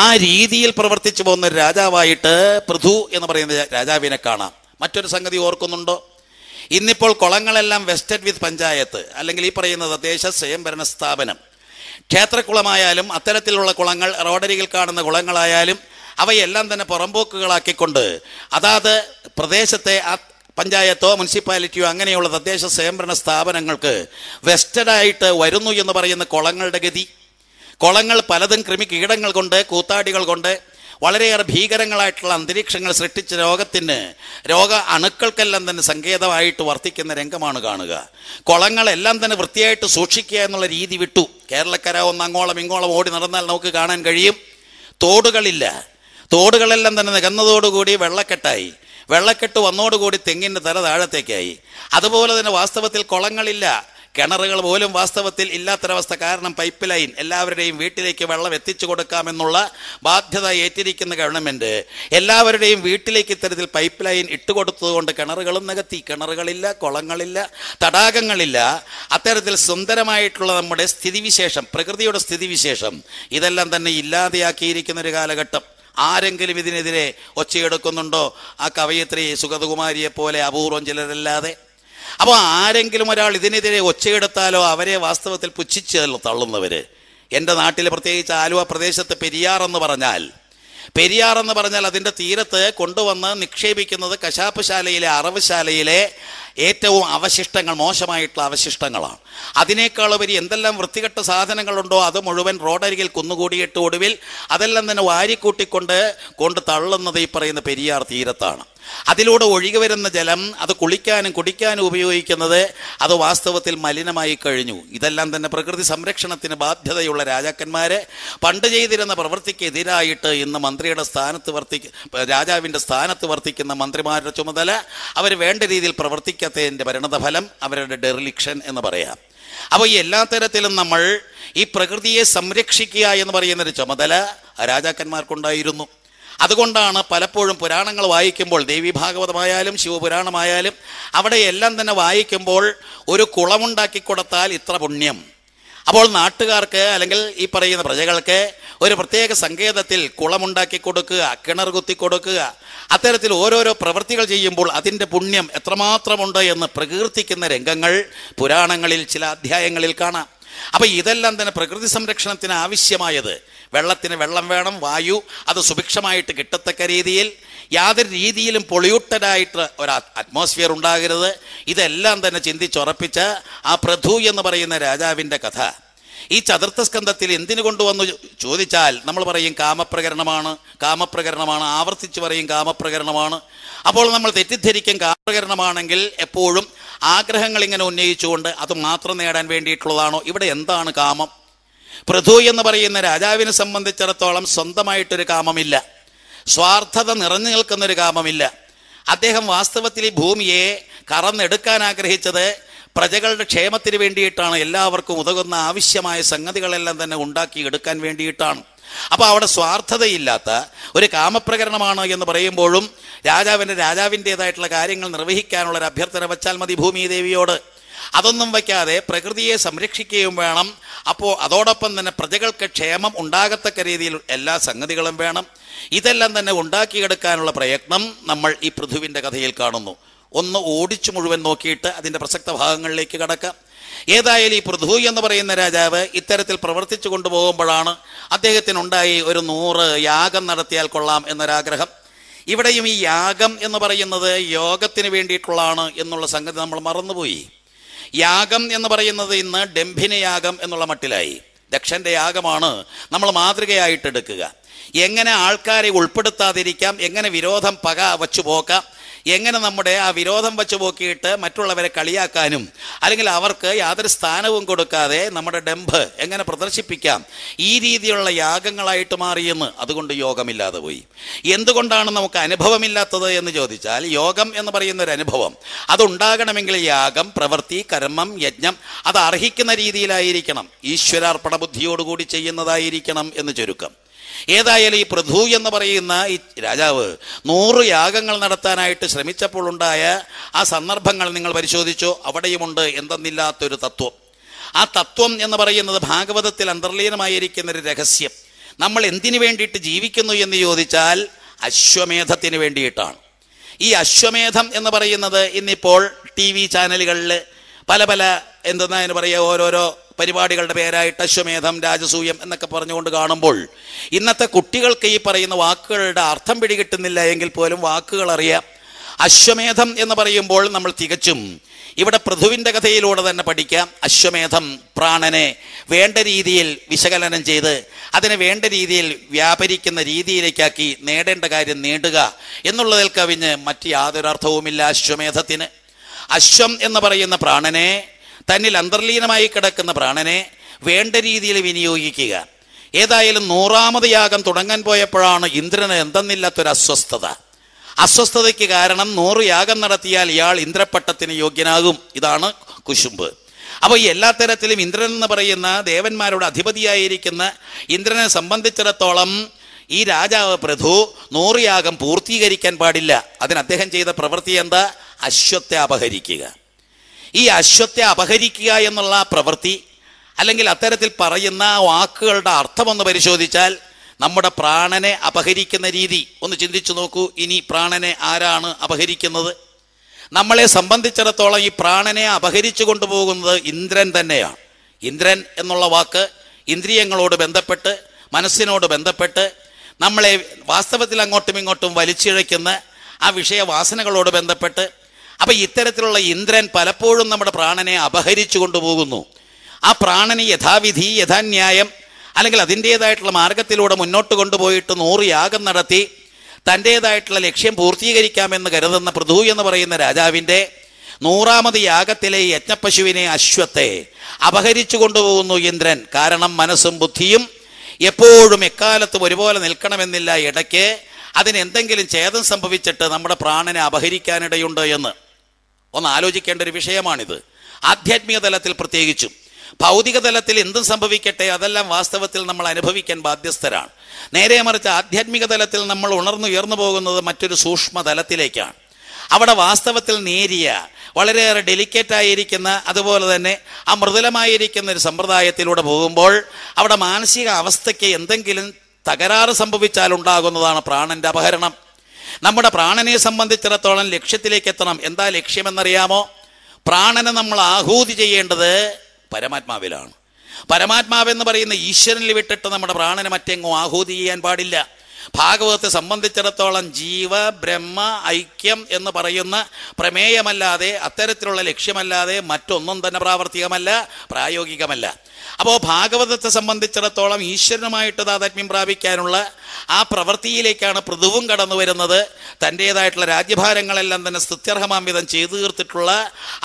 ആ രീതിയിൽ പ്രവർത്തിച്ചു പോകുന്ന ഒരു രാജാവായിട്ട് പൃഥു എന്ന് പറയുന്ന രാജാവിനെ കാണാം മറ്റൊരു സംഗതി ഓർക്കുന്നുണ്ടോ ഇന്നിപ്പോൾ കുളങ്ങളെല്ലാം വെസ്റ്റഡ് വിത്ത് പഞ്ചായത്ത് അല്ലെങ്കിൽ ഈ പറയുന്ന തദ്ദേശ സ്വയംഭരണ സ്ഥാപനം ക്ഷേത്രക്കുളമായാലും അത്തരത്തിലുള്ള കുളങ്ങൾ റോഡരികിൽ കാണുന്ന കുളങ്ങളായാലും അവയെല്ലാം തന്നെ പുറമ്പോക്കുകളാക്കിക്കൊണ്ട് അതാത് പ്രദേശത്തെ പഞ്ചായത്തോ മുനിസിപ്പാലിറ്റിയോ അങ്ങനെയുള്ള തദ്ദേശ സ്വയംഭരണ സ്ഥാപനങ്ങൾക്ക് വെസ്റ്റഡായിട്ട് വരുന്നു എന്ന് പറയുന്ന കുളങ്ങളുടെ ഗതി കുളങ്ങൾ പലതും കൃമി കീടങ്ങൾ കൊണ്ട് കൂത്താടികൾ കൊണ്ട് വളരെയേറെ ഭീകരങ്ങളായിട്ടുള്ള അന്തരീക്ഷങ്ങൾ സൃഷ്ടിച്ച രോഗത്തിന് രോഗ അണുക്കൾക്കെല്ലാം തന്നെ സങ്കേതമായിട്ട് വർത്തിക്കുന്ന രംഗമാണ് കാണുക കുളങ്ങളെല്ലാം തന്നെ വൃത്തിയായിട്ട് സൂക്ഷിക്കുക എന്നുള്ള രീതി വിട്ടു കേരളക്കര അങ്ങോളം ഇങ്ങോളം ഓടി നടന്നാൽ നമുക്ക് കാണാൻ കഴിയും തോടുകളില്ല തോടുകളെല്ലാം തന്നെ നികന്നതോടുകൂടി വെള്ളക്കെട്ടായി വെള്ളക്കെട്ട് വന്നോടുകൂടി തെങ്ങിൻ്റെ തല താഴത്തേക്കായി അതുപോലെ തന്നെ വാസ്തവത്തിൽ കുളങ്ങളില്ല കിണറുകൾ പോലും വാസ്തവത്തിൽ ഇല്ലാത്തൊരവസ്ഥ കാരണം പൈപ്പ് ലൈൻ എല്ലാവരുടെയും വീട്ടിലേക്ക് വെള്ളം എത്തിച്ചു കൊടുക്കാമെന്നുള്ള ബാധ്യത ഏറ്റിരിക്കുന്ന ഗവൺമെൻറ് എല്ലാവരുടെയും വീട്ടിലേക്ക് ഇത്തരത്തിൽ പൈപ്പ് ലൈൻ ഇട്ടുകൊടുത്തതുകൊണ്ട് കിണറുകളും നികത്തി കിണറുകളില്ല കുളങ്ങളില്ല തടാകങ്ങളില്ല അത്തരത്തിൽ സുന്ദരമായിട്ടുള്ള നമ്മുടെ സ്ഥിതിവിശേഷം പ്രകൃതിയുടെ സ്ഥിതിവിശേഷം ഇതെല്ലാം തന്നെ ഇല്ലാതെയാക്കിയിരിക്കുന്ന ഒരു കാലഘട്ടം ആരെങ്കിലും ഇതിനെതിരെ ഒച്ചയെടുക്കുന്നുണ്ടോ ആ കവയിത്രി സുഗതകുമാരിയെ പോലെ അപൂർവം ചിലരല്ലാതെ അപ്പോൾ ആരെങ്കിലും ഒരാൾ ഇതിനെതിരെ ഒച്ചയെടുത്താലോ അവരെ വാസ്തവത്തിൽ പുച്ഛിച്ച് തള്ളുന്നവർ എൻ്റെ നാട്ടിൽ പ്രത്യേകിച്ച് ആലുവ പ്രദേശത്ത് പെരിയാർ എന്ന് പറഞ്ഞാൽ പെരിയാർ എന്ന് പറഞ്ഞാൽ അതിൻ്റെ തീരത്ത് കൊണ്ടുവന്ന് നിക്ഷേപിക്കുന്നത് കശാപ്പ് ശാലയിലെ അറവുശാലയിലെ ഏറ്റവും അവശിഷ്ടങ്ങൾ മോശമായിട്ടുള്ള അവശിഷ്ടങ്ങളാണ് അതിനേക്കാളുപരി എന്തെല്ലാം വൃത്തികെട്ട സാധനങ്ങളുണ്ടോ അത് മുഴുവൻ റോഡരികിൽ കുന്നുകൂടിയിട്ട് ഒടുവിൽ അതെല്ലാം തന്നെ വാരിക്കൂട്ടിക്കൊണ്ട് കൊണ്ട് തള്ളുന്നത് ഈ പറയുന്ന പെരിയാർ തീരത്താണ് അതിലൂടെ ഒഴുകി വരുന്ന ജലം അത് കുളിക്കാനും കുടിക്കാനും ഉപയോഗിക്കുന്നത് അത് വാസ്തവത്തിൽ മലിനമായി കഴിഞ്ഞു ഇതെല്ലാം തന്നെ പ്രകൃതി സംരക്ഷണത്തിന് ബാധ്യതയുള്ള രാജാക്കന്മാരെ പണ്ട് ചെയ്തിരുന്ന പ്രവൃത്തിക്കെതിരായിട്ട് ഇന്ന് മന്ത്രിയുടെ സ്ഥാനത്ത് വർത്തി രാജാവിൻ്റെ സ്ഥാനത്ത് വർത്തിക്കുന്ന മന്ത്രിമാരുടെ ചുമതല അവർ വേണ്ട രീതിയിൽ പ്രവർത്തിക്കാത്തതിൻ്റെ പരിണതഫലം അവരുടെ ഡെറിലിക്ഷൻ എന്ന് പറയാം അപ്പോൾ ഈ എല്ലാ തരത്തിലും നമ്മൾ ഈ പ്രകൃതിയെ സംരക്ഷിക്കുക എന്ന് പറയുന്നൊരു ചുമതല രാജാക്കന്മാർക്കുണ്ടായിരുന്നു അതുകൊണ്ടാണ് പലപ്പോഴും പുരാണങ്ങൾ വായിക്കുമ്പോൾ ദേവി ഭാഗവതമായാലും ശിവപുരാണമായാലും അവിടെ എല്ലാം തന്നെ വായിക്കുമ്പോൾ ഒരു കുളമുണ്ടാക്കി കൊടുത്താൽ ഇത്ര പുണ്യം അപ്പോൾ നാട്ടുകാർക്ക് അല്ലെങ്കിൽ ഈ പറയുന്ന പ്രജകൾക്ക് ഒരു പ്രത്യേക സങ്കേതത്തിൽ കുളമുണ്ടാക്കി കൊടുക്കുക കിണർ കുത്തി കൊടുക്കുക അത്തരത്തിൽ ഓരോരോ പ്രവൃത്തികൾ ചെയ്യുമ്പോൾ അതിൻ്റെ പുണ്യം എത്രമാത്രമുണ്ട് എന്ന് പ്രകീർത്തിക്കുന്ന രംഗങ്ങൾ പുരാണങ്ങളിൽ ചില അധ്യായങ്ങളിൽ കാണാം അപ്പോൾ ഇതെല്ലാം തന്നെ പ്രകൃതി സംരക്ഷണത്തിന് ആവശ്യമായത് വെള്ളത്തിന് വെള്ളം വേണം വായു അത് സുഭിക്ഷമായിട്ട് കിട്ടത്തക്ക രീതിയിൽ യാതൊരു രീതിയിലും ആയിട്ട് ഒരു അറ്റ്മോസ്ഫിയർ ഉണ്ടാകരുത് ഇതെല്ലാം തന്നെ ചിന്തിച്ചുറപ്പിച്ച് ആ പ്രഥു എന്ന് പറയുന്ന രാജാവിൻ്റെ കഥ ഈ ചതുർത്ഥ സ്കന്ധത്തിൽ എന്തിനു കൊണ്ടുവന്നു ചോദിച്ചാൽ നമ്മൾ പറയും കാമപ്രകരണമാണ് കാമപ്രകരണമാണ് ആവർത്തിച്ച് പറയും കാമപ്രകരണമാണ് അപ്പോൾ നമ്മൾ തെറ്റിദ്ധരിക്കും കാമപ്രകരണമാണെങ്കിൽ എപ്പോഴും ആഗ്രഹങ്ങൾ ഇങ്ങനെ ഉന്നയിച്ചുകൊണ്ട് അത് മാത്രം നേടാൻ വേണ്ടിയിട്ടുള്ളതാണോ ഇവിടെ എന്താണ് കാമം പൃഥു എന്ന് പറയുന്ന രാജാവിനെ സംബന്ധിച്ചിടത്തോളം സ്വന്തമായിട്ടൊരു കാമമില്ല സ്വാർത്ഥത നിറഞ്ഞു നിൽക്കുന്നൊരു കാമമില്ല അദ്ദേഹം വാസ്തവത്തിൽ ഈ ഭൂമിയെ കറന്നെടുക്കാൻ ആഗ്രഹിച്ചത് പ്രജകളുടെ ക്ഷേമത്തിന് വേണ്ടിയിട്ടാണ് എല്ലാവർക്കും ഉതകുന്ന ആവശ്യമായ സംഗതികളെല്ലാം തന്നെ എടുക്കാൻ വേണ്ടിയിട്ടാണ് അപ്പോൾ അവിടെ സ്വാർത്ഥതയില്ലാത്ത ഒരു കാമപ്രകരണമാണ് എന്ന് പറയുമ്പോഴും രാജാവിൻ്റെ രാജാവിൻ്റെതായിട്ടുള്ള കാര്യങ്ങൾ നിർവഹിക്കാനുള്ള ഒരു അഭ്യർത്ഥന വച്ചാൽ മതി ഭൂമി ദേവിയോട് അതൊന്നും വയ്ക്കാതെ പ്രകൃതിയെ സംരക്ഷിക്കുകയും വേണം അപ്പോൾ അതോടൊപ്പം തന്നെ പ്രജകൾക്ക് ക്ഷേമം ഉണ്ടാകത്തക്ക രീതിയിൽ എല്ലാ സംഗതികളും വേണം ഇതെല്ലാം തന്നെ ഉണ്ടാക്കിയെടുക്കാനുള്ള പ്രയത്നം നമ്മൾ ഈ പൃഥുവിൻ്റെ കഥയിൽ കാണുന്നു ഒന്ന് ഓടിച്ചു മുഴുവൻ നോക്കിയിട്ട് അതിൻ്റെ പ്രസക്ത ഭാഗങ്ങളിലേക്ക് കടക്കാം ഏതായാലും ഈ പൃഥു എന്ന് പറയുന്ന രാജാവ് ഇത്തരത്തിൽ പ്രവർത്തിച്ചു കൊണ്ടുപോകുമ്പോഴാണ് അദ്ദേഹത്തിനുണ്ടായി ഒരു നൂറ് യാഗം നടത്തിയാൽ കൊള്ളാം എന്നൊരാഗ്രഹം ഇവിടെയും ഈ യാഗം എന്ന് പറയുന്നത് യോഗത്തിന് വേണ്ടിയിട്ടുള്ളതാണ് എന്നുള്ള സംഗതി നമ്മൾ മറന്നുപോയി യാഗം എന്ന് പറയുന്നത് ഇന്ന് ഡംഭിന യാഗം എന്നുള്ള മട്ടിലായി ദക്ഷൻ്റെ യാഗമാണ് നമ്മൾ മാതൃകയായിട്ട് എടുക്കുക എങ്ങനെ ആൾക്കാരെ ഉൾപ്പെടുത്താതിരിക്കാം എങ്ങനെ വിരോധം പക വച്ചു പോക്കാം എങ്ങനെ നമ്മുടെ ആ വിരോധം വെച്ച് പോക്കിയിട്ട് മറ്റുള്ളവരെ കളിയാക്കാനും അല്ലെങ്കിൽ അവർക്ക് യാതൊരു സ്ഥാനവും കൊടുക്കാതെ നമ്മുടെ ഡെമ്പ് എങ്ങനെ പ്രദർശിപ്പിക്കാം ഈ രീതിയിലുള്ള യാഗങ്ങളായിട്ട് മാറിയെന്ന് അതുകൊണ്ട് യോഗമില്ലാതെ പോയി എന്തുകൊണ്ടാണ് നമുക്ക് അനുഭവമില്ലാത്തത് എന്ന് ചോദിച്ചാൽ യോഗം എന്ന് പറയുന്ന ഒരു അനുഭവം അതുണ്ടാകണമെങ്കിൽ യാഗം പ്രവൃത്തി കർമ്മം യജ്ഞം അത് അർഹിക്കുന്ന രീതിയിലായിരിക്കണം ഈശ്വരാർപ്പണ ബുദ്ധിയോടുകൂടി ചെയ്യുന്നതായിരിക്കണം എന്ന് ചുരുക്കം ഏതായാലും ഈ പ്രഭു എന്ന് പറയുന്ന ഈ രാജാവ് നൂറ് യാഗങ്ങൾ നടത്താനായിട്ട് ശ്രമിച്ചപ്പോൾ ഉണ്ടായ ആ സന്ദർഭങ്ങൾ നിങ്ങൾ പരിശോധിച്ചോ അവിടെയുമുണ്ട് എന്തെന്നില്ലാത്തൊരു തത്വം ആ തത്വം എന്ന് പറയുന്നത് ഭാഗവതത്തിൽ അന്തർലീനമായിരിക്കുന്ന ഒരു രഹസ്യം നമ്മൾ എന്തിനു വേണ്ടിയിട്ട് ജീവിക്കുന്നു എന്ന് ചോദിച്ചാൽ അശ്വമേധത്തിന് വേണ്ടിയിട്ടാണ് ഈ അശ്വമേധം എന്ന് പറയുന്നത് ഇന്നിപ്പോൾ ടി വി ചാനലുകളിൽ പല പല എന്തെന്നാ അതിന് പറയുക ഓരോരോ പരിപാടികളുടെ പേരായിട്ട് അശ്വമേധം രാജസൂയം എന്നൊക്കെ പറഞ്ഞുകൊണ്ട് കാണുമ്പോൾ ഇന്നത്തെ കുട്ടികൾക്ക് ഈ പറയുന്ന വാക്കുകളുടെ അർത്ഥം പിടികിട്ടുന്നില്ല എങ്കിൽ പോലും വാക്കുകൾ അറിയാം അശ്വമേധം എന്ന് പറയുമ്പോൾ നമ്മൾ തികച്ചും ഇവിടെ പൃഥുവിൻ്റെ കഥയിലൂടെ തന്നെ പഠിക്കാം അശ്വമേധം പ്രാണനെ വേണ്ട രീതിയിൽ വിശകലനം ചെയ്ത് അതിനെ വേണ്ട രീതിയിൽ വ്യാപരിക്കുന്ന രീതിയിലേക്കാക്കി നേടേണ്ട കാര്യം നേടുക എന്നുള്ളതിൽ കവിഞ്ഞ് മറ്റു യാതൊരർത്ഥവുമില്ല അശ്വമേധത്തിന് അശ്വം എന്ന് പറയുന്ന പ്രാണനെ തന്നിൽ അന്തർലീനമായി കിടക്കുന്ന പ്രാണനെ വേണ്ട രീതിയിൽ വിനിയോഗിക്കുക ഏതായാലും നൂറാമത് യാഗം തുടങ്ങാൻ പോയപ്പോഴാണ് ഇന്ദ്രന് എന്തെന്നില്ലാത്തൊരു അസ്വസ്ഥത അസ്വസ്ഥതയ്ക്ക് കാരണം നൂറ് യാഗം നടത്തിയാൽ ഇയാൾ ഇന്ദ്രപ്പട്ടത്തിന് യോഗ്യനാകും ഇതാണ് കുശുമ്പ് അപ്പോൾ ഈ എല്ലാ തരത്തിലും ഇന്ദ്രൻ എന്ന് പറയുന്ന ദേവന്മാരുടെ അധിപതിയായിരിക്കുന്ന ഇന്ദ്രനെ സംബന്ധിച്ചിടത്തോളം ഈ രാജാവ് പ്രഭു നൂറ് യാഗം പൂർത്തീകരിക്കാൻ പാടില്ല അതിന് അദ്ദേഹം ചെയ്ത പ്രവൃത്തി എന്താ അശ്വത്തെ അപഹരിക്കുക ഈ അശ്വത്തെ അപഹരിക്കുക എന്നുള്ള പ്രവൃത്തി അല്ലെങ്കിൽ അത്തരത്തിൽ പറയുന്ന വാക്കുകളുടെ അർത്ഥമൊന്ന് പരിശോധിച്ചാൽ നമ്മുടെ പ്രാണനെ അപഹരിക്കുന്ന രീതി ഒന്ന് ചിന്തിച്ചു നോക്കൂ ഇനി പ്രാണനെ ആരാണ് അപഹരിക്കുന്നത് നമ്മളെ സംബന്ധിച്ചിടത്തോളം ഈ പ്രാണനെ അപഹരിച്ചു കൊണ്ടുപോകുന്നത് ഇന്ദ്രൻ തന്നെയാണ് ഇന്ദ്രൻ എന്നുള്ള വാക്ക് ഇന്ദ്രിയങ്ങളോട് ബന്ധപ്പെട്ട് മനസ്സിനോട് ബന്ധപ്പെട്ട് നമ്മളെ വാസ്തവത്തിൽ അങ്ങോട്ടും ഇങ്ങോട്ടും വലിച്ചിഴയ്ക്കുന്ന ആ വിഷയവാസനകളോട് ബന്ധപ്പെട്ട് അപ്പൊ ഇത്തരത്തിലുള്ള ഇന്ദ്രൻ പലപ്പോഴും നമ്മുടെ പ്രാണനെ അപഹരിച്ചു കൊണ്ടുപോകുന്നു ആ പ്രാണന് യഥാവിധി യഥാന്യായം അല്ലെങ്കിൽ അതിൻ്റെതായിട്ടുള്ള മാർഗത്തിലൂടെ മുന്നോട്ട് കൊണ്ടുപോയിട്ട് നൂറ് യാഗം നടത്തി തൻ്റേതായിട്ടുള്ള ലക്ഷ്യം പൂർത്തീകരിക്കാമെന്ന് കരുതുന്ന പൃഥു എന്ന് പറയുന്ന രാജാവിൻ്റെ നൂറാമത് യാഗത്തിലെ യജ്ഞപ്പശുവിനെ അശ്വത്തെ അപഹരിച്ചു കൊണ്ടുപോകുന്നു ഇന്ദ്രൻ കാരണം മനസ്സും ബുദ്ധിയും എപ്പോഴും എക്കാലത്തും ഒരുപോലെ നിൽക്കണമെന്നില്ല ഇടയ്ക്ക് അതിനെന്തെങ്കിലും ഛേദം സംഭവിച്ചിട്ട് നമ്മുടെ പ്രാണനെ അപഹരിക്കാനിടയുണ്ട് എന്ന് ഒന്ന് ആലോചിക്കേണ്ട ഒരു വിഷയമാണിത് ആധ്യാത്മിക തലത്തിൽ പ്രത്യേകിച്ചും ഭൗതിക തലത്തിൽ എന്തും സംഭവിക്കട്ടെ അതെല്ലാം വാസ്തവത്തിൽ നമ്മൾ അനുഭവിക്കാൻ ബാധ്യസ്ഥരാണ് നേരെ മറിച്ച് ആധ്യാത്മിക തലത്തിൽ നമ്മൾ ഉണർന്നുയർന്നു പോകുന്നത് മറ്റൊരു സൂക്ഷ്മ തലത്തിലേക്കാണ് അവിടെ വാസ്തവത്തിൽ നേരിയ വളരെയേറെ ഡെലിക്കേറ്റ് ആയിരിക്കുന്ന അതുപോലെ തന്നെ ആ മൃദുലമായിരിക്കുന്ന ഒരു സമ്പ്രദായത്തിലൂടെ പോകുമ്പോൾ അവിടെ മാനസിക അവസ്ഥയ്ക്ക് എന്തെങ്കിലും തകരാറ് സംഭവിച്ചാൽ ഉണ്ടാകുന്നതാണ് പ്രാണന്റെ അപഹരണം നമ്മുടെ പ്രാണനെ സംബന്ധിച്ചിടത്തോളം ലക്ഷ്യത്തിലേക്ക് എത്തണം എന്താ ലക്ഷ്യമെന്നറിയാമോ പ്രാണനെ നമ്മൾ ആഹൂതി ചെയ്യേണ്ടത് പരമാത്മാവിലാണ് പരമാത്മാവെന്ന് പറയുന്ന ഈശ്വരനിൽ വിട്ടിട്ട് നമ്മുടെ പ്രാണനെ മറ്റെങ്ങും ആഹൂതി ചെയ്യാൻ പാടില്ല ഭാഗവതത്തെ സംബന്ധിച്ചിടത്തോളം ജീവ ബ്രഹ്മ ഐക്യം എന്ന് പറയുന്ന പ്രമേയമല്ലാതെ അത്തരത്തിലുള്ള ലക്ഷ്യമല്ലാതെ മറ്റൊന്നും തന്നെ പ്രാവർത്തികമല്ല പ്രായോഗികമല്ല അപ്പോൾ ഭാഗവതത്തെ സംബന്ധിച്ചിടത്തോളം ഈശ്വരനുമായിട്ട് താതാത്മ്യം പ്രാപിക്കാനുള്ള ആ പ്രവൃത്തിയിലേക്കാണ് പൃഥുവും കടന്നു വരുന്നത് തൻ്റേതായിട്ടുള്ള രാജ്യഭാരങ്ങളെല്ലാം തന്നെ സ്തുത്യർഹമാംവിധം ചെയ്തു തീർത്തിട്ടുള്ള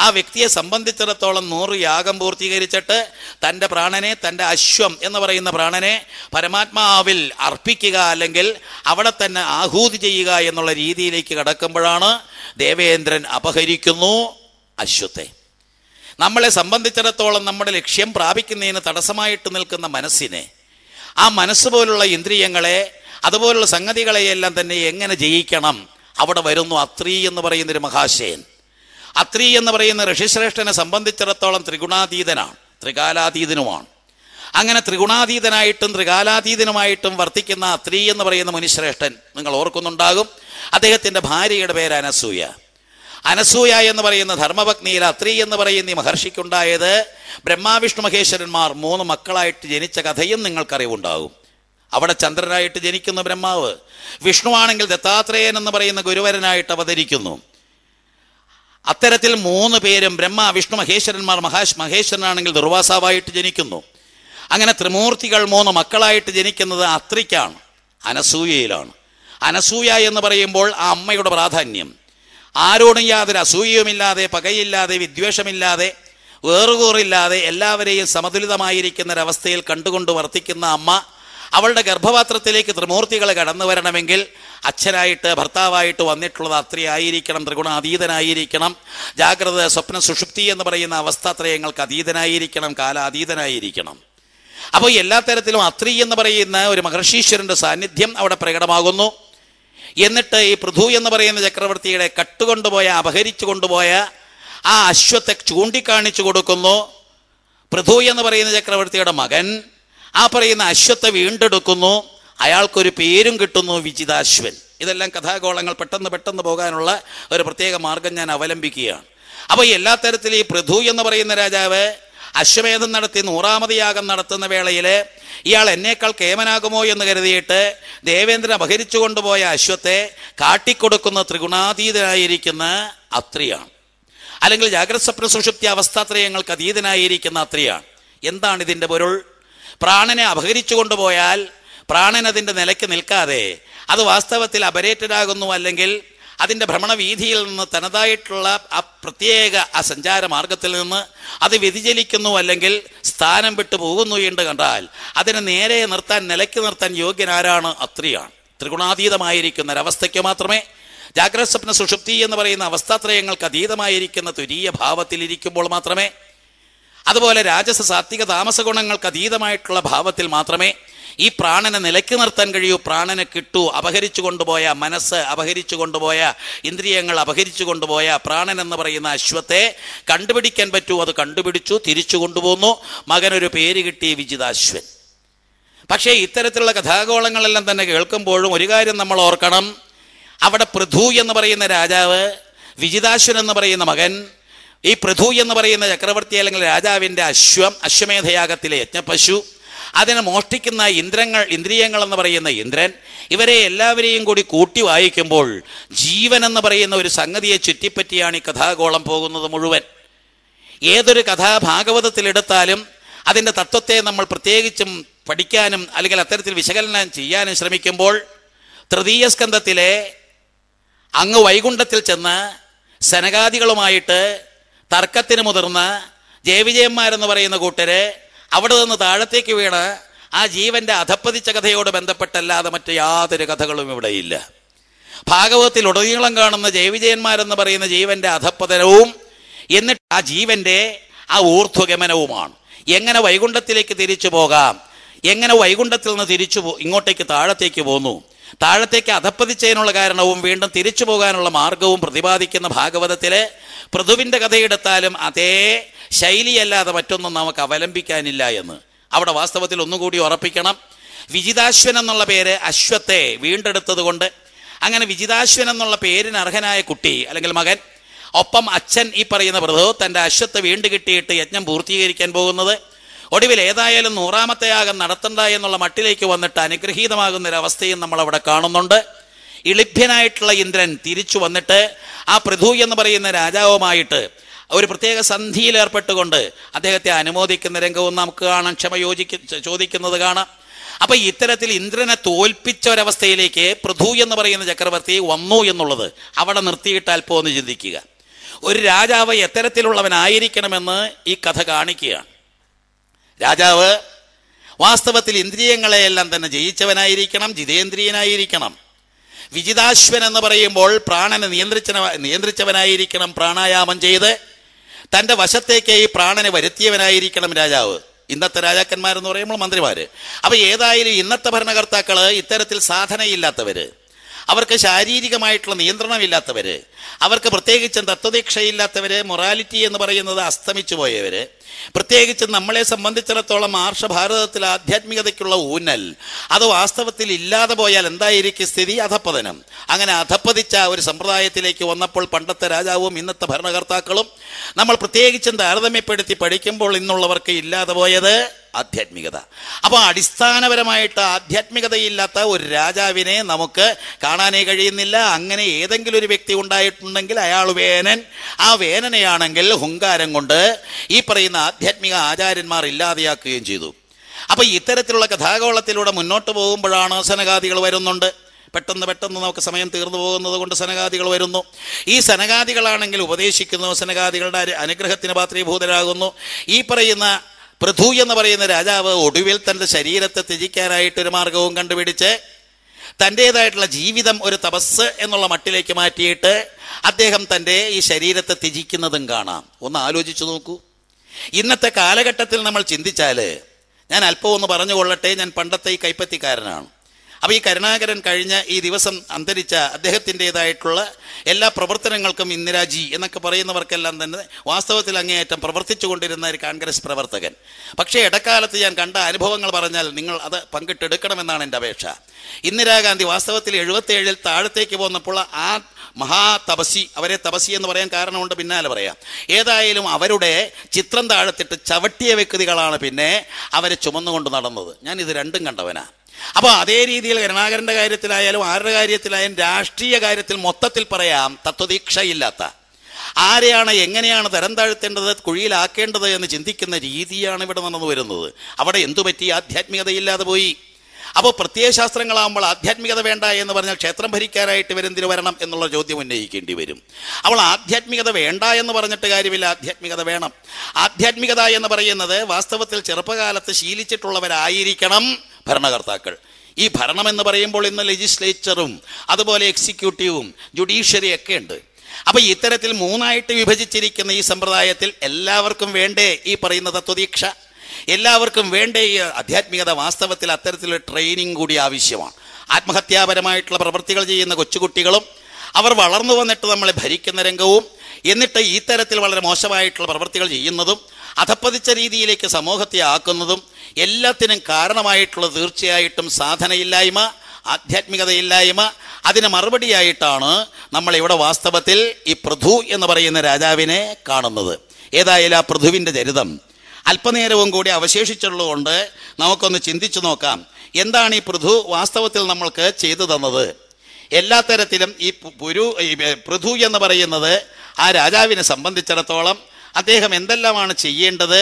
ആ വ്യക്തിയെ സംബന്ധിച്ചിടത്തോളം നൂറ് യാഗം പൂർത്തീകരിച്ചിട്ട് തൻ്റെ പ്രാണനെ തൻ്റെ അശ്വം എന്ന് പറയുന്ന പ്രാണനെ പരമാത്മാവിൽ അർപ്പിക്കുക അല്ലെങ്കിൽ അവിടെ തന്നെ ആഹൂതി ചെയ്യുക എന്നുള്ള രീതിയിലേക്ക് കടക്കുമ്പോഴാണ് ദേവേന്ദ്രൻ അപഹരിക്കുന്നു അശ്വത്തെ നമ്മളെ സംബന്ധിച്ചിടത്തോളം നമ്മുടെ ലക്ഷ്യം പ്രാപിക്കുന്നതിന് തടസ്സമായിട്ട് നിൽക്കുന്ന മനസ്സിനെ ആ മനസ്സ് പോലുള്ള ഇന്ദ്രിയങ്ങളെ അതുപോലുള്ള സംഗതികളെയെല്ലാം തന്നെ എങ്ങനെ ജയിക്കണം അവിടെ വരുന്നു അത്രി എന്ന് പറയുന്നൊരു മഹാശയൻ അത്രി എന്ന് പറയുന്ന ഋഷിശ്രേഷ്ഠനെ സംബന്ധിച്ചിടത്തോളം ത്രിഗുണാതീതനാണ് ത്രികാലാതീതനുമാണ് അങ്ങനെ ത്രിഗുണാതീതനായിട്ടും ത്രികാലാതീതനുമായിട്ടും വർത്തിക്കുന്ന അത്രി എന്ന് പറയുന്ന മുനിശ്രേഷ്ഠൻ നിങ്ങൾ ഓർക്കുന്നുണ്ടാകും അദ്ദേഹത്തിൻ്റെ ഭാര്യയുടെ പേര് അനസൂയ അനസൂയ എന്ന് പറയുന്ന ധർമ്മപത്നിയിൽ അത്രി എന്ന് പറയുന്ന ഈ മഹർഷിക്കുണ്ടായത് ബ്രഹ്മാവിഷ്ണു മഹേശ്വരന്മാർ മൂന്ന് മക്കളായിട്ട് ജനിച്ച കഥയും നിങ്ങൾക്കറിവുണ്ടാകും അവിടെ ചന്ദ്രനായിട്ട് ജനിക്കുന്ന ബ്രഹ്മാവ് വിഷ്ണുവാണെങ്കിൽ ദത്താത്രേയൻ എന്ന് പറയുന്ന ഗുരുവരനായിട്ട് അവതരിക്കുന്നു അത്തരത്തിൽ മൂന്ന് പേരും ബ്രഹ്മ വിഷ്ണു മഹേശ്വരന്മാർ മഹാശ് മഹേശ്വരനാണെങ്കിൽ ദുർവാസാവായിട്ട് ജനിക്കുന്നു അങ്ങനെ ത്രിമൂർത്തികൾ മൂന്ന് മക്കളായിട്ട് ജനിക്കുന്നത് അത്രിക്കാണ് അനസൂയയിലാണ് അനസൂയ എന്ന് പറയുമ്പോൾ ആ അമ്മയുടെ പ്രാധാന്യം ആരോടും യാതൊരു അസൂയയുമില്ലാതെ പകയില്ലാതെ വിദ്വേഷമില്ലാതെ വേറുകൂറില്ലാതെ എല്ലാവരെയും സമതുലിതമായിരിക്കുന്ന ഒരവസ്ഥയിൽ കണ്ടുകൊണ്ട് വർത്തിക്കുന്ന അമ്മ അവളുടെ ഗർഭപാത്രത്തിലേക്ക് ത്രിമൂർത്തികൾ കടന്നു വരണമെങ്കിൽ അച്ഛനായിട്ട് ഭർത്താവായിട്ട് വന്നിട്ടുള്ളത് ആയിരിക്കണം ത്രിഗുണാതീതനായിരിക്കണം ജാഗ്രത സ്വപ്ന സുഷുപ്തി എന്ന് പറയുന്ന അവസ്ഥ അത്രയങ്ങൾക്ക് അതീതനായിരിക്കണം കാലാതീതനായിരിക്കണം അപ്പോൾ എല്ലാ തരത്തിലും അത്രി എന്ന് പറയുന്ന ഒരു മഹർഷീശ്വരൻ്റെ സാന്നിധ്യം അവിടെ പ്രകടമാകുന്നു എന്നിട്ട് ഈ പൃഥു എന്ന് പറയുന്ന ചക്രവർത്തിയുടെ കട്ടുകൊണ്ടുപോയ അപഹരിച്ചു കൊണ്ടുപോയ ആ അശ്വത്തെ ചൂണ്ടിക്കാണിച്ചു കൊടുക്കുന്നു പൃഥു എന്ന് പറയുന്ന ചക്രവർത്തിയുടെ മകൻ ആ പറയുന്ന അശ്വത്തെ വീണ്ടെടുക്കുന്നു അയാൾക്കൊരു പേരും കിട്ടുന്നു വിജിതാശ്വൻ ഇതെല്ലാം കഥാഗോളങ്ങൾ പെട്ടെന്ന് പെട്ടെന്ന് പോകാനുള്ള ഒരു പ്രത്യേക മാർഗം ഞാൻ അവലംബിക്കുകയാണ് അപ്പോൾ എല്ലാ തരത്തിലും ഈ പൃഥു എന്ന് പറയുന്ന രാജാവ് അശ്വമേധം നടത്തി നൂറാമത് യാഗം നടത്തുന്ന വേളയിൽ ഇയാൾ എന്നേക്കാൾ കേമനാകുമോ എന്ന് കരുതിയിട്ട് ദേവേന്ദ്രൻ അപഹരിച്ചു കൊണ്ടുപോയ അശ്വത്തെ കാട്ടിക്കൊടുക്കുന്ന ത്രിഗുണാതീതനായിരിക്കുന്ന അത്രിയാണ് അല്ലെങ്കിൽ ജാഗ്രത സ്വപ്ന സുഷുപ്തി അവസ്ഥാത്രയങ്ങൾക്ക് അതീതനായിരിക്കുന്ന അത്രിയാണ് എന്താണ് ഇതിൻ്റെ പൊരുൾ പ്രാണനെ അപഹരിച്ചു കൊണ്ടുപോയാൽ പ്രാണൻ അതിൻ്റെ നിലയ്ക്ക് നിൽക്കാതെ അത് വാസ്തവത്തിൽ അപരേറ്റഡാകുന്നു അല്ലെങ്കിൽ അതിൻ്റെ ഭ്രമണവീതിയിൽ നിന്ന് തനതായിട്ടുള്ള ആ പ്രത്യേക ആ സഞ്ചാര മാർഗത്തിൽ നിന്ന് അത് വ്യതിചലിക്കുന്നു അല്ലെങ്കിൽ സ്ഥാനം വിട്ടു പോകുന്നു എന്ന് കണ്ടാൽ അതിനെ നേരെ നിർത്താൻ നിലയ്ക്ക് നിർത്താൻ യോഗ്യനാരാണ് അത്രയാണ് ത്രിഗുണാതീതമായിരിക്കുന്ന ഒരവസ്ഥയ്ക്ക് മാത്രമേ ജാഗ്രത സ്വപ്ന സുഷുപ്തി എന്ന് പറയുന്ന അവസ്ഥാത്രയങ്ങൾക്ക് അതീതമായിരിക്കുന്ന തുരീയ ഭാവത്തിലിരിക്കുമ്പോൾ മാത്രമേ അതുപോലെ രാജസ സാത്വിക താമസ ഗുണങ്ങൾക്ക് അതീതമായിട്ടുള്ള ഭാവത്തിൽ മാത്രമേ ഈ പ്രാണനെ നിലയ്ക്ക് നിർത്താൻ കഴിയൂ പ്രാണനെ കിട്ടൂ അപഹരിച്ചു കൊണ്ടുപോയ മനസ്സ് അപഹരിച്ചു കൊണ്ടുപോയ ഇന്ദ്രിയങ്ങൾ അപഹരിച്ചു കൊണ്ടുപോയ പ്രാണൻ എന്ന് പറയുന്ന അശ്വത്തെ കണ്ടുപിടിക്കാൻ പറ്റൂ അത് കണ്ടുപിടിച്ചു തിരിച്ചു കൊണ്ടുപോന്നു മകനൊരു പേര് കിട്ടി വിജിതാശ്വൻ പക്ഷേ ഇത്തരത്തിലുള്ള കഥാഗോളങ്ങളെല്ലാം തന്നെ കേൾക്കുമ്പോഴും ഒരു കാര്യം നമ്മൾ ഓർക്കണം അവിടെ പൃഥു എന്ന് പറയുന്ന രാജാവ് വിജിതാശ്വൻ എന്ന് പറയുന്ന മകൻ ഈ പൃഥു എന്ന് പറയുന്ന ചക്രവർത്തി അല്ലെങ്കിൽ രാജാവിൻ്റെ അശ്വം അശ്വമേധയാഗത്തിലെ യജ്ഞപശു അതിനെ മോഷ്ടിക്കുന്ന ഇന്ദ്രങ്ങൾ ഇന്ദ്രിയങ്ങൾ എന്ന് പറയുന്ന ഇന്ദ്രൻ ഇവരെ എല്ലാവരെയും കൂടി കൂട്ടി വായിക്കുമ്പോൾ ജീവൻ എന്ന് പറയുന്ന ഒരു സംഗതിയെ ചുറ്റിപ്പറ്റിയാണ് ഈ കഥാഗോളം പോകുന്നത് മുഴുവൻ ഏതൊരു കഥാഭാഗവതത്തിലെടുത്താലും അതിൻ്റെ തത്വത്തെ നമ്മൾ പ്രത്യേകിച്ചും പഠിക്കാനും അല്ലെങ്കിൽ അത്തരത്തിൽ വിശകലനം ചെയ്യാനും ശ്രമിക്കുമ്പോൾ തൃതീയ സ്കന്ധത്തിലെ അങ്ങ് വൈകുണ്ഠത്തിൽ ചെന്ന് സനകാദികളുമായിട്ട് തർക്കത്തിന് മുതിർന്ന് ജയവിജയന്മാരെന്ന് പറയുന്ന കൂട്ടരെ അവിടെ നിന്ന് താഴത്തേക്ക് വീണ് ആ ജീവന്റെ അധപ്പതിച്ച കഥയോട് ബന്ധപ്പെട്ടല്ലാതെ മറ്റു യാതൊരു കഥകളും ഇവിടെയില്ല ഭാഗവതത്തിൽ ഉടനീളം കാണുന്ന ജയവിജയന്മാരെന്ന് പറയുന്ന ജീവന്റെ അധപ്പതനവും എന്നിട്ട് ആ ജീവന്റെ ആ ഊർധ്വഗമനവുമാണ് എങ്ങനെ വൈകുണ്ഠത്തിലേക്ക് തിരിച്ചു പോകാം എങ്ങനെ വൈകുണ്ഠത്തിൽ നിന്ന് തിരിച്ചു ഇങ്ങോട്ടേക്ക് താഴത്തേക്ക് പോന്നു താഴത്തേക്ക് അധപ്പതിച്ചതിനുള്ള കാരണവും വീണ്ടും തിരിച്ചു പോകാനുള്ള മാർഗവും പ്രതിപാദിക്കുന്ന ഭാഗവതത്തിലെ പൃഥുവിൻ്റെ കഥയെടുത്താലും അതേ ശൈലിയല്ലാതെ മറ്റൊന്നും നമുക്ക് അവലംബിക്കാനില്ല എന്ന് അവിടെ വാസ്തവത്തിൽ ഒന്നുകൂടി ഉറപ്പിക്കണം വിജിതാശ്വൻ എന്നുള്ള പേര് അശ്വത്തെ വീണ്ടെടുത്തത് കൊണ്ട് അങ്ങനെ വിജിതാശ്വൻ എന്നുള്ള പേരിന് അർഹനായ കുട്ടി അല്ലെങ്കിൽ മകൻ ഒപ്പം അച്ഛൻ ഈ പറയുന്ന വ്രതോ തൻ്റെ അശ്വത്തെ വീണ്ടു കിട്ടിയിട്ട് യജ്ഞം പൂർത്തീകരിക്കാൻ പോകുന്നത് ഒടുവിൽ ഏതായാലും നൂറാമത്തെ യാഗം നടത്തണ്ട എന്നുള്ള മട്ടിലേക്ക് വന്നിട്ട് അനുഗ്രഹീതമാകുന്ന അവസ്ഥയും നമ്മൾ അവിടെ കാണുന്നുണ്ട് ഇളിഭ്യനായിട്ടുള്ള ഇന്ദ്രൻ തിരിച്ചു വന്നിട്ട് ആ പൃഥു എന്ന് പറയുന്ന രാജാവുമായിട്ട് ഒരു പ്രത്യേക സന്ധിയിൽ ഏർപ്പെട്ടുകൊണ്ട് അദ്ദേഹത്തെ അനുമോദിക്കുന്ന രംഗവും നമുക്ക് കാണാം ക്ഷമ യോജിക്ക ചോദിക്കുന്നത് കാണാം അപ്പൊ ഇത്തരത്തിൽ ഇന്ദ്രനെ തോൽപ്പിച്ച ഒരവസ്ഥയിലേക്ക് പൃഥു എന്ന് പറയുന്ന ചക്രവർത്തി വന്നു എന്നുള്ളത് അവിടെ നിർത്തിയിട്ടാൽ പോന്ന് ചിന്തിക്കുക ഒരു രാജാവ് എത്തരത്തിലുള്ളവനായിരിക്കണമെന്ന് ഈ കഥ കാണിക്കുകയാണ് രാജാവ് വാസ്തവത്തിൽ ഇന്ദ്രിയങ്ങളെയെല്ലാം തന്നെ ജയിച്ചവനായിരിക്കണം ജിതേന്ദ്രിയനായിരിക്കണം വിജിതാശ്വൻ എന്ന് പറയുമ്പോൾ പ്രാണനെ നിയന്ത്രിച്ച നിയന്ത്രിച്ചവനായിരിക്കണം പ്രാണായാമം ചെയ്ത് തന്റെ വശത്തേക്ക് ഈ പ്രാണനെ വരുത്തിയവനായിരിക്കണം രാജാവ് ഇന്നത്തെ രാജാക്കന്മാരെന്ന് പറയുമ്പോൾ മന്ത്രിമാർ അപ്പോൾ ഏതായാലും ഇന്നത്തെ ഭരണകർത്താക്കൾ ഇത്തരത്തിൽ സാധനയില്ലാത്തവര് അവർക്ക് ശാരീരികമായിട്ടുള്ള നിയന്ത്രണമില്ലാത്തവര് അവർക്ക് പ്രത്യേകിച്ചും തത്വദീക്ഷയില്ലാത്തവര് മൊറാലിറ്റി എന്ന് പറയുന്നത് അസ്തമിച്ചു പോയവര് പ്രത്യേകിച്ച് നമ്മളെ സംബന്ധിച്ചിടത്തോളം ആർഷഭാരതത്തിൽ ആധ്യാത്മികതയ്ക്കുള്ള ഊന്നൽ അത് വാസ്തവത്തിൽ ഇല്ലാതെ പോയാൽ എന്തായിരിക്കും സ്ഥിതി അധപ്പതനം അങ്ങനെ അധപ്പതിച്ച ഒരു സമ്പ്രദായത്തിലേക്ക് വന്നപ്പോൾ പണ്ടത്തെ രാജാവും ഇന്നത്തെ ഭരണകർത്താക്കളും നമ്മൾ പ്രത്യേകിച്ചും താരതമ്യപ്പെടുത്തി പഠിക്കുമ്പോൾ ഇന്നുള്ളവർക്ക് ഇല്ലാതെ പോയത് ആധ്യാത്മികത അപ്പോൾ അടിസ്ഥാനപരമായിട്ട് ആധ്യാത്മികതയില്ലാത്ത ഒരു രാജാവിനെ നമുക്ക് കാണാനേ കഴിയുന്നില്ല അങ്ങനെ ഏതെങ്കിലും ഒരു വ്യക്തി ഉണ്ടായിട്ടുണ്ടെങ്കിൽ അയാൾ വേനൻ ആ വേനനെയാണെങ്കിൽ ഹുങ്കാരം കൊണ്ട് ഈ പറയുന്ന ആധ്യാത്മിക ആചാര്യന്മാർ ഇല്ലാതെയാക്കുകയും ചെയ്തു അപ്പോൾ ഇത്തരത്തിലുള്ള കഥാകോളത്തിലൂടെ മുന്നോട്ട് പോകുമ്പോഴാണ് സനഗാദികൾ വരുന്നുണ്ട് പെട്ടെന്ന് പെട്ടെന്ന് നമുക്ക് സമയം തീർന്നു പോകുന്നത് കൊണ്ട് സനഗാദികൾ വരുന്നു ഈ സനഗാദികളാണെങ്കിൽ ഉപദേശിക്കുന്നു സനഗാദികളുടെ അനുഗ്രഹത്തിന് പാത്രീഭൂതരാകുന്നു ഈ പറയുന്ന പൃഥു എന്ന് പറയുന്ന രാജാവ് ഒടുവിൽ തൻ്റെ ശരീരത്തെ ത്യജിക്കാനായിട്ട് ഒരു മാർഗവും കണ്ടുപിടിച്ച് തൻ്റെതായിട്ടുള്ള ജീവിതം ഒരു തപസ് എന്നുള്ള മട്ടിലേക്ക് മാറ്റിയിട്ട് അദ്ദേഹം തൻ്റെ ഈ ശരീരത്തെ ത്യജിക്കുന്നതും കാണാം ഒന്ന് ആലോചിച്ചു നോക്കൂ ഇന്നത്തെ കാലഘട്ടത്തിൽ നമ്മൾ ചിന്തിച്ചാൽ ഞാൻ അല്പമൊന്ന് പറഞ്ഞുകൊള്ളട്ടെ ഞാൻ പണ്ടത്തെ ഈ കൈപ്പത്തിക്കാരനാണ് അപ്പോൾ ഈ കരുണാകരൻ കഴിഞ്ഞ ഈ ദിവസം അന്തരിച്ച അദ്ദേഹത്തിൻ്റെതായിട്ടുള്ള എല്ലാ പ്രവർത്തനങ്ങൾക്കും ഇന്ദിരാജി എന്നൊക്കെ പറയുന്നവർക്കെല്ലാം തന്നെ വാസ്തവത്തിൽ അങ്ങേയറ്റം പ്രവർത്തിച്ചു കൊണ്ടിരുന്ന ഒരു കോൺഗ്രസ് പ്രവർത്തകൻ പക്ഷേ ഇടക്കാലത്ത് ഞാൻ കണ്ട അനുഭവങ്ങൾ പറഞ്ഞാൽ നിങ്ങൾ അത് പങ്കിട്ടെടുക്കണമെന്നാണ് എൻ്റെ അപേക്ഷ ഇന്ദിരാഗാന്ധി വാസ്തവത്തിൽ എഴുപത്തേഴിൽ താഴത്തേക്ക് പോന്നപ്പോൾ ആ മഹാ തപസി അവരെ തപസി എന്ന് പറയാൻ കാരണമുണ്ട് പിന്നാലെ പറയാം ഏതായാലും അവരുടെ ചിത്രം താഴത്തിട്ട് ചവിട്ടിയ വ്യക്തികളാണ് പിന്നെ അവരെ ചുമന്നുകൊണ്ട് നടന്നത് ഞാൻ ഇത് രണ്ടും കണ്ടവനാണ് അപ്പോൾ അതേ രീതിയിൽ കരുണാകരൻ്റെ കാര്യത്തിലായാലും ആരുടെ കാര്യത്തിലായാലും രാഷ്ട്രീയ കാര്യത്തിൽ മൊത്തത്തിൽ പറയാം തത്വദീക്ഷയില്ലാത്ത ആരെയാണ് എങ്ങനെയാണ് തരം താഴ്ത്തേണ്ടത് കുഴിയിലാക്കേണ്ടത് എന്ന് ചിന്തിക്കുന്ന രീതിയാണ് ഇവിടെ നടന്നു വരുന്നത് അവിടെ എന്തു പറ്റി ആധ്യാത്മികതയില്ലാതെ പോയി അപ്പോൾ പ്രത്യയശാസ്ത്രങ്ങളാകുമ്പോൾ ആധ്യാത്മികത വേണ്ട എന്ന് പറഞ്ഞാൽ ക്ഷേത്രം ഭരിക്കാനായിട്ട് ഇവരെന്തിനു വരണം എന്നുള്ള ചോദ്യം ഉന്നയിക്കേണ്ടി വരും അവൾ ആധ്യാത്മികത വേണ്ട എന്ന് പറഞ്ഞിട്ട് കാര്യമില്ല ആധ്യാത്മികത വേണം ആധ്യാത്മികത എന്ന് പറയുന്നത് വാസ്തവത്തിൽ ചെറുപ്പകാലത്ത് ശീലിച്ചിട്ടുള്ളവരായിരിക്കണം ഭരണകർത്താക്കൾ ഈ ഭരണം എന്ന് പറയുമ്പോൾ ഇന്ന് ലെജിസ്ലേച്ചറും അതുപോലെ എക്സിക്യൂട്ടീവും ജുഡീഷ്യറിയൊക്കെ ഉണ്ട് അപ്പൊ ഇത്തരത്തിൽ മൂന്നായിട്ട് വിഭജിച്ചിരിക്കുന്ന ഈ സമ്പ്രദായത്തിൽ എല്ലാവർക്കും വേണ്ടേ ഈ പറയുന്ന തത്വദീക്ഷ എല്ലാവർക്കും വേണ്ട ഈ ആധ്യാത്മികത വാസ്തവത്തിൽ അത്തരത്തിലുള്ള ട്രെയിനിങ് കൂടി ആവശ്യമാണ് ആത്മഹത്യാപരമായിട്ടുള്ള പ്രവൃത്തികൾ ചെയ്യുന്ന കൊച്ചുകുട്ടികളും അവർ വളർന്നു വന്നിട്ട് നമ്മളെ ഭരിക്കുന്ന രംഗവും എന്നിട്ട് ഈ തരത്തിൽ വളരെ മോശമായിട്ടുള്ള പ്രവൃത്തികൾ ചെയ്യുന്നതും അധപ്പതിച്ച രീതിയിലേക്ക് സമൂഹത്തെ ആക്കുന്നതും എല്ലാത്തിനും കാരണമായിട്ടുള്ളത് തീർച്ചയായിട്ടും സാധനയില്ലായ്മ ആധ്യാത്മികതയില്ലായ്മ അതിന് മറുപടിയായിട്ടാണ് നമ്മൾ ഇവിടെ വാസ്തവത്തിൽ ഈ പൃഥു എന്ന് പറയുന്ന രാജാവിനെ കാണുന്നത് ഏതായാലും ആ പൃഥുവിൻ്റെ ചരിതം അല്പനേരവും കൂടി അവശേഷിച്ചുള്ളതുകൊണ്ട് നമുക്കൊന്ന് ചിന്തിച്ചു നോക്കാം എന്താണ് ഈ പൃഥു വാസ്തവത്തിൽ നമ്മൾക്ക് ചെയ്തു തന്നത് എല്ലാ തരത്തിലും ഈ പുരു പൃഥു എന്ന് പറയുന്നത് ആ രാജാവിനെ സംബന്ധിച്ചിടത്തോളം അദ്ദേഹം എന്തെല്ലാമാണ് ചെയ്യേണ്ടത്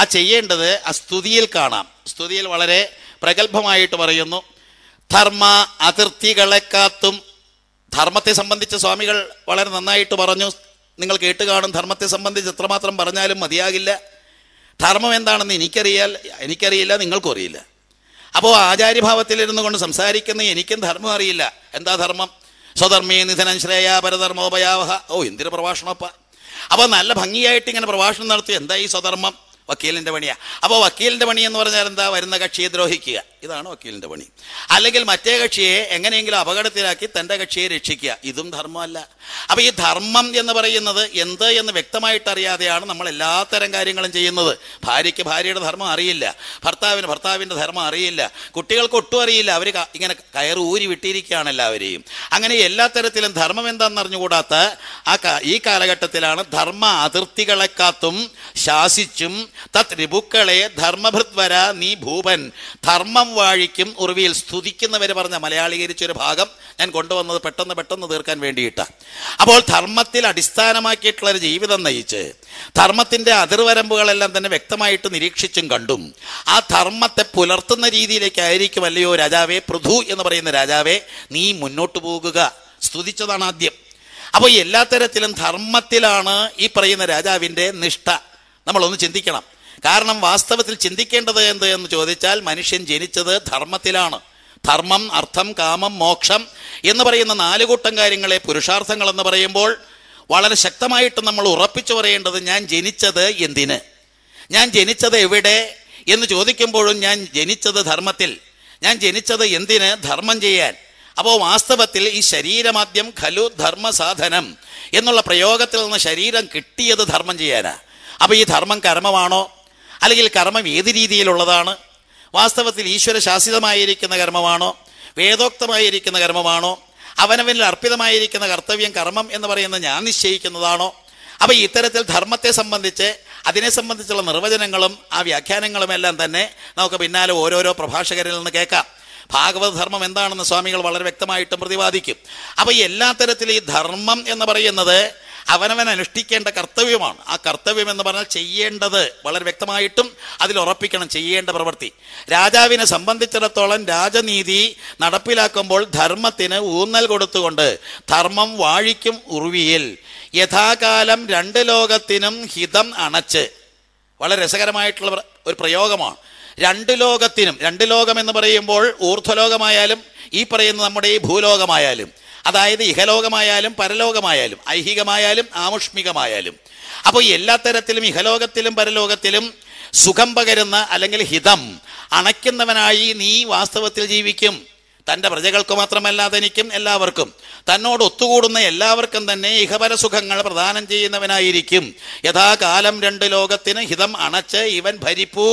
ആ ചെയ്യേണ്ടത് ആ സ്തുതിയിൽ കാണാം സ്തുതിയിൽ വളരെ പ്രഗത്ഭമായിട്ട് പറയുന്നു ധർമ്മ അതിർത്തികളെ കാത്തും ധർമ്മത്തെ സംബന്ധിച്ച് സ്വാമികൾ വളരെ നന്നായിട്ട് പറഞ്ഞു നിങ്ങൾ കേട്ട് കാണും ധർമ്മത്തെ സംബന്ധിച്ച് എത്രമാത്രം പറഞ്ഞാലും മതിയാകില്ല ധർമ്മം എന്താണെന്ന് എനിക്കറിയാൽ എനിക്കറിയില്ല നിങ്ങൾക്കും അറിയില്ല അപ്പോൾ ആചാര്യഭാവത്തിലിരുന്നു കൊണ്ട് സംസാരിക്കുന്ന എനിക്കും ധർമ്മം അറിയില്ല എന്താ ധർമ്മം സ്വധർമ്മേ നിധനം ശ്രേയ പരധർമ്മോപയാവഹ ഓ എന്തിനു പ്രഭാഷണമപ്പ അപ്പോൾ നല്ല ഭംഗിയായിട്ട് ഇങ്ങനെ പ്രഭാഷണം നടത്തി എന്താ ഈ സ്വധർമ്മം വക്കീലിൻ്റെ പണിയാണ് അപ്പോൾ വക്കീലിൻ്റെ പണി എന്ന് പറഞ്ഞാൽ എന്താ വരുന്ന കക്ഷിയെ ദ്രോഹിക്കുക ഇതാണ് വക്കീലിൻ്റെ പണി അല്ലെങ്കിൽ മറ്റേ കക്ഷിയെ എങ്ങനെയെങ്കിലും അപകടത്തിലാക്കി തൻ്റെ കക്ഷിയെ രക്ഷിക്കുക ഇതും ധർമ്മമല്ല അപ്പോൾ ഈ ധർമ്മം എന്ന് പറയുന്നത് എന്ത് എന്ന് വ്യക്തമായിട്ട് അറിയാതെയാണ് നമ്മൾ എല്ലാ കാര്യങ്ങളും ചെയ്യുന്നത് ഭാര്യയ്ക്ക് ഭാര്യയുടെ ധർമ്മം അറിയില്ല ഭർത്താവിന് ഭർത്താവിൻ്റെ ധർമ്മം അറിയില്ല കുട്ടികൾക്ക് ഒട്ടും അറിയില്ല അവർ ഇങ്ങനെ കയറി ഊരി വിട്ടിരിക്കുകയാണ് എല്ലാവരെയും അങ്ങനെ എല്ലാ തരത്തിലും ധർമ്മം എന്താണെന്ന് അറിഞ്ഞുകൂടാത്ത ആ ഈ കാലഘട്ടത്തിലാണ് ധർമ്മ അതിർത്തികളെ കാത്തും ശാസിച്ചും തത് രിപുക്കളെ ധർമ്മഭൃത്വര നീ ഭൂപൻ ധർമ്മം വാഴിക്കും ഉറവിയിൽ സ്തുതിക്കുന്നവർ പറഞ്ഞ മലയാളീകരിച്ചൊരു ഭാഗം ഞാൻ കൊണ്ടുവന്നത് പെട്ടെന്ന് പെട്ടെന്ന് തീർക്കാൻ വേണ്ടിയിട്ടാണ് അപ്പോൾ ധർമ്മത്തിൽ അടിസ്ഥാനമാക്കിയിട്ടുള്ള ഒരു ജീവിതം നയിച്ച് ധർമ്മത്തിൻ്റെ അതിർവരമ്പുകളെല്ലാം തന്നെ വ്യക്തമായിട്ട് നിരീക്ഷിച്ചും കണ്ടും ആ ധർമ്മത്തെ പുലർത്തുന്ന രീതിയിലേക്കായിരിക്കും അല്ലയോ രാജാവേ പൃഥു എന്ന് പറയുന്ന രാജാവേ നീ മുന്നോട്ട് പോകുക സ്തുതിച്ചതാണ് ആദ്യം അപ്പോൾ എല്ലാ തരത്തിലും ധർമ്മത്തിലാണ് ഈ പറയുന്ന രാജാവിൻ്റെ നിഷ്ഠ നമ്മളൊന്ന് ചിന്തിക്കണം കാരണം വാസ്തവത്തിൽ ചിന്തിക്കേണ്ടത് എന്ത് എന്ന് ചോദിച്ചാൽ മനുഷ്യൻ ജനിച്ചത് ധർമ്മത്തിലാണ് ധർമ്മം അർത്ഥം കാമം മോക്ഷം എന്ന് പറയുന്ന നാല് കൂട്ടം കാര്യങ്ങളെ പുരുഷാർത്ഥങ്ങൾ എന്ന് പറയുമ്പോൾ വളരെ ശക്തമായിട്ട് നമ്മൾ ഉറപ്പിച്ചു പറയേണ്ടത് ഞാൻ ജനിച്ചത് എന്തിന് ഞാൻ ജനിച്ചത് എവിടെ എന്ന് ചോദിക്കുമ്പോഴും ഞാൻ ജനിച്ചത് ധർമ്മത്തിൽ ഞാൻ ജനിച്ചത് എന്തിന് ധർമ്മം ചെയ്യാൻ അപ്പോൾ വാസ്തവത്തിൽ ഈ ശരീരമാദ്യം ഖലു ധർമ്മ സാധനം എന്നുള്ള പ്രയോഗത്തിൽ നിന്ന് ശരീരം കിട്ടിയത് ധർമ്മം ചെയ്യാനാണ് അപ്പോൾ ഈ ധർമ്മം കർമ്മമാണോ അല്ലെങ്കിൽ കർമ്മം ഏത് രീതിയിലുള്ളതാണ് വാസ്തവത്തിൽ ഈശ്വര ശാസിതമായിരിക്കുന്ന കർമ്മമാണോ വേദോക്തമായിരിക്കുന്ന കർമ്മമാണോ അവനവനിൽ അർപ്പിതമായിരിക്കുന്ന കർത്തവ്യം കർമ്മം എന്ന് പറയുന്നത് ഞാൻ നിശ്ചയിക്കുന്നതാണോ അപ്പോൾ ഇത്തരത്തിൽ ധർമ്മത്തെ സംബന്ധിച്ച് അതിനെ സംബന്ധിച്ചുള്ള നിർവചനങ്ങളും ആ വ്യാഖ്യാനങ്ങളും എല്ലാം തന്നെ നമുക്ക് പിന്നാലെ ഓരോരോ പ്രഭാഷകരിൽ നിന്ന് കേൾക്കാം ധർമ്മം എന്താണെന്ന് സ്വാമികൾ വളരെ വ്യക്തമായിട്ടും പ്രതിപാദിക്കും അപ്പോൾ എല്ലാ തരത്തിൽ ഈ ധർമ്മം എന്ന് പറയുന്നത് അവനവൻ അനുഷ്ഠിക്കേണ്ട കർത്തവ്യമാണ് ആ കർത്തവ്യം എന്ന് പറഞ്ഞാൽ ചെയ്യേണ്ടത് വളരെ വ്യക്തമായിട്ടും അതിൽ ഉറപ്പിക്കണം ചെയ്യേണ്ട പ്രവൃത്തി രാജാവിനെ സംബന്ധിച്ചിടത്തോളം രാജനീതി നടപ്പിലാക്കുമ്പോൾ ധർമ്മത്തിന് ഊന്നൽ കൊടുത്തുകൊണ്ട് ധർമ്മം വാഴിക്കും ഉറുവിയിൽ യഥാകാലം രണ്ട് ലോകത്തിനും ഹിതം അണച്ച് വളരെ രസകരമായിട്ടുള്ള ഒരു പ്രയോഗമാണ് രണ്ട് ലോകത്തിനും രണ്ട് ലോകം എന്ന് പറയുമ്പോൾ ഊർധ്വലോകമായാലും ഈ പറയുന്ന നമ്മുടെ ഈ ഭൂലോകമായാലും അതായത് ഇഹലോകമായാലും പരലോകമായാലും ഐഹികമായാലും ആമുഷ്മികമായാലും അപ്പോൾ എല്ലാ തരത്തിലും ഇഹലോകത്തിലും പരലോകത്തിലും സുഖം പകരുന്ന അല്ലെങ്കിൽ ഹിതം അണയ്ക്കുന്നവനായി നീ വാസ്തവത്തിൽ ജീവിക്കും തൻ്റെ പ്രജകൾക്ക് മാത്രമല്ല തനിക്കും എല്ലാവർക്കും തന്നോട് ഒത്തുകൂടുന്ന എല്ലാവർക്കും തന്നെ ഇഹപര സുഖങ്ങൾ പ്രദാനം ചെയ്യുന്നവനായിരിക്കും യഥാകാലം രണ്ട് ലോകത്തിന് ഹിതം അണച്ച് ഇവൻ ഭരിപ്പൂ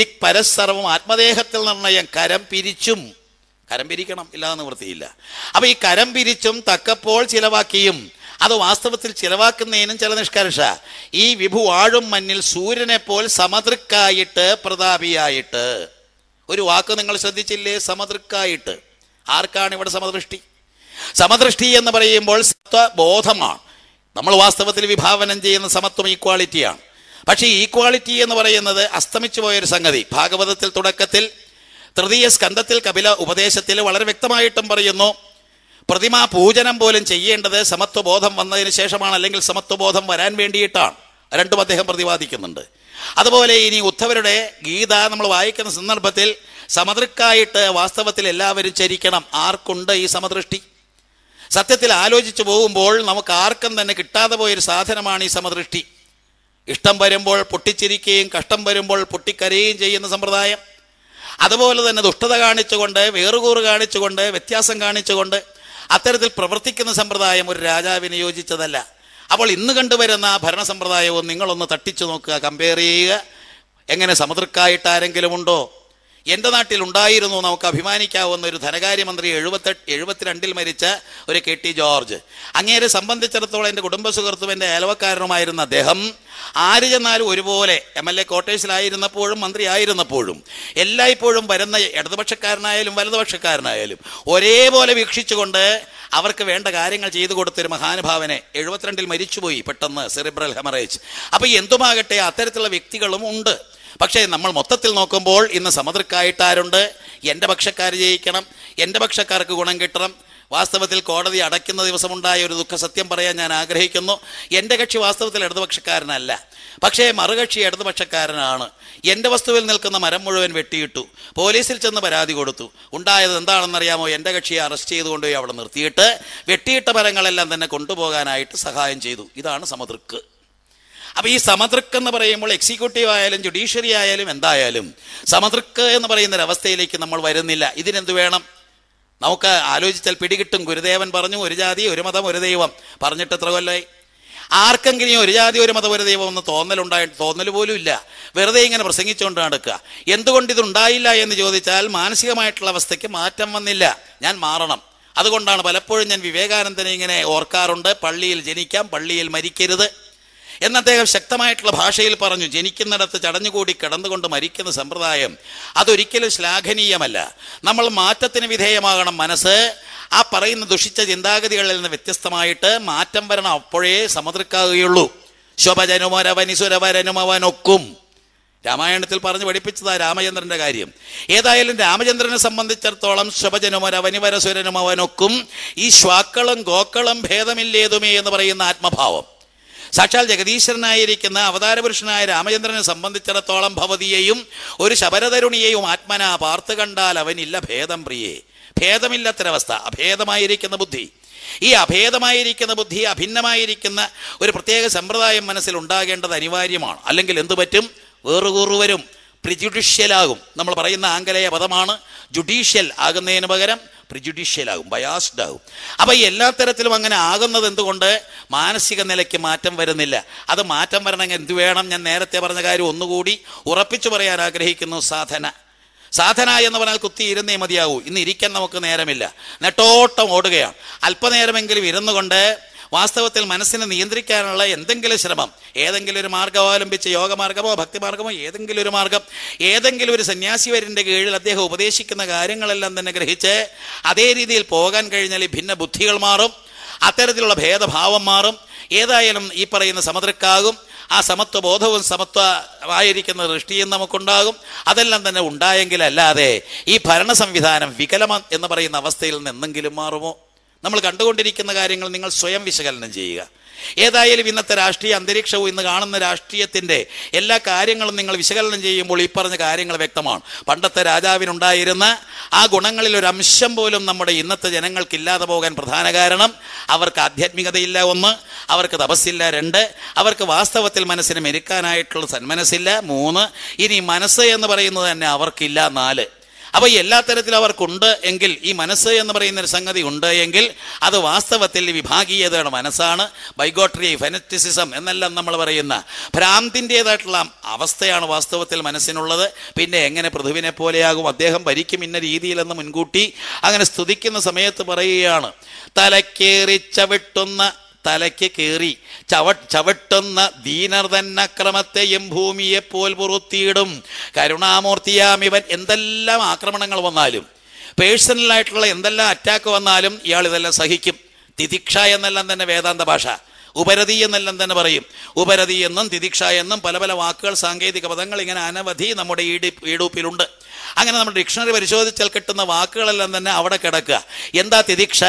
ദിക് പരസർവം ആത്മദേഹത്തിൽ നിർണയം കരം പിരിച്ചും കരം പിരിക്കണം ഇല്ലാതെ നിവൃത്തിയില്ല അപ്പോൾ ഈ കരം പിരിച്ചും തക്കപ്പോൾ ചിലവാക്കിയും അത് വാസ്തവത്തിൽ ചിലവാക്കുന്നതിനും ചില നിഷ്കർഷ ഈ വിഭു ആഴും മഞ്ഞിൽ സൂര്യനെ പോൽ സമതൃക്കായിട്ട് പ്രതാപിയായിട്ട് ഒരു വാക്ക് നിങ്ങൾ ശ്രദ്ധിച്ചില്ലേ സമതൃക്കായിട്ട് ആർക്കാണ് ഇവിടെ സമദൃഷ്ടി സമദൃഷ്ടി എന്ന് പറയുമ്പോൾ സത്വബോധമാണ് നമ്മൾ വാസ്തവത്തിൽ വിഭാവനം ചെയ്യുന്ന സമത്വം ഈക്വാളിറ്റിയാണ് പക്ഷേ ഈക്വാളിറ്റി എന്ന് പറയുന്നത് അസ്തമിച്ചു പോയൊരു സംഗതി ഭാഗവതത്തിൽ തുടക്കത്തിൽ തൃതീയ സ്കന്ധത്തിൽ കപില ഉപദേശത്തിൽ വളരെ വ്യക്തമായിട്ടും പറയുന്നു പ്രതിമാ പൂജനം പോലും ചെയ്യേണ്ടത് സമത്വബോധം വന്നതിന് ശേഷമാണ് അല്ലെങ്കിൽ സമത്വബോധം വരാൻ വേണ്ടിയിട്ടാണ് രണ്ടും അദ്ദേഹം പ്രതിപാദിക്കുന്നുണ്ട് അതുപോലെ ഇനി ഉദ്ധവരുടെ ഗീത നമ്മൾ വായിക്കുന്ന സന്ദർഭത്തിൽ സമതൃക്കായിട്ട് വാസ്തവത്തിൽ എല്ലാവരും ചരിക്കണം ആർക്കുണ്ട് ഈ സമദൃഷ്ടി സത്യത്തിൽ ആലോചിച്ചു പോകുമ്പോൾ നമുക്ക് ആർക്കും തന്നെ കിട്ടാതെ പോയൊരു സാധനമാണ് ഈ സമദൃഷ്ടി ഇഷ്ടം വരുമ്പോൾ പൊട്ടിച്ചിരിക്കുകയും കഷ്ടം വരുമ്പോൾ പൊട്ടിക്കരയുകയും ചെയ്യുന്ന സമ്പ്രദായം അതുപോലെ തന്നെ ദുഷ്ടത കാണിച്ചുകൊണ്ട് വേറുകൂറ് കാണിച്ചുകൊണ്ട് വ്യത്യാസം കാണിച്ചുകൊണ്ട് അത്തരത്തിൽ പ്രവർത്തിക്കുന്ന സമ്പ്രദായം ഒരു രാജാവിന് യോജിച്ചതല്ല അപ്പോൾ ഇന്ന് കണ്ടുവരുന്ന ഭരണ സമ്പ്രദായവും നിങ്ങളൊന്ന് തട്ടിച്ചു നോക്കുക കമ്പയർ ചെയ്യുക എങ്ങനെ സമതൃക്കായിട്ട് ആരെങ്കിലും ഉണ്ടോ എൻ്റെ നാട്ടിൽ ഉണ്ടായിരുന്നു നമുക്ക് അഭിമാനിക്കാവുന്ന ഒരു ധനകാര്യമന്ത്രി എഴുപത്തെ എഴുപത്തിരണ്ടിൽ മരിച്ച ഒരു കെ ടി ജോർജ് അങ്ങേരെ സംബന്ധിച്ചിടത്തോളം എൻ്റെ കുടുംബസുഹൃത്തും എൻ്റെ അയൽവക്കാരനുമായിരുന്ന അദ്ദേഹം ആര് ചെന്നാലും ഒരുപോലെ എം എൽ എ കോട്ടേഴ്സിലായിരുന്നപ്പോഴും മന്ത്രിയായിരുന്നപ്പോഴും എല്ലായ്പ്പോഴും വരുന്ന ഇടതുപക്ഷക്കാരനായാലും വലതുപക്ഷക്കാരനായാലും ഒരേപോലെ വീക്ഷിച്ചുകൊണ്ട് അവർക്ക് വേണ്ട കാര്യങ്ങൾ ചെയ്തു കൊടുത്തൊരു മഹാനുഭാവനെ എഴുപത്തിരണ്ടിൽ മരിച്ചുപോയി പെട്ടെന്ന് സെറിബ്രൽ ഹെമറേജ് അപ്പോൾ എന്തുമാകട്ടെ അത്തരത്തിലുള്ള വ്യക്തികളും ഉണ്ട് പക്ഷേ നമ്മൾ മൊത്തത്തിൽ നോക്കുമ്പോൾ ഇന്ന് സമതൃക്കായിട്ടാരുണ്ട് എൻ്റെ പക്ഷക്കാർ ജയിക്കണം എൻ്റെ പക്ഷക്കാർക്ക് ഗുണം കിട്ടണം വാസ്തവത്തിൽ കോടതി അടയ്ക്കുന്ന ദിവസമുണ്ടായ ഒരു ദുഃഖ സത്യം പറയാൻ ഞാൻ ആഗ്രഹിക്കുന്നു എൻ്റെ കക്ഷി വാസ്തവത്തിൽ ഇടതുപക്ഷക്കാരനല്ല പക്ഷേ മറുകക്ഷി ഇടതുപക്ഷക്കാരനാണ് എൻ്റെ വസ്തുവിൽ നിൽക്കുന്ന മരം മുഴുവൻ വെട്ടിയിട്ടു പോലീസിൽ ചെന്ന് പരാതി കൊടുത്തു ഉണ്ടായത് എന്താണെന്നറിയാമോ എൻ്റെ കക്ഷിയെ അറസ്റ്റ് ചെയ്തുകൊണ്ടുപോയി അവിടെ നിർത്തിയിട്ട് വെട്ടിയിട്ട മരങ്ങളെല്ലാം തന്നെ കൊണ്ടുപോകാനായിട്ട് സഹായം ചെയ്തു ഇതാണ് സമതൃക്ക് അപ്പോൾ ഈ സമതൃക്ക് എന്ന് പറയുമ്പോൾ എക്സിക്യൂട്ടീവ് ആയാലും ജുഡീഷ്യറി ആയാലും എന്തായാലും സമതൃക്ക് എന്ന് പറയുന്ന ഒരവസ്ഥയിലേക്ക് നമ്മൾ വരുന്നില്ല ഇതിനെന്ത് വേണം നമുക്ക് ആലോചിച്ചാൽ പിടികിട്ടും ഗുരുദേവൻ പറഞ്ഞു ഒരു ജാതി ഒരു മതം ഒരു ദൈവം പറഞ്ഞിട്ട് എത്ര കൊല്ലായി ആർക്കെങ്കിലും ഒരു ജാതി ഒരു മതം ഒരു ദൈവം എന്ന് തോന്നലുണ്ടായി തോന്നൽ പോലും ഇല്ല വെറുതെ ഇങ്ങനെ പ്രസംഗിച്ചുകൊണ്ട് നടക്കുക എന്തുകൊണ്ട് ഇതുണ്ടായില്ല എന്ന് ചോദിച്ചാൽ മാനസികമായിട്ടുള്ള അവസ്ഥയ്ക്ക് മാറ്റം വന്നില്ല ഞാൻ മാറണം അതുകൊണ്ടാണ് പലപ്പോഴും ഞാൻ വിവേകാനന്ദനെ ഇങ്ങനെ ഓർക്കാറുണ്ട് പള്ളിയിൽ ജനിക്കാം പള്ളിയിൽ മരിക്കരുത് എന്ന് അദ്ദേഹം ശക്തമായിട്ടുള്ള ഭാഷയിൽ പറഞ്ഞു ജനിക്കുന്നിടത്ത് ചടഞ്ഞുകൂടി കിടന്നുകൊണ്ട് മരിക്കുന്ന സമ്പ്രദായം അതൊരിക്കലും ശ്ലാഘനീയമല്ല നമ്മൾ മാറ്റത്തിന് വിധേയമാകണം മനസ്സ് ആ പറയുന്ന ദുഷിച്ച ചിന്താഗതികളിൽ നിന്ന് വ്യത്യസ്തമായിട്ട് മാറ്റം വരണം അപ്പോഴേ സമതൃക്കാകുകയുള്ളൂ ശുഭജനുമരവനിസുരവരനുമവനൊക്കും രാമായണത്തിൽ പറഞ്ഞു പഠിപ്പിച്ചതാ രാമചന്ദ്രന്റെ കാര്യം ഏതായാലും രാമചന്ദ്രനെ സംബന്ധിച്ചിടത്തോളം ശുഭജനുമരവനിവരസുരനുമവനൊക്കും ഈ ശ്വാക്കളും ഗോക്കളും ഭേദമില്ലേതുമേ എന്ന് പറയുന്ന ആത്മഭാവം സാക്ഷാൽ ജഗദീശ്വരനായിരിക്കുന്ന അവതാരപുരുഷനായ രാമചന്ദ്രനെ സംബന്ധിച്ചിടത്തോളം ഭവതിയെയും ഒരു ശബരതരുണിയെയും ആത്മനാ പാർത്ത് കണ്ടാൽ അവനില്ല ഭേദം പ്രിയേ ഭേദമില്ലാത്തൊരവസ്ഥ അഭേദമായിരിക്കുന്ന ബുദ്ധി ഈ അഭേദമായിരിക്കുന്ന ബുദ്ധി അഭിന്നമായിരിക്കുന്ന ഒരു പ്രത്യേക സമ്പ്രദായം മനസ്സിൽ ഉണ്ടാകേണ്ടത് അനിവാര്യമാണ് അല്ലെങ്കിൽ എന്തു പറ്റും വേറുകൂറുവരും വരും പ്രിജുഡീഷ്യലാകും നമ്മൾ പറയുന്ന ആംഗലേയ പദമാണ് ജുഡീഷ്യൽ ആകുന്നതിന് പകരം ആകും ബയാസ്ഡ് ആകും അപ്പോൾ എല്ലാ തരത്തിലും അങ്ങനെ ആകുന്നത് എന്തുകൊണ്ട് മാനസിക നിലയ്ക്ക് മാറ്റം വരുന്നില്ല അത് മാറ്റം വരണമെങ്കിൽ എന്ത് വേണം ഞാൻ നേരത്തെ പറഞ്ഞ കാര്യം ഒന്നുകൂടി ഉറപ്പിച്ചു പറയാൻ ആഗ്രഹിക്കുന്നു സാധന സാധന എന്ന് പറഞ്ഞാൽ കുത്തി ഇരുന്നേ മതിയാകൂ ഇന്ന് ഇരിക്കാൻ നമുക്ക് നേരമില്ല നെട്ടോട്ടം ഓടുകയാണ് അല്പനേരമെങ്കിലും ഇരുന്നു കൊണ്ട് വാസ്തവത്തിൽ മനസ്സിനെ നിയന്ത്രിക്കാനുള്ള എന്തെങ്കിലും ശ്രമം ഏതെങ്കിലും ഒരു മാർഗം അവലംബിച്ച് യോഗമാർഗമോ ഭക്തിമാർഗമോ ഏതെങ്കിലും ഒരു മാർഗം ഏതെങ്കിലും ഒരു സന്യാസിവരിൻ്റെ കീഴിൽ അദ്ദേഹം ഉപദേശിക്കുന്ന കാര്യങ്ങളെല്ലാം തന്നെ ഗ്രഹിച്ച് അതേ രീതിയിൽ പോകാൻ കഴിഞ്ഞാൽ ഭിന്ന ബുദ്ധികൾ മാറും അത്തരത്തിലുള്ള ഭേദഭാവം മാറും ഏതായാലും ഈ പറയുന്ന സമതൃക്കാകും ആ സമത്വ ബോധവും സമത്വമായിരിക്കുന്ന ദൃഷ്ടിയും നമുക്കുണ്ടാകും അതെല്ലാം തന്നെ ഉണ്ടായെങ്കിലല്ലാതെ ഈ ഭരണ സംവിധാനം വികലമ എന്ന് പറയുന്ന അവസ്ഥയിൽ നിന്നെങ്കിലും മാറുമോ നമ്മൾ കണ്ടുകൊണ്ടിരിക്കുന്ന കാര്യങ്ങൾ നിങ്ങൾ സ്വയം വിശകലനം ചെയ്യുക ഏതായാലും ഇന്നത്തെ രാഷ്ട്രീയ അന്തരീക്ഷവും ഇന്ന് കാണുന്ന രാഷ്ട്രീയത്തിൻ്റെ എല്ലാ കാര്യങ്ങളും നിങ്ങൾ വിശകലനം ചെയ്യുമ്പോൾ ഈ പറഞ്ഞ കാര്യങ്ങൾ വ്യക്തമാണ് പണ്ടത്തെ രാജാവിനുണ്ടായിരുന്ന ആ ഗുണങ്ങളിൽ ഒരു അംശം പോലും നമ്മുടെ ഇന്നത്തെ ജനങ്ങൾക്കില്ലാതെ പോകാൻ പ്രധാന കാരണം അവർക്ക് ആധ്യാത്മികതയില്ല ഒന്ന് അവർക്ക് തപസ്സില്ല രണ്ട് അവർക്ക് വാസ്തവത്തിൽ മനസ്സിനെ മെരുക്കാനായിട്ടുള്ള സന്മനസ്സില്ല മൂന്ന് ഇനി മനസ്സ് എന്ന് പറയുന്നത് തന്നെ അവർക്കില്ല നാല് അപ്പോൾ എല്ലാ തരത്തിലും അവർക്കുണ്ട് എങ്കിൽ ഈ മനസ്സ് എന്ന് പറയുന്ന ഒരു സംഗതി ഉണ്ട് എങ്കിൽ അത് വാസ്തവത്തിൽ വിഭാഗീയതയുടെ മനസ്സാണ് ബൈഗോട്രി ഫെനറ്റിസിസം എന്നെല്ലാം നമ്മൾ പറയുന്ന ഭ്രാന്തിൻ്റെതായിട്ടുള്ള അവസ്ഥയാണ് വാസ്തവത്തിൽ മനസ്സിനുള്ളത് പിന്നെ എങ്ങനെ പൃഥുവിനെ പോലെയാകും അദ്ദേഹം ഭരിക്കും ഇന്ന രീതിയിലെന്ന് മുൻകൂട്ടി അങ്ങനെ സ്തുതിക്കുന്ന സമയത്ത് പറയുകയാണ് തലക്കേറി വിട്ടുന്ന തലയ്ക്ക് കയറി ചവ ചവിട്ടുന്ന ദീനർ തന്നെ അക്രമത്തെയും ഭൂമിയെ പോൽ പുറത്തിയിടും കരുണാമൂർത്തിയാം ഇവൻ എന്തെല്ലാം ആക്രമണങ്ങൾ വന്നാലും പേഴ്സണലായിട്ടുള്ള എന്തെല്ലാം അറ്റാക്ക് വന്നാലും ഇയാൾ ഇതെല്ലാം സഹിക്കും തിദീക്ഷ എന്നെല്ലാം തന്നെ വേദാന്ത ഭാഷ ഉപരതി എന്നെല്ലാം തന്നെ പറയും ഉപരതി എന്നും തിദീക്ഷ എന്നും പല പല വാക്കുകൾ സാങ്കേതിക പദങ്ങൾ ഇങ്ങനെ അനവധി നമ്മുടെ ഈടി ഈടൂപ്പിലുണ്ട് അങ്ങനെ നമ്മുടെ ഡിക്ഷണറി പരിശോധിച്ചാൽ കിട്ടുന്ന വാക്കുകളെല്ലാം തന്നെ അവിടെ കിടക്കുക എന്താ തിദീക്ഷ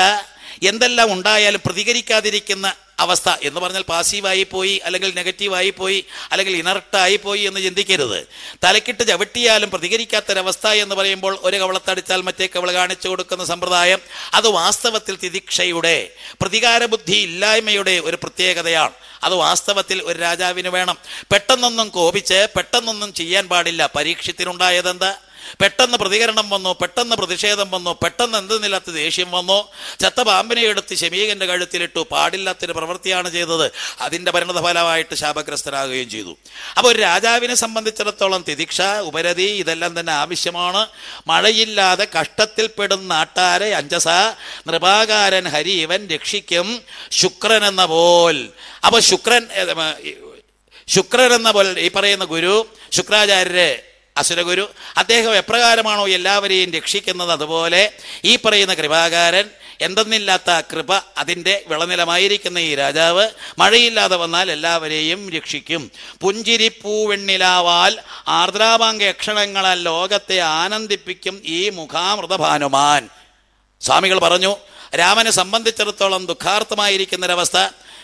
എന്തെല്ലാം ഉണ്ടായാലും പ്രതികരിക്കാതിരിക്കുന്ന അവസ്ഥ എന്ന് പറഞ്ഞാൽ പാസീവായി പോയി അല്ലെങ്കിൽ നെഗറ്റീവായി പോയി അല്ലെങ്കിൽ ഇനർട്ടായി പോയി എന്ന് ചിന്തിക്കരുത് തലക്കിട്ട് ചവിട്ടിയാലും പ്രതികരിക്കാത്തൊരവസ്ഥ എന്ന് പറയുമ്പോൾ ഒരു കവളത്തടിച്ചാൽ മറ്റേ കവള കാണിച്ചു കൊടുക്കുന്ന സമ്പ്രദായം അത് വാസ്തവത്തിൽ തിദിക്ഷയുടെ പ്രതികാര ബുദ്ധി ഇല്ലായ്മയുടെ ഒരു പ്രത്യേകതയാണ് അത് വാസ്തവത്തിൽ ഒരു രാജാവിന് വേണം പെട്ടെന്നൊന്നും കോപിച്ച് പെട്ടെന്നൊന്നും ചെയ്യാൻ പാടില്ല പരീക്ഷത്തിനുണ്ടായതെന്താ പെട്ടെന്ന് പ്രതികരണം വന്നോ പെട്ടെന്ന് പ്രതിഷേധം വന്നോ പെട്ടെന്ന് എന്തെന്നില്ലാത്ത ദേഷ്യം വന്നോ ചത്ത പാമ്പിനെ എടുത്ത് ശമീകന്റെ കഴുത്തിലിട്ടു പാടില്ലാത്തൊരു പ്രവൃത്തിയാണ് ചെയ്തത് അതിന്റെ പരിണതഫലമായിട്ട് ശാപഗ്രസ്തരാകുകയും ചെയ്തു അപ്പോൾ ഒരു രാജാവിനെ സംബന്ധിച്ചിടത്തോളം തിദിക്ഷ ഉപരതി ഇതെല്ലാം തന്നെ ആവശ്യമാണ് മഴയില്ലാതെ കഷ്ടത്തിൽപ്പെടുന്ന നാട്ടാരെ അഞ്ചസ നൃപാകാരൻ ഹരി ഇവൻ രക്ഷിക്കും ശുക്രൻ എന്ന പോൽ അപ്പോൾ ശുക്രൻ ശുക്രൻ എന്ന പോലെ ഈ പറയുന്ന ഗുരു ശുക്രാചാര്യരെ അസുരഗുരു അദ്ദേഹം എപ്രകാരമാണോ എല്ലാവരെയും രക്ഷിക്കുന്നത് അതുപോലെ ഈ പറയുന്ന കൃപാകാരൻ എന്തെന്നില്ലാത്ത കൃപ അതിൻ്റെ വിളനിലമായിരിക്കുന്ന ഈ രാജാവ് മഴയില്ലാതെ വന്നാൽ എല്ലാവരെയും രക്ഷിക്കും പുഞ്ചിരിപ്പൂവെണ്ണിലാവാൽ ആർദ്രാഭാംഗക്ഷണങ്ങളാൽ ലോകത്തെ ആനന്ദിപ്പിക്കും ഈ മുഖാമൃതഭാനുമാൻ സ്വാമികൾ പറഞ്ഞു രാമനെ സംബന്ധിച്ചിടത്തോളം ദുഃഖാർത്ഥമായിരിക്കുന്നൊരവസ്ഥ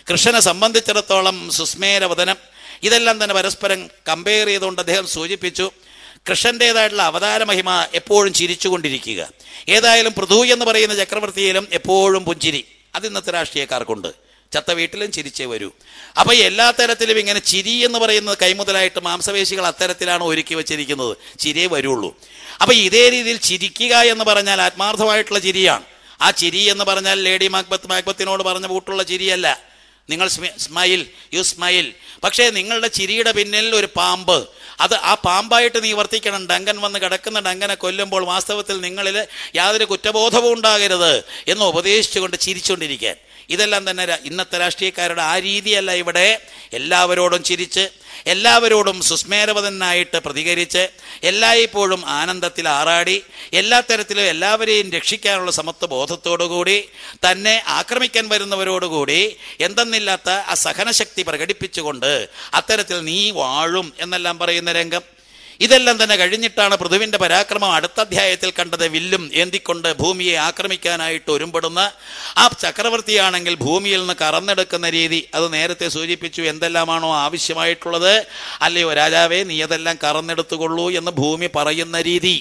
കൃഷ്ണനെ സംബന്ധിച്ചിടത്തോളം സുസ്മേരവതനം ഇതെല്ലാം തന്നെ പരസ്പരം കമ്പയർ ചെയ്തുകൊണ്ട് അദ്ദേഹം സൂചിപ്പിച്ചു കൃഷ്ണൻ്റേതായിട്ടുള്ള അവതാര മഹിമ എപ്പോഴും ചിരിച്ചുകൊണ്ടിരിക്കുക ഏതായാലും പൃഥു എന്ന് പറയുന്ന ചക്രവർത്തിയിലും എപ്പോഴും പുഞ്ചിരി അത് ഇന്നത്തെ രാഷ്ട്രീയക്കാർക്കുണ്ട് ചത്ത വീട്ടിലും ചിരിച്ചേ വരൂ അപ്പോൾ എല്ലാ തരത്തിലും ഇങ്ങനെ ചിരി എന്ന് പറയുന്നത് കൈമുതലായിട്ട് മാംസപേശികൾ അത്തരത്തിലാണ് ഒരുക്കി വെച്ചിരിക്കുന്നത് ചിരിയേ വരുള്ളൂ അപ്പോൾ ഇതേ രീതിയിൽ ചിരിക്കുക എന്ന് പറഞ്ഞാൽ ആത്മാർത്ഥമായിട്ടുള്ള ചിരിയാണ് ആ ചിരി എന്ന് പറഞ്ഞാൽ ലേഡി മാക്ബത്ത് മാക്ബത്തിനോട് പറഞ്ഞ കൂട്ടുള്ള ചിരിയല്ല നിങ്ങൾ സ്മൈൽ യു സ്മൈൽ പക്ഷേ നിങ്ങളുടെ ചിരിയുടെ പിന്നിൽ ഒരു പാമ്പ് അത് ആ പാമ്പായിട്ട് നീ വർത്തിക്കണം ഡങ്കൻ വന്ന് കിടക്കുന്ന ഡങ്കനെ കൊല്ലുമ്പോൾ വാസ്തവത്തിൽ നിങ്ങളിൽ യാതൊരു കുറ്റബോധവും ഉണ്ടാകരുത് എന്ന് ഉപദേശിച്ചുകൊണ്ട് ചിരിച്ചുകൊണ്ടിരിക്കാൻ ഇതെല്ലാം തന്നെ ഇന്നത്തെ രാഷ്ട്രീയക്കാരുടെ ആ രീതിയല്ല ഇവിടെ എല്ലാവരോടും ചിരിച്ച് എല്ലാവരോടും സുസ്മേരവതനായിട്ട് പ്രതികരിച്ച് എല്ലായ്പ്പോഴും ആനന്ദത്തിൽ ആറാടി എല്ലാ തരത്തിലും എല്ലാവരെയും രക്ഷിക്കാനുള്ള സമത്വ ബോധത്തോടുകൂടി തന്നെ ആക്രമിക്കാൻ വരുന്നവരോടുകൂടി എന്തെന്നില്ലാത്ത ആ സഹനശക്തി പ്രകടിപ്പിച്ചുകൊണ്ട് അത്തരത്തിൽ നീ വാഴും എന്നെല്ലാം പറയുന്ന രംഗം ഇതെല്ലാം തന്നെ കഴിഞ്ഞിട്ടാണ് പൃഥുവിൻ്റെ പരാക്രമം അടുത്ത അധ്യായത്തിൽ കണ്ടത് വില്ലും ഏന്തിക്കൊണ്ട് ഭൂമിയെ ആക്രമിക്കാനായിട്ട് ഒരുമ്പെടുന്ന ആ ചക്രവർത്തിയാണെങ്കിൽ ഭൂമിയിൽ നിന്ന് കറന്നെടുക്കുന്ന രീതി അത് നേരത്തെ സൂചിപ്പിച്ചു എന്തെല്ലാമാണോ ആവശ്യമായിട്ടുള്ളത് അല്ലയോ രാജാവേ നീ അതെല്ലാം കറന്നെടുത്തുകൊള്ളൂ എന്ന് ഭൂമി പറയുന്ന രീതി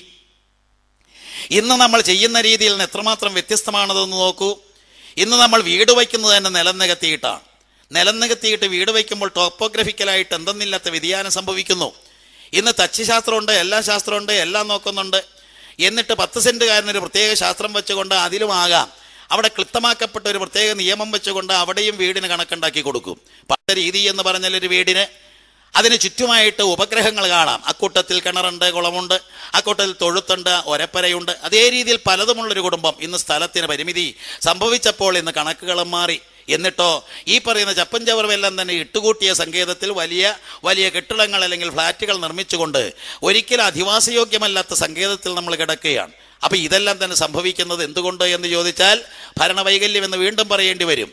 ഇന്ന് നമ്മൾ ചെയ്യുന്ന രീതിയിൽ നിന്ന് എത്രമാത്രം വ്യത്യസ്തമാണതെന്ന് നോക്കൂ ഇന്ന് നമ്മൾ വീട് വയ്ക്കുന്നത് തന്നെ നിലം നികത്തിയിട്ടാണ് നിലം നികത്തിയിട്ട് വീട് വയ്ക്കുമ്പോൾ ടോപ്പോഗ്രഫിക്കലായിട്ട് എന്തെന്നില്ലാത്ത വ്യതിയാനം സംഭവിക്കുന്നു ഇന്ന് തച്ചുശാസ്ത്രമുണ്ട് എല്ലാ ശാസ്ത്രമുണ്ട് എല്ലാം നോക്കുന്നുണ്ട് എന്നിട്ട് പത്ത് സെൻറ്റുകാരനൊരു പ്രത്യേക ശാസ്ത്രം വെച്ചുകൊണ്ട് അതിലുമാകാം അവിടെ ക്ലിപ്തമാക്കപ്പെട്ട ഒരു പ്രത്യേക നിയമം വെച്ചുകൊണ്ട് അവിടെയും വീടിന് കണക്കുണ്ടാക്കി കൊടുക്കും പത്ത രീതി എന്ന് പറഞ്ഞാൽ ഒരു വീടിന് അതിന് ചുറ്റുമായിട്ട് ഉപഗ്രഹങ്ങൾ കാണാം അക്കൂട്ടത്തിൽ കിണറുണ്ട് കുളമുണ്ട് അക്കൂട്ടത്തിൽ തൊഴുത്തുണ്ട് ഒരപ്പരയുണ്ട് അതേ രീതിയിൽ പലതുമുള്ളൊരു കുടുംബം ഇന്ന് സ്ഥലത്തിന് പരിമിതി സംഭവിച്ചപ്പോൾ ഇന്ന് കണക്കുകളും മാറി എന്നിട്ടോ ഈ പറയുന്ന ചപ്പൻ ചവറുമെല്ലാം തന്നെ ഇട്ടുകൂട്ടിയ സങ്കേതത്തിൽ വലിയ വലിയ കെട്ടിടങ്ങൾ അല്ലെങ്കിൽ ഫ്ലാറ്റുകൾ നിർമ്മിച്ചുകൊണ്ട് ഒരിക്കലും അധിവാസയോഗ്യമല്ലാത്ത സങ്കേതത്തിൽ നമ്മൾ കിടക്കുകയാണ് അപ്പോൾ ഇതെല്ലാം തന്നെ സംഭവിക്കുന്നത് എന്തുകൊണ്ട് എന്ന് ചോദിച്ചാൽ ഭരണവൈകല്യം എന്ന് വീണ്ടും പറയേണ്ടി വരും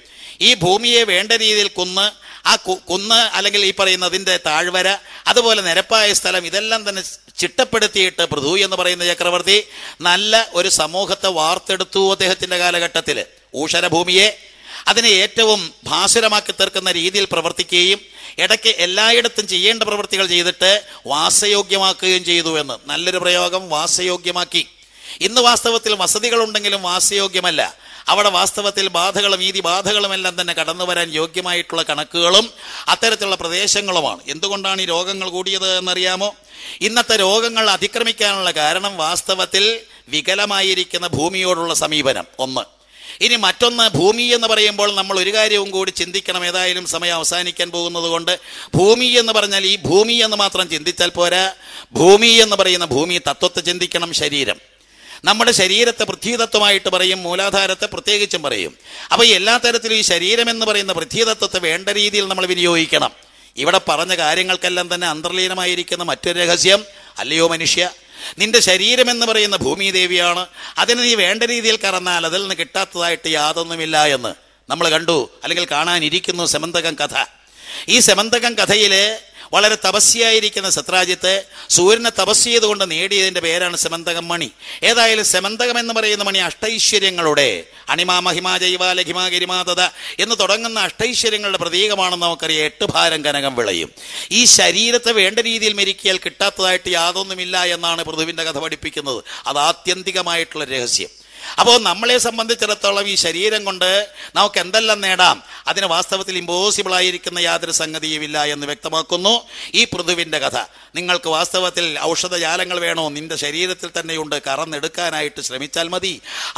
ഈ ഭൂമിയെ വേണ്ട രീതിയിൽ കുന്ന് ആ കുന്ന് അല്ലെങ്കിൽ ഈ അതിൻ്റെ താഴ്വര അതുപോലെ നിരപ്പായ സ്ഥലം ഇതെല്ലാം തന്നെ ചിട്ടപ്പെടുത്തിയിട്ട് പൃഥു എന്ന് പറയുന്ന ചക്രവർത്തി നല്ല ഒരു സമൂഹത്തെ വാർത്തെടുത്തു അദ്ദേഹത്തിൻ്റെ കാലഘട്ടത്തിൽ ഊഷരഭൂമിയെ അതിനെ ഏറ്റവും ഭാസുരമാക്കി തീർക്കുന്ന രീതിയിൽ പ്രവർത്തിക്കുകയും ഇടയ്ക്ക് എല്ലായിടത്തും ചെയ്യേണ്ട പ്രവൃത്തികൾ ചെയ്തിട്ട് വാസയോഗ്യമാക്കുകയും ചെയ്തു എന്ന് നല്ലൊരു പ്രയോഗം വാസയോഗ്യമാക്കി ഇന്ന് വാസ്തവത്തിൽ വസതികളുണ്ടെങ്കിലും വാസയോഗ്യമല്ല അവിടെ വാസ്തവത്തിൽ ബാധകളും ഈതി ബാധകളും എല്ലാം തന്നെ കടന്നു വരാൻ യോഗ്യമായിട്ടുള്ള കണക്കുകളും അത്തരത്തിലുള്ള പ്രദേശങ്ങളുമാണ് എന്തുകൊണ്ടാണ് ഈ രോഗങ്ങൾ കൂടിയത് എന്നറിയാമോ ഇന്നത്തെ രോഗങ്ങൾ അതിക്രമിക്കാനുള്ള കാരണം വാസ്തവത്തിൽ വികലമായിരിക്കുന്ന ഭൂമിയോടുള്ള സമീപനം ഒന്ന് ഇനി മറ്റൊന്ന് ഭൂമി എന്ന് പറയുമ്പോൾ നമ്മൾ ഒരു കാര്യവും കൂടി ചിന്തിക്കണം ഏതായാലും സമയം അവസാനിക്കാൻ പോകുന്നത് കൊണ്ട് ഭൂമി എന്ന് പറഞ്ഞാൽ ഈ ഭൂമി എന്ന് മാത്രം ചിന്തിച്ചാൽ പോരാ ഭൂമി എന്ന് പറയുന്ന ഭൂമി തത്വത്തെ ചിന്തിക്കണം ശരീരം നമ്മുടെ ശരീരത്തെ പൃഥ്വിതത്വമായിട്ട് പറയും മൂലാധാരത്തെ പ്രത്യേകിച്ചും പറയും അപ്പോൾ എല്ലാ തരത്തിലും ഈ ശരീരം എന്ന് പറയുന്ന പൃഥ്വിതത്വത്തെ വേണ്ട രീതിയിൽ നമ്മൾ വിനിയോഗിക്കണം ഇവിടെ പറഞ്ഞ കാര്യങ്ങൾക്കെല്ലാം തന്നെ അന്തർലീനമായിരിക്കുന്ന മറ്റൊരു രഹസ്യം അല്ലയോ മനുഷ്യ നിന്റെ ശരീരം എന്ന് പറയുന്ന ദേവിയാണ് അതിന് നീ വേണ്ട രീതിയിൽ കറന്നാൽ അതിൽ നിന്ന് കിട്ടാത്തതായിട്ട് യാതൊന്നുമില്ല എന്ന് നമ്മൾ കണ്ടു അല്ലെങ്കിൽ കാണാനിരിക്കുന്നു സെമന്തകം കഥ ഈ സെമന്തകം കഥയിലെ വളരെ തപസ്യായിരിക്കുന്ന സത്രാജിത്ത് സൂര്യനെ തപസ് ചെയ്തുകൊണ്ട് നേടിയതിൻ്റെ പേരാണ് സെമന്തകം മണി ഏതായാലും സെമന്തകം എന്ന് പറയുന്ന മണി അഷ്ടൈശ്വര്യങ്ങളുടെ അണിമാ മഹിമാ ജൈവാ ലഹിമാ ഗിരിമാതത എന്ന് തുടങ്ങുന്ന അഷ്ടൈശ്വര്യങ്ങളുടെ പ്രതീകമാണെന്ന് നമുക്കറിയാം എട്ട് ഭാരം കനകം വിളയും ഈ ശരീരത്തെ വേണ്ട രീതിയിൽ മരിക്കിയാൽ കിട്ടാത്തതായിട്ട് യാതൊന്നുമില്ല എന്നാണ് പൃഥുവിൻ്റെ കഥ പഠിപ്പിക്കുന്നത് അത് ആത്യന്തികമായിട്ടുള്ള രഹസ്യം അപ്പോൾ നമ്മളെ സംബന്ധിച്ചിടത്തോളം ഈ ശരീരം കൊണ്ട് നമുക്ക് എന്തെല്ലാം നേടാം അതിന് വാസ്തവത്തിൽ ഇമ്പോസിബിൾ ആയിരിക്കുന്ന യാതൊരു സംഗതിയുമില്ല എന്ന് വ്യക്തമാക്കുന്നു ഈ പൃഥുവിൻ്റെ കഥ നിങ്ങൾക്ക് വാസ്തവത്തിൽ ഔഷധജാലങ്ങൾ വേണോ നിന്റെ ശരീരത്തിൽ തന്നെയുണ്ട് കറന്നെടുക്കാനായിട്ട് ശ്രമിച്ചാൽ മതി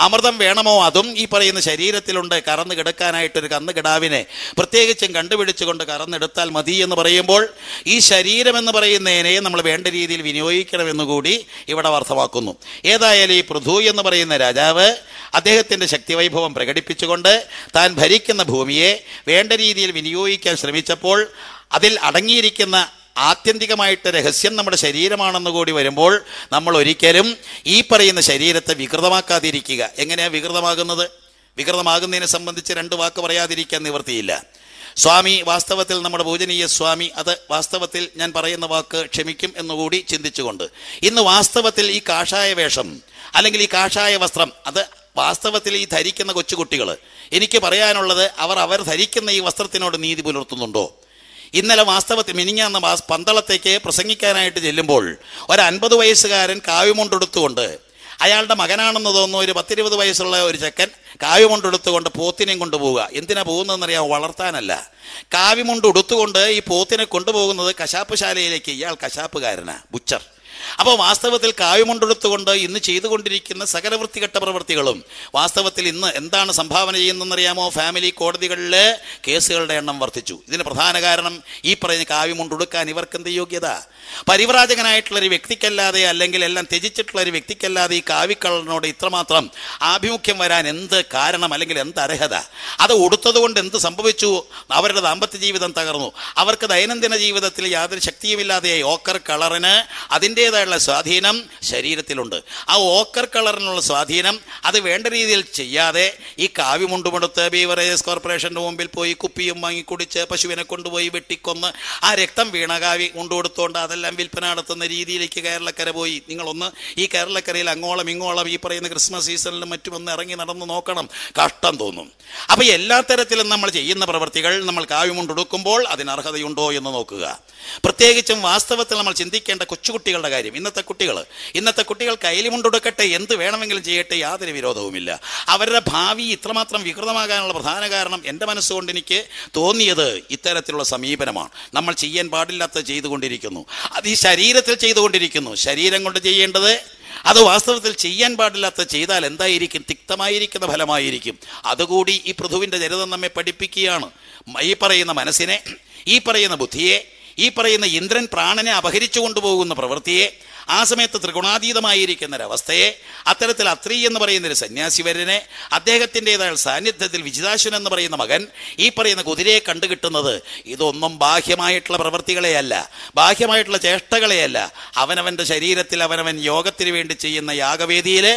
അമൃതം വേണമോ അതും ഈ പറയുന്ന ശരീരത്തിലുണ്ട് കറന്നു കിടക്കാനായിട്ടൊരു കന്നുകിടാവിനെ പ്രത്യേകിച്ചും കണ്ടുപിടിച്ചുകൊണ്ട് കറന്നെടുത്താൽ മതി എന്ന് പറയുമ്പോൾ ഈ ശരീരം എന്ന് പറയുന്നതിനെ നമ്മൾ വേണ്ട രീതിയിൽ വിനിയോഗിക്കണമെന്നുകൂടി ഇവിടെ അർത്ഥമാക്കുന്നു ഏതായാലും ഈ പൃഥു എന്ന് പറയുന്ന രാജാവ് രാജാവ് അദ്ദേഹത്തിൻ്റെ ശക്തിവൈഭവം പ്രകടിപ്പിച്ചുകൊണ്ട് താൻ ഭരിക്കുന്ന ഭൂമിയെ വേണ്ട രീതിയിൽ വിനിയോഗിക്കാൻ ശ്രമിച്ചപ്പോൾ അതിൽ അടങ്ങിയിരിക്കുന്ന ആത്യന്തികമായിട്ട് രഹസ്യം നമ്മുടെ ശരീരമാണെന്ന് കൂടി വരുമ്പോൾ നമ്മൾ ഒരിക്കലും ഈ പറയുന്ന ശരീരത്തെ വികൃതമാക്കാതിരിക്കുക എങ്ങനെയാണ് വികൃതമാകുന്നത് വികൃതമാകുന്നതിനെ സംബന്ധിച്ച് രണ്ട് വാക്ക് പറയാതിരിക്കാൻ നിവൃത്തിയില്ല സ്വാമി വാസ്തവത്തിൽ നമ്മുടെ പൂജനീയ സ്വാമി അത് വാസ്തവത്തിൽ ഞാൻ പറയുന്ന വാക്ക് ക്ഷമിക്കും എന്നുകൂടി ചിന്തിച്ചുകൊണ്ട് ഇന്ന് വാസ്തവത്തിൽ ഈ കാഷായ വേഷം അല്ലെങ്കിൽ ഈ കാഷായ വസ്ത്രം അത് വാസ്തവത്തിൽ ഈ ധരിക്കുന്ന കൊച്ചുകുട്ടികൾ എനിക്ക് പറയാനുള്ളത് അവർ അവർ ധരിക്കുന്ന ഈ വസ്ത്രത്തിനോട് നീതി പുലർത്തുന്നുണ്ടോ ഇന്നലെ വാസ്തവത്തിൽ മിനിഞ്ഞാന്ന പന്തളത്തേക്ക് പ്രസംഗിക്കാനായിട്ട് ചെല്ലുമ്പോൾ ഒരു അൻപത് വയസ്സുകാരൻ കാവ്യമുണ്ടെടുത്തുകൊണ്ട് അയാളുടെ മകനാണെന്ന് തോന്നുന്നു ഒരു പത്തിരുപത് വയസ്സുള്ള ഒരു ചെക്കൻ കാവ്യമുണ്ടെടുത്തുകൊണ്ട് പോത്തിനെയും കൊണ്ടുപോവുക എന്തിനാ അറിയാം വളർത്താനല്ല കാവ്യമുണ്ട് ഉടുത്തുകൊണ്ട് ഈ പോത്തിനെ കൊണ്ടുപോകുന്നത് കശാപ്പ് ശാലയിലേക്ക് ഇയാൾ കശാപ്പുകാരനാണ് ബുച്ചർ അപ്പോൾ വാസ്തവത്തിൽ കാവ്യമുണ്ടെടുത്തുകൊണ്ട് ഇന്ന് ചെയ്തുകൊണ്ടിരിക്കുന്ന സകല വൃത്തികെട്ട പ്രവൃത്തികളും വാസ്തവത്തിൽ ഇന്ന് എന്താണ് സംഭാവന ചെയ്യുന്നതെന്നറിയാമോ ഫാമിലി കോടതികളിലെ കേസുകളുടെ എണ്ണം വർദ്ധിച്ചു ഇതിന് പ്രധാന കാരണം ഈ പറയുന്ന കാവ്യമുണ്ടെടുക്കാൻ എന്ത് യോഗ്യത പരിവ്രാജകനായിട്ടുള്ള ഒരു വ്യക്തിക്കല്ലാതെ അല്ലെങ്കിൽ എല്ലാം ത്യജിച്ചിട്ടുള്ള ഒരു വ്യക്തിക്കല്ലാതെ ഈ കാവ്യക്കള്ളനോട് ഇത്രമാത്രം ആഭിമുഖ്യം വരാൻ എന്ത് കാരണം അല്ലെങ്കിൽ എന്ത് അർഹത അത് ഉടുത്തതുകൊണ്ട് എന്ത് സംഭവിച്ചു അവരുടെ ദാമ്പത്യ ജീവിതം തകർന്നു അവർക്ക് ദൈനംദിന ജീവിതത്തിൽ യാതൊരു ശക്തിയുമില്ലാതെ ഓക്കർ കളറിന് അതിൻ്റെ അതിൻ്റേതായുള്ള സ്വാധീനം ശരീരത്തിലുണ്ട് ആ ഓക്കർ കളറിനുള്ള സ്വാധീനം അത് വേണ്ട രീതിയിൽ ചെയ്യാതെ ഈ കാവ്യമുണ്ടുമെടുത്ത് ബീവറേജസ് കോർപ്പറേഷൻ്റെ മുമ്പിൽ പോയി കുപ്പിയും വാങ്ങി കുടിച്ച് പശുവിനെ കൊണ്ടുപോയി വെട്ടിക്കൊന്ന് ആ രക്തം വീണ കാവ്യ കൊണ്ടുകൊടുത്തുകൊണ്ട് അതെല്ലാം വിൽപ്പന നടത്തുന്ന രീതിയിലേക്ക് കേരളക്കര പോയി നിങ്ങളൊന്ന് ഈ കേരളക്കരയിൽ അങ്ങോളം ഇങ്ങോളം ഈ പറയുന്ന ക്രിസ്മസ് സീസണിലും മറ്റും ഒന്ന് ഇറങ്ങി നടന്ന് നോക്കണം കഷ്ടം തോന്നും അപ്പോൾ എല്ലാ തരത്തിലും നമ്മൾ ചെയ്യുന്ന പ്രവൃത്തികൾ നമ്മൾ കാവ്യമുണ്ടെടുക്കുമ്പോൾ അതിന് അർഹതയുണ്ടോ എന്ന് നോക്കുക പ്രത്യേകിച്ചും വാസ്തവത്തിൽ നമ്മൾ ചിന്തിക്കേണ്ട കൊച്ചുകുട്ടികളുടെ കാര്യം ഇന്നത്തെ കുട്ടികൾ ഇന്നത്തെ കുട്ടികൾ കയ്യിൽ മുണ്ടെടുക്കട്ടെ എന്ത് വേണമെങ്കിലും ചെയ്യട്ടെ യാതൊരു വിരോധവുമില്ല അവരുടെ ഭാവി ഇത്രമാത്രം വികൃതമാകാനുള്ള പ്രധാന കാരണം എൻ്റെ മനസ്സുകൊണ്ട് എനിക്ക് തോന്നിയത് ഇത്തരത്തിലുള്ള സമീപനമാണ് നമ്മൾ ചെയ്യാൻ പാടില്ലാത്ത ചെയ്തുകൊണ്ടിരിക്കുന്നു അത് ഈ ശരീരത്തിൽ ചെയ്തുകൊണ്ടിരിക്കുന്നു ശരീരം കൊണ്ട് ചെയ്യേണ്ടത് അത് വാസ്തവത്തിൽ ചെയ്യാൻ പാടില്ലാത്ത ചെയ്താൽ എന്തായിരിക്കും തിക്തമായിരിക്കുന്ന ഫലമായിരിക്കും അതുകൂടി ഈ പൃഥുവിൻ്റെ ചരിതം നമ്മെ പഠിപ്പിക്കുകയാണ് ഈ പറയുന്ന മനസ്സിനെ ഈ പറയുന്ന ബുദ്ധിയെ ഈ പറയുന്ന ഇന്ദ്രൻ പ്രാണനെ അപഹരിച്ചു കൊണ്ടുപോകുന്ന പ്രവൃത്തിയെ ആ സമയത്ത് ത്രിഗുണാതീതമായിരിക്കുന്ന ഒരവസ്ഥയെ അത്തരത്തിൽ അത്രി എന്ന് പറയുന്ന ഒരു സന്യാസിവരനെ അദ്ദേഹത്തിൻ്റെതായ സാന്നിധ്യത്തിൽ വിജിതാശുൻ എന്ന് പറയുന്ന മകൻ ഈ പറയുന്ന കുതിരയെ കണ്ടു കിട്ടുന്നത് ഇതൊന്നും ബാഹ്യമായിട്ടുള്ള പ്രവൃത്തികളെയല്ല ബാഹ്യമായിട്ടുള്ള ചേഷ്ടകളെയല്ല അവനവൻ്റെ ശരീരത്തിൽ അവനവൻ യോഗത്തിന് വേണ്ടി ചെയ്യുന്ന യാഗവേദിയിൽ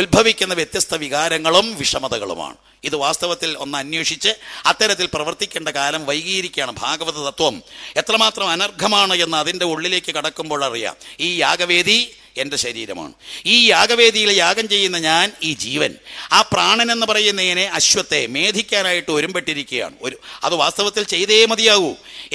ഉത്ഭവിക്കുന്ന വ്യത്യസ്ത വികാരങ്ങളും വിഷമതകളുമാണ് ഇത് വാസ്തവത്തിൽ ഒന്ന് അന്വേഷിച്ച് അത്തരത്തിൽ പ്രവർത്തിക്കേണ്ട കാലം വൈകിയിരിക്കുകയാണ് ഭാഗവത തത്വം എത്രമാത്രം അനർഘമാണ് എന്ന് അതിൻ്റെ ഉള്ളിലേക്ക് കടക്കുമ്പോൾ അറിയാം ഈ യാഗവേദി എൻ്റെ ശരീരമാണ് ഈ യാഗവേദിയിൽ യാഗം ചെയ്യുന്ന ഞാൻ ഈ ജീവൻ ആ പ്രാണൻ എന്ന് പറയുന്നതിനെ അശ്വത്തെ മേധിക്കാനായിട്ട് ഒരുമ്പെട്ടിരിക്കുകയാണ് ഒരു അത് വാസ്തവത്തിൽ ചെയ്തേ മതിയാകൂ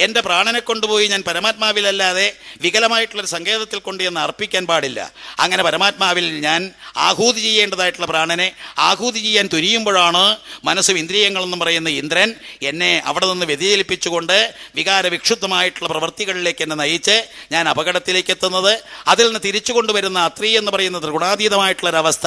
എൻ്റെ പ്രാണനെ കൊണ്ടുപോയി ഞാൻ പരമാത്മാവിലല്ലാതെ വികലമായിട്ടുള്ളൊരു സങ്കേതത്തിൽ കൊണ്ട് എന്ന് അർപ്പിക്കാൻ പാടില്ല അങ്ങനെ പരമാത്മാവിൽ ഞാൻ ആഹൂതി ചെയ്യേണ്ടതായിട്ടുള്ള പ്രാണനെ ആഹൂതി ചെയ്യാൻ തുരിയുമ്പോഴാണ് മനസ്സും ഇന്ദ്രിയങ്ങളെന്നും പറയുന്ന ഇന്ദ്രൻ എന്നെ അവിടെ നിന്ന് വ്യതിചലിപ്പിച്ചുകൊണ്ട് വികാരവിക്ഷുദ്ധമായിട്ടുള്ള പ്രവൃത്തികളിലേക്ക് എന്നെ നയിച്ച് ഞാൻ അപകടത്തിലേക്ക് എത്തുന്നത് അതിൽ നിന്ന് തിരിച്ചുകൊണ്ട് കൊണ്ടുവരുന്ന അത്രീ എന്ന് പറയുന്ന ഒരവസ്ഥ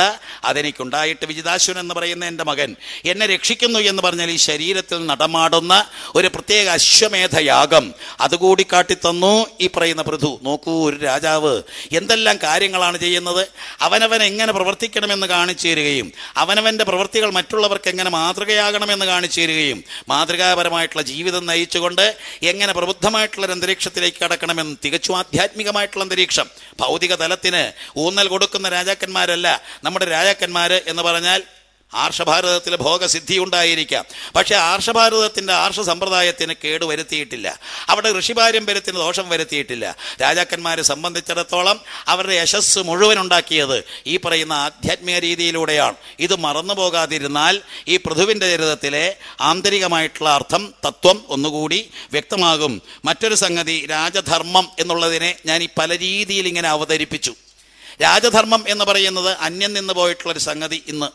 അതെനിക്കുണ്ടായിട്ട് വിജിതാശ്വൻ എന്ന് പറയുന്ന എൻ്റെ മകൻ എന്നെ രക്ഷിക്കുന്നു എന്ന് പറഞ്ഞാൽ ഈ ശരീരത്തിൽ നടമാടുന്ന ഒരു പ്രത്യേക അശ്വമേധയാഗം അതുകൂടി കാട്ടിത്തന്നു ഈ പറയുന്ന പൃഥു നോക്കൂ ഒരു രാജാവ് എന്തെല്ലാം കാര്യങ്ങളാണ് ചെയ്യുന്നത് അവനവൻ എങ്ങനെ പ്രവർത്തിക്കണമെന്ന് കാണിച്ചു തരികയും അവനവൻ്റെ പ്രവൃത്തികൾ മറ്റുള്ളവർക്ക് എങ്ങനെ മാതൃകയാകണമെന്ന് കാണിച്ചു തരികയും മാതൃകാപരമായിട്ടുള്ള ജീവിതം നയിച്ചുകൊണ്ട് എങ്ങനെ പ്രബുദ്ധമായിട്ടുള്ള അന്തരീക്ഷത്തിലേക്ക് കടക്കണമെന്ന് തികച്ചും ആധ്യാത്മികമായിട്ടുള്ള അന്തരീക്ഷം ഭൗതിക തലത്തിന് ഊന്നൽ കൊടുക്കുന്ന രാജാക്കന്മാരല്ല നമ്മുടെ രാജാക്കന്മാർ എന്ന് പറഞ്ഞാൽ ആർഷഭാരതത്തിൽ ഭോഗസിദ്ധി ഉണ്ടായിരിക്കാം പക്ഷേ ആർഷഭാരതത്തിൻ്റെ ആർഷ സമ്പ്രദായത്തിന് കേട് വരുത്തിയിട്ടില്ല അവിടെ ഋഷിപാരമ്പര്യത്തിന് ദോഷം വരുത്തിയിട്ടില്ല രാജാക്കന്മാരെ സംബന്ധിച്ചിടത്തോളം അവരുടെ യശസ് മുഴുവൻ ഉണ്ടാക്കിയത് ഈ പറയുന്ന ആധ്യാത്മിക രീതിയിലൂടെയാണ് ഇത് മറന്നു പോകാതിരുന്നാൽ ഈ പൃഥുവിൻ്റെ ചരിതത്തിലെ ആന്തരികമായിട്ടുള്ള അർത്ഥം തത്വം ഒന്നുകൂടി വ്യക്തമാകും മറ്റൊരു സംഗതി രാജധർമ്മം എന്നുള്ളതിനെ ഞാൻ ഈ പല രീതിയിൽ ഇങ്ങനെ അവതരിപ്പിച്ചു രാജധർമ്മം എന്ന് പറയുന്നത് അന്യം നിന്ന് പോയിട്ടുള്ളൊരു സംഗതി ഇന്ന്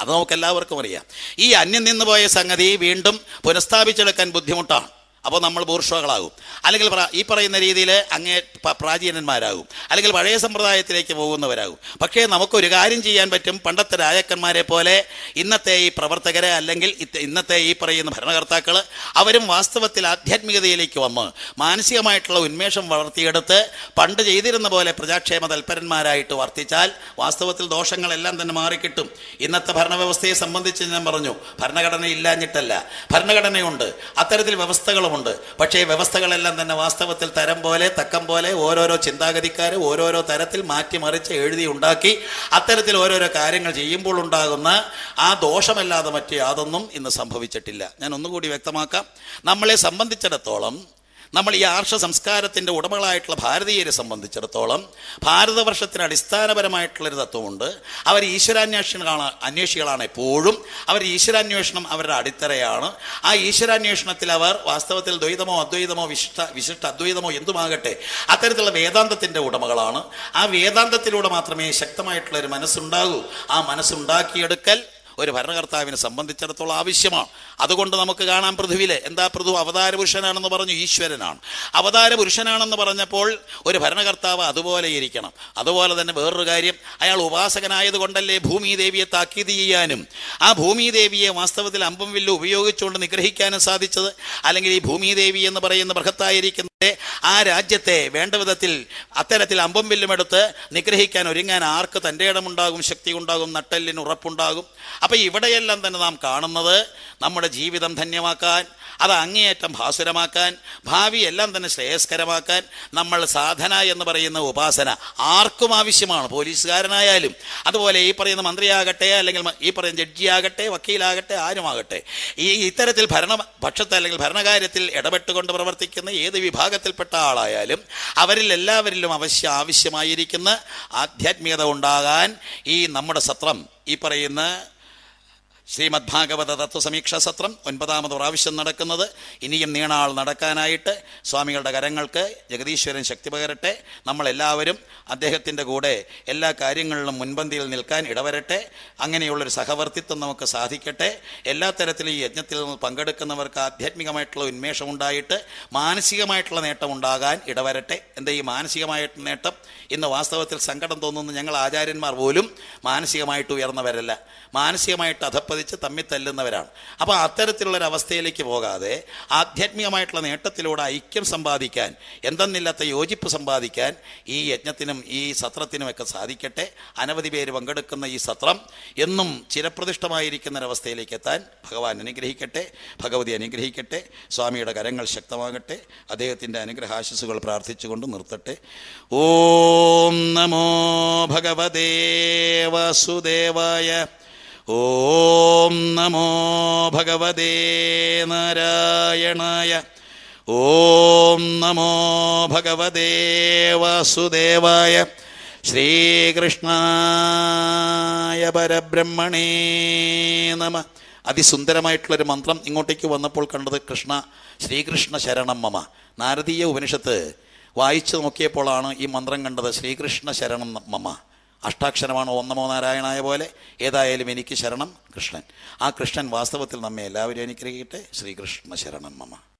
അത് നമുക്കെല്ലാവർക്കും അറിയാം ഈ അന്യം നിന്നുപോയ സംഗതി വീണ്ടും പുനഃസ്ഥാപിച്ചെടുക്കാൻ ബുദ്ധിമുട്ടാണ് അപ്പോൾ നമ്മൾ ബൂർഷകളാകും അല്ലെങ്കിൽ ഈ പറയുന്ന രീതിയിൽ അങ്ങേ പ്രാചീനന്മാരാകും അല്ലെങ്കിൽ പഴയ സമ്പ്രദായത്തിലേക്ക് പോകുന്നവരാകും പക്ഷേ നമുക്കൊരു കാര്യം ചെയ്യാൻ പറ്റും പണ്ടത്തെ രാജാക്കന്മാരെ പോലെ ഇന്നത്തെ ഈ പ്രവർത്തകരെ അല്ലെങ്കിൽ ഇന്നത്തെ ഈ പറയുന്ന ഭരണകർത്താക്കൾ അവരും വാസ്തവത്തിൽ ആധ്യാത്മികതയിലേക്ക് വന്ന് മാനസികമായിട്ടുള്ള ഉന്മേഷം വളർത്തിയെടുത്ത് പണ്ട് ചെയ്തിരുന്ന പോലെ പ്രജാക്ഷേമ തൽപരന്മാരായിട്ട് വർത്തിച്ചാൽ വാസ്തവത്തിൽ ദോഷങ്ങളെല്ലാം തന്നെ മാറിക്കിട്ടും ഇന്നത്തെ ഭരണവ്യവസ്ഥയെ സംബന്ധിച്ച് ഞാൻ പറഞ്ഞു ഭരണഘടന ഇല്ലാഞ്ഞിട്ടല്ല ഭരണഘടനയുണ്ട് അത്തരത്തിൽ വ്യവസ്ഥകൾ ഉണ്ട് പക്ഷേ വ്യവസ്ഥകളെല്ലാം തന്നെ വാസ്തവത്തിൽ തരം പോലെ തക്കം പോലെ ഓരോരോ ചിന്താഗതിക്കാർ ഓരോരോ തരത്തിൽ മാറ്റിമറിച്ച് എഴുതി ഉണ്ടാക്കി അത്തരത്തിൽ ഓരോരോ കാര്യങ്ങൾ ചെയ്യുമ്പോൾ ഉണ്ടാകുന്ന ആ ദോഷമല്ലാതെ മറ്റു യാതൊന്നും ഇന്ന് സംഭവിച്ചിട്ടില്ല ഞാൻ ഒന്നുകൂടി വ്യക്തമാക്കാം നമ്മളെ സംബന്ധിച്ചിടത്തോളം നമ്മൾ ഈ ആർഷ സംസ്കാരത്തിൻ്റെ ഉടമകളായിട്ടുള്ള ഭാരതീയരെ സംബന്ധിച്ചിടത്തോളം ഭാരതവർഷത്തിന് അടിസ്ഥാനപരമായിട്ടുള്ളൊരു തത്വമുണ്ട് അവർ ഈശ്വരാന്വേഷണങ്ങളാണ് അന്വേഷികളാണ് എപ്പോഴും അവർ ഈശ്വരാന്വേഷണം അവരുടെ അടിത്തറയാണ് ആ ഈശ്വരാന്വേഷണത്തിൽ അവർ വാസ്തവത്തിൽ ദ്വൈതമോ അദ്വൈതമോ വിശിഷ്ട വിശിഷ്ട അദ്വൈതമോ എന്തുമാകട്ടെ അത്തരത്തിലുള്ള വേദാന്തത്തിൻ്റെ ഉടമകളാണ് ആ വേദാന്തത്തിലൂടെ മാത്രമേ ശക്തമായിട്ടുള്ള ഒരു മനസ്സുണ്ടാകൂ ആ മനസ്സുണ്ടാക്കിയെടുക്കൽ ഒരു ഭരണകർത്താവിനെ സംബന്ധിച്ചിടത്തോളം ആവശ്യമാണ് അതുകൊണ്ട് നമുക്ക് കാണാം പൃഥ്വിയിലെ എന്താ പൃഥു അവതാര പുരുഷനാണെന്ന് പറഞ്ഞു ഈശ്വരനാണ് അവതാര പുരുഷനാണെന്ന് പറഞ്ഞപ്പോൾ ഒരു ഭരണകർത്താവ് അതുപോലെ ഇരിക്കണം അതുപോലെ തന്നെ വേറൊരു കാര്യം അയാൾ ഉപാസകനായതുകൊണ്ടല്ലേ ഭൂമി ദേവിയെ താക്കീത് ചെയ്യാനും ആ ഭൂമി ദേവിയെ വാസ്തവത്തിൽ അമ്പം വില്ല് ഉപയോഗിച്ചുകൊണ്ട് നിഗ്രഹിക്കാനും സാധിച്ചത് അല്ലെങ്കിൽ ഈ ഭൂമി ദേവി എന്ന് പറയുന്ന ബൃഹത്തായിരിക്കുന്ന ആ രാജ്യത്തെ വേണ്ട വിധത്തിൽ അത്തരത്തിൽ അമ്പം വില്ലുമെടുത്ത് നിഗ്രഹിക്കാൻ ഒരുങ്ങാൻ ആർക്ക് തൻ്റെ ഇടമുണ്ടാകും ശക്തി ഉണ്ടാകും നട്ടെല്ലിന് ഉറപ്പുണ്ടാകും അപ്പോൾ ഇവിടെയെല്ലാം തന്നെ നാം കാണുന്നത് നമ്മുടെ ജീവിതം ധന്യമാക്കാൻ അത് അങ്ങേയറ്റം ഭാസുരമാക്കാൻ ഭാവി എല്ലാം തന്നെ ശ്രേയസ്കരമാക്കാൻ നമ്മൾ സാധന എന്ന് പറയുന്ന ഉപാസന ആർക്കും ആവശ്യമാണ് പോലീസുകാരനായാലും അതുപോലെ ഈ പറയുന്ന മന്ത്രിയാകട്ടെ അല്ലെങ്കിൽ ഈ പറയുന്ന ജഡ്ജിയാകട്ടെ വക്കീലാകട്ടെ ആരുമാകട്ടെ ഈ ഇത്തരത്തിൽ ഭരണ പക്ഷത്ത് അല്ലെങ്കിൽ ഭരണകാര്യത്തിൽ ഇടപെട്ടുകൊണ്ട് പ്രവർത്തിക്കുന്ന ഏത് വിഭാഗത്തിൽപ്പെട്ട ആളായാലും അവരിൽ എല്ലാവരിലും അവശ്യ ആവശ്യമായിരിക്കുന്ന ആധ്യാത്മികത ഉണ്ടാകാൻ ഈ നമ്മുടെ സത്രം ഈ പറയുന്ന ശ്രീമദ് ഭാഗവത തത്വസമീക്ഷാ സത്രം ഒൻപതാമത് പ്രാവശ്യം നടക്കുന്നത് ഇനിയും നീണാൾ നടക്കാനായിട്ട് സ്വാമികളുടെ കരങ്ങൾക്ക് ജഗദീശ്വരൻ ശക്തി പകരട്ടെ നമ്മളെല്ലാവരും അദ്ദേഹത്തിൻ്റെ കൂടെ എല്ലാ കാര്യങ്ങളിലും മുൻപന്തിയിൽ നിൽക്കാൻ ഇടവരട്ടെ അങ്ങനെയുള്ളൊരു സഹവർത്തിത്വം നമുക്ക് സാധിക്കട്ടെ എല്ലാ തരത്തിലും ഈ യജ്ഞത്തിൽ നിന്ന് പങ്കെടുക്കുന്നവർക്ക് ആധ്യാത്മികമായിട്ടുള്ള ഉന്മേഷം ഉണ്ടായിട്ട് മാനസികമായിട്ടുള്ള നേട്ടം ഉണ്ടാകാൻ ഇടവരട്ടെ എന്താ ഈ മാനസികമായിട്ടുള്ള നേട്ടം ഇന്ന് വാസ്തവത്തിൽ സങ്കടം തോന്നുന്ന ഞങ്ങൾ ആചാര്യന്മാർ പോലും മാനസികമായിട്ട് ഉയർന്നവരല്ല മാനസികമായിട്ട് അധപ്പതി വെച്ച് തമ്മിൽ തല്ലുന്നവരാണ് അപ്പോൾ അത്തരത്തിലുള്ളൊരവസ്ഥയിലേക്ക് പോകാതെ ആധ്യാത്മികമായിട്ടുള്ള നേട്ടത്തിലൂടെ ഐക്യം സമ്പാദിക്കാൻ എന്തെന്നില്ലാത്ത യോജിപ്പ് സമ്പാദിക്കാൻ ഈ യജ്ഞത്തിനും ഈ സത്രത്തിനുമൊക്കെ സാധിക്കട്ടെ അനവധി പേര് പങ്കെടുക്കുന്ന ഈ സത്രം എന്നും ചിരപ്രതിഷ്ഠമായിരിക്കുന്നൊരവസ്ഥയിലേക്ക് എത്താൻ ഭഗവാൻ അനുഗ്രഹിക്കട്ടെ ഭഗവതി അനുഗ്രഹിക്കട്ടെ സ്വാമിയുടെ കരങ്ങൾ ശക്തമാകട്ടെ അദ്ദേഹത്തിൻ്റെ അനുഗ്രഹാശിസുകൾ പ്രാർത്ഥിച്ചുകൊണ്ട് നിർത്തട്ടെ ഓം നമോ ഭഗവതേ വാസുദേവായ ഓം നമോ ഭഗവതേ നാരായണായ ഓം നമോ ഭഗവതേ വാസുദേവായ ശ്രീകൃഷ്ണായ പരബ്രഹ്മണേ നമ അതിസുന്ദരമായിട്ടുള്ളൊരു മന്ത്രം ഇങ്ങോട്ടേക്ക് വന്നപ്പോൾ കണ്ടത് കൃഷ്ണ ശ്രീകൃഷ്ണ ശരണം മമ നാരദീയ ഉപനിഷത്ത് വായിച്ചു നോക്കിയപ്പോഴാണ് ഈ മന്ത്രം കണ്ടത് ശ്രീകൃഷ്ണ ശരണം മമ അഷ്ടാക്ഷരമാണ് ഒന്നമോ നാരായണായ പോലെ ഏതായാലും എനിക്ക് ശരണം കൃഷ്ണൻ ആ കൃഷ്ണൻ വാസ്തവത്തിൽ നമ്മെ എല്ലാവരും അനുഗ്രഹിക്കട്ടെ ശ്രീകൃഷ്ണ ശരണം മമ്മ